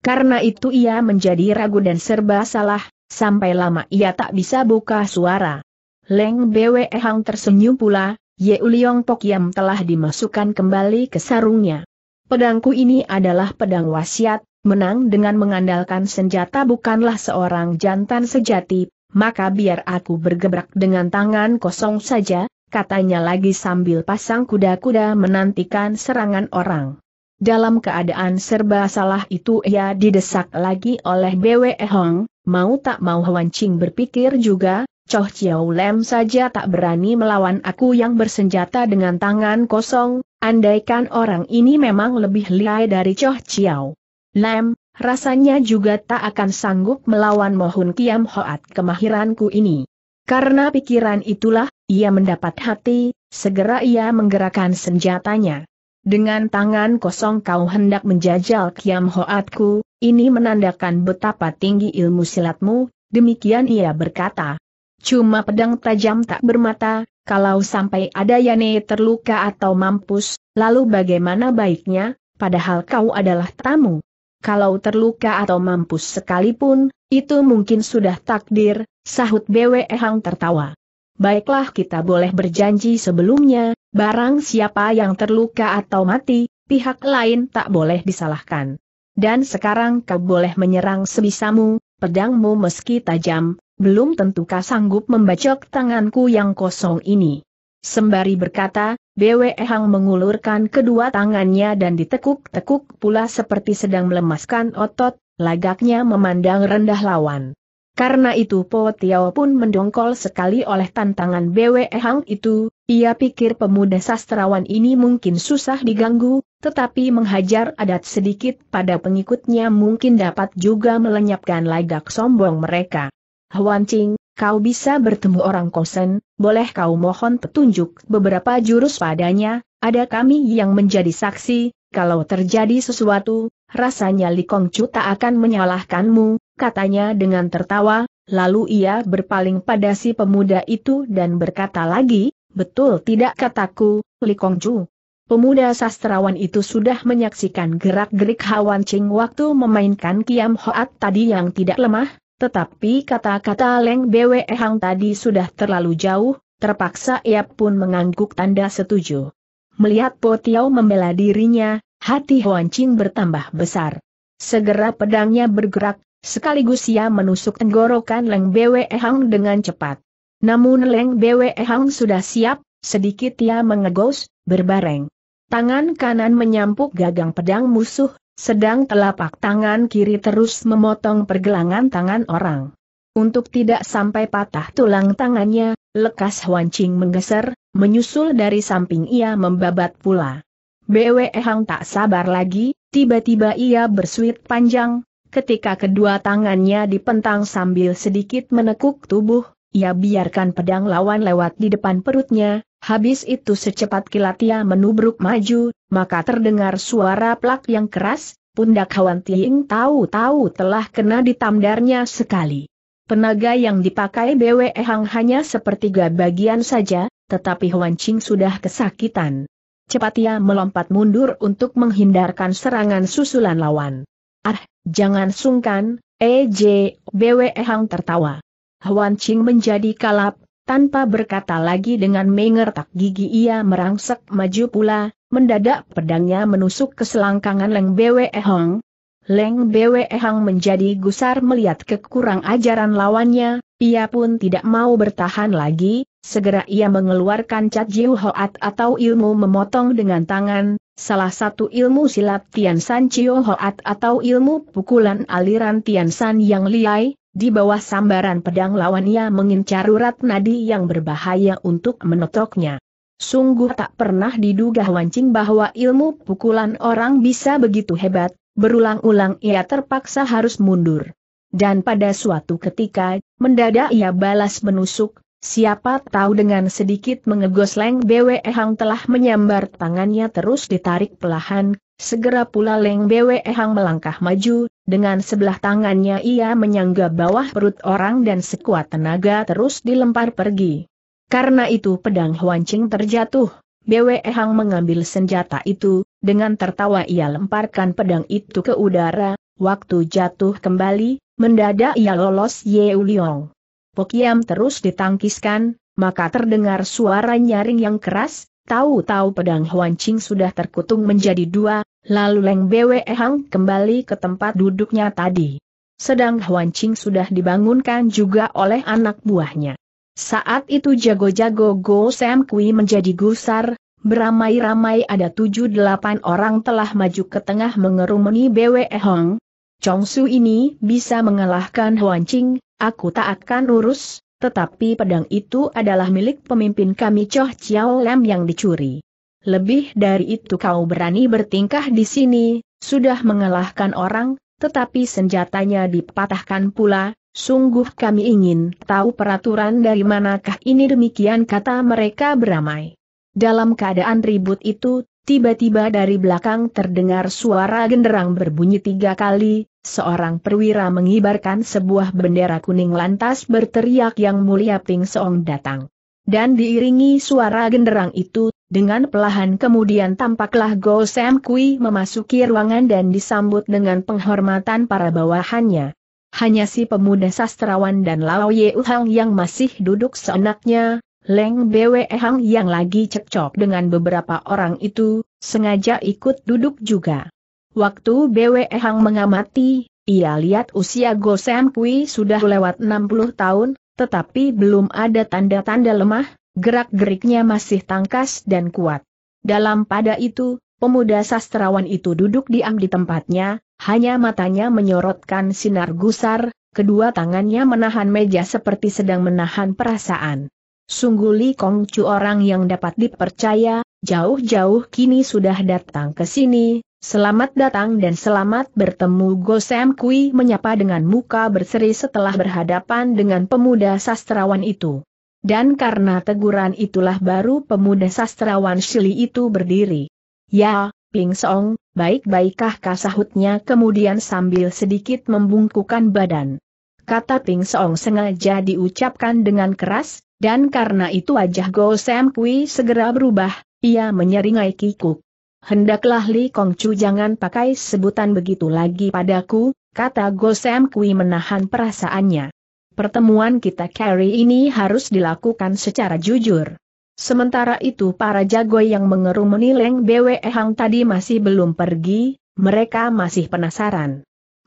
Karena itu ia menjadi ragu dan serba salah, sampai lama ia tak bisa buka suara. Leng Bwe Hang tersenyum pula, Ye Uliong Pok Yam telah dimasukkan kembali ke sarungnya. Pedangku ini adalah pedang wasiat, menang dengan mengandalkan senjata bukanlah seorang jantan sejati, maka biar aku bergebrak dengan tangan kosong saja, katanya lagi sambil pasang kuda-kuda menantikan serangan orang. Dalam keadaan serba salah itu ia didesak lagi oleh Bwe Hong, mau tak mau Qing berpikir juga, Choh Chiao Lem saja tak berani melawan aku yang bersenjata dengan tangan kosong, andaikan orang ini memang lebih lihai dari Choh Chiao. Lem, Rasanya juga tak akan sanggup melawan mohon Kiam Hoat kemahiranku ini. Karena pikiran itulah, ia mendapat hati, segera ia menggerakkan senjatanya. Dengan tangan kosong kau hendak menjajal Kiam Hoatku, ini menandakan betapa tinggi ilmu silatmu, demikian ia berkata. Cuma pedang tajam tak bermata, kalau sampai ada Yane terluka atau mampus, lalu bagaimana baiknya, padahal kau adalah tamu kalau terluka atau mampus sekalipun, itu mungkin sudah takdir, sahut BWE Hang tertawa. Baiklah kita boleh berjanji sebelumnya, barang siapa yang terluka atau mati, pihak lain tak boleh disalahkan. Dan sekarang kau boleh menyerang sebisamu, pedangmu meski tajam, belum tentukah sanggup membacok tanganku yang kosong ini. Sembari berkata, Bwe Hang mengulurkan kedua tangannya dan ditekuk-tekuk pula seperti sedang melemaskan otot, lagaknya memandang rendah lawan. Karena itu Po Tiao pun mendongkol sekali oleh tantangan Bwe Hang itu, ia pikir pemuda sastrawan ini mungkin susah diganggu, tetapi menghajar adat sedikit pada pengikutnya mungkin dapat juga melenyapkan lagak sombong mereka. Huan Ching, kau bisa bertemu orang kosen, boleh kau mohon petunjuk beberapa jurus padanya, ada kami yang menjadi saksi, kalau terjadi sesuatu, rasanya Li Kongcu tak akan menyalahkanmu, katanya dengan tertawa, lalu ia berpaling pada si pemuda itu dan berkata lagi, betul tidak kataku, Li Kongcu. Pemuda sastrawan itu sudah menyaksikan gerak-gerik Hawan Ching waktu memainkan Kiam Hoat tadi yang tidak lemah, tetapi kata-kata Leng Bwe Hang tadi sudah terlalu jauh, terpaksa ia pun mengangguk tanda setuju. Melihat Po Tiao membela dirinya, hati Huan Qing bertambah besar. Segera pedangnya bergerak, sekaligus ia menusuk tenggorokan Leng Bwe Hang dengan cepat. Namun Leng Bwe Hang sudah siap, sedikit ia mengegos, berbareng. Tangan kanan menyampuk gagang pedang musuh, sedang telapak tangan kiri terus memotong pergelangan tangan orang. Untuk tidak sampai patah tulang tangannya, lekas Ching menggeser, menyusul dari samping ia membabat pula. BWE Hang tak sabar lagi, tiba-tiba ia bersuit panjang, ketika kedua tangannya dipentang sambil sedikit menekuk tubuh, ia biarkan pedang lawan lewat di depan perutnya, habis itu secepat kilat ia menubruk maju, maka terdengar suara plak yang keras, pundak Hawan Tiing tahu-tahu telah kena ditamdarnya sekali. Penaga yang dipakai BWE Hang hanya sepertiga bagian saja, tetapi Huan Ching sudah kesakitan. Cepat ia melompat mundur untuk menghindarkan serangan susulan lawan. Ah, jangan sungkan, EJ, BWE Hang tertawa. Huan Qing menjadi kalap, tanpa berkata lagi dengan mengertak gigi ia merangsek maju pula, mendadak pedangnya menusuk ke selangkangan Leng Bwe Hong. Leng Bwe Hong menjadi gusar melihat kekurang ajaran lawannya, ia pun tidak mau bertahan lagi, segera ia mengeluarkan Cat Jiu Hoat atau ilmu memotong dengan tangan, salah satu ilmu silat Tian San Chiu Hoat atau ilmu pukulan aliran Tian San yang liai, di bawah sambaran pedang lawan ia mengincar urat nadi yang berbahaya untuk menotoknya. Sungguh tak pernah diduga Wancing bahwa ilmu pukulan orang bisa begitu hebat, berulang-ulang ia terpaksa harus mundur. Dan pada suatu ketika, mendadak ia balas menusuk, Siapa tahu dengan sedikit mengegos Leng Bwe Hang telah menyambar tangannya terus ditarik pelahan, segera pula Leng Bwe Hang melangkah maju, dengan sebelah tangannya ia menyangga bawah perut orang dan sekuat tenaga terus dilempar pergi. Karena itu pedang Huancing terjatuh, Bwe Hang mengambil senjata itu, dengan tertawa ia lemparkan pedang itu ke udara, waktu jatuh kembali, mendadak ia lolos Ye Uliong. Pokiam terus ditangkiskan, maka terdengar suara nyaring yang keras, tahu-tahu pedang Ching sudah terkutung menjadi dua, lalu Leng Bwe Hang kembali ke tempat duduknya tadi. Sedang Ching sudah dibangunkan juga oleh anak buahnya. Saat itu jago-jago Go Sam Kui menjadi gusar, beramai-ramai ada tujuh delapan orang telah maju ke tengah mengerumuni Bwe Hong. Chong Su ini bisa mengalahkan Huan Ching, Aku tak akan urus, tetapi pedang itu adalah milik pemimpin kami Choh Chiao Lam yang dicuri. Lebih dari itu kau berani bertingkah di sini, sudah mengalahkan orang, tetapi senjatanya dipatahkan pula, sungguh kami ingin tahu peraturan dari manakah ini demikian kata mereka beramai. Dalam keadaan ribut itu, Tiba-tiba dari belakang terdengar suara genderang berbunyi tiga kali, seorang perwira mengibarkan sebuah bendera kuning lantas berteriak yang mulia Ping Song datang. Dan diiringi suara genderang itu, dengan pelahan kemudian tampaklah Go Sam Kui memasuki ruangan dan disambut dengan penghormatan para bawahannya. Hanya si pemuda sastrawan dan Lao Ye Uhang yang masih duduk seenaknya, Leng Bwe Hang yang lagi cekcok dengan beberapa orang itu, sengaja ikut duduk juga. Waktu Bwe Hang mengamati, ia lihat usia Go Sam Kui sudah lewat 60 tahun, tetapi belum ada tanda-tanda lemah, gerak-geriknya masih tangkas dan kuat. Dalam pada itu, pemuda sastrawan itu duduk diam di tempatnya, hanya matanya menyorotkan sinar gusar, kedua tangannya menahan meja seperti sedang menahan perasaan. Sungguh Li Kong Chu orang yang dapat dipercaya, jauh-jauh kini sudah datang ke sini, selamat datang dan selamat bertemu Gosem Kui menyapa dengan muka berseri setelah berhadapan dengan pemuda sastrawan itu. Dan karena teguran itulah baru pemuda sastrawan Shili itu berdiri. Ya, Ping Song, baik-baikkah kasahutnya kemudian sambil sedikit membungkukan badan. Kata Ping Song sengaja diucapkan dengan keras, dan karena itu wajah Go Sam Kui segera berubah, ia menyeringai kikuk. Hendaklah Li Kong Chu jangan pakai sebutan begitu lagi padaku, kata Go Sam Kui menahan perasaannya. Pertemuan kita kali ini harus dilakukan secara jujur. Sementara itu para jago yang mengerumuni Leng BWE Hang tadi masih belum pergi, mereka masih penasaran.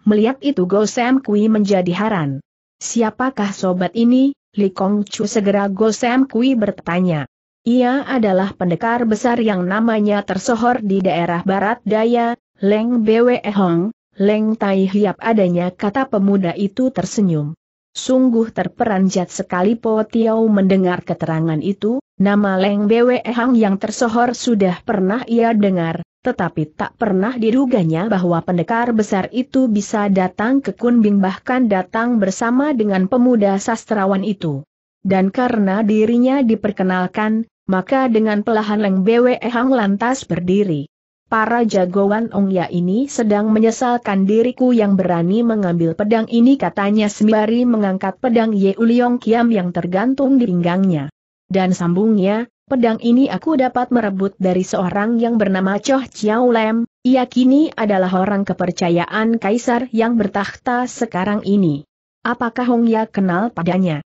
Melihat itu Go Sam Kui menjadi haran. Siapakah sobat ini, Li Kong Chu segera Sam Kui bertanya. Ia adalah pendekar besar yang namanya tersohor di daerah barat daya, Leng Bwe Hong, Leng Tai Hiap adanya kata pemuda itu tersenyum. Sungguh terperanjat sekali Po Tiau mendengar keterangan itu, nama Leng Bwe Hong yang tersohor sudah pernah ia dengar, tetapi tak pernah diruganya bahwa pendekar besar itu bisa datang ke Kunbing bahkan datang bersama dengan pemuda sastrawan itu. Dan karena dirinya diperkenalkan, maka dengan pelahan Leng Bwe Hang lantas berdiri. Para jagoan Ong Ya ini sedang menyesalkan diriku yang berani mengambil pedang ini katanya sembari mengangkat pedang Ye Uliong Kiam yang tergantung di pinggangnya. Dan sambungnya, Pedang ini aku dapat merebut dari seorang yang bernama Choh Chiao Lem, ia kini adalah orang kepercayaan kaisar yang bertahta sekarang ini. Apakah Hong Ya kenal padanya?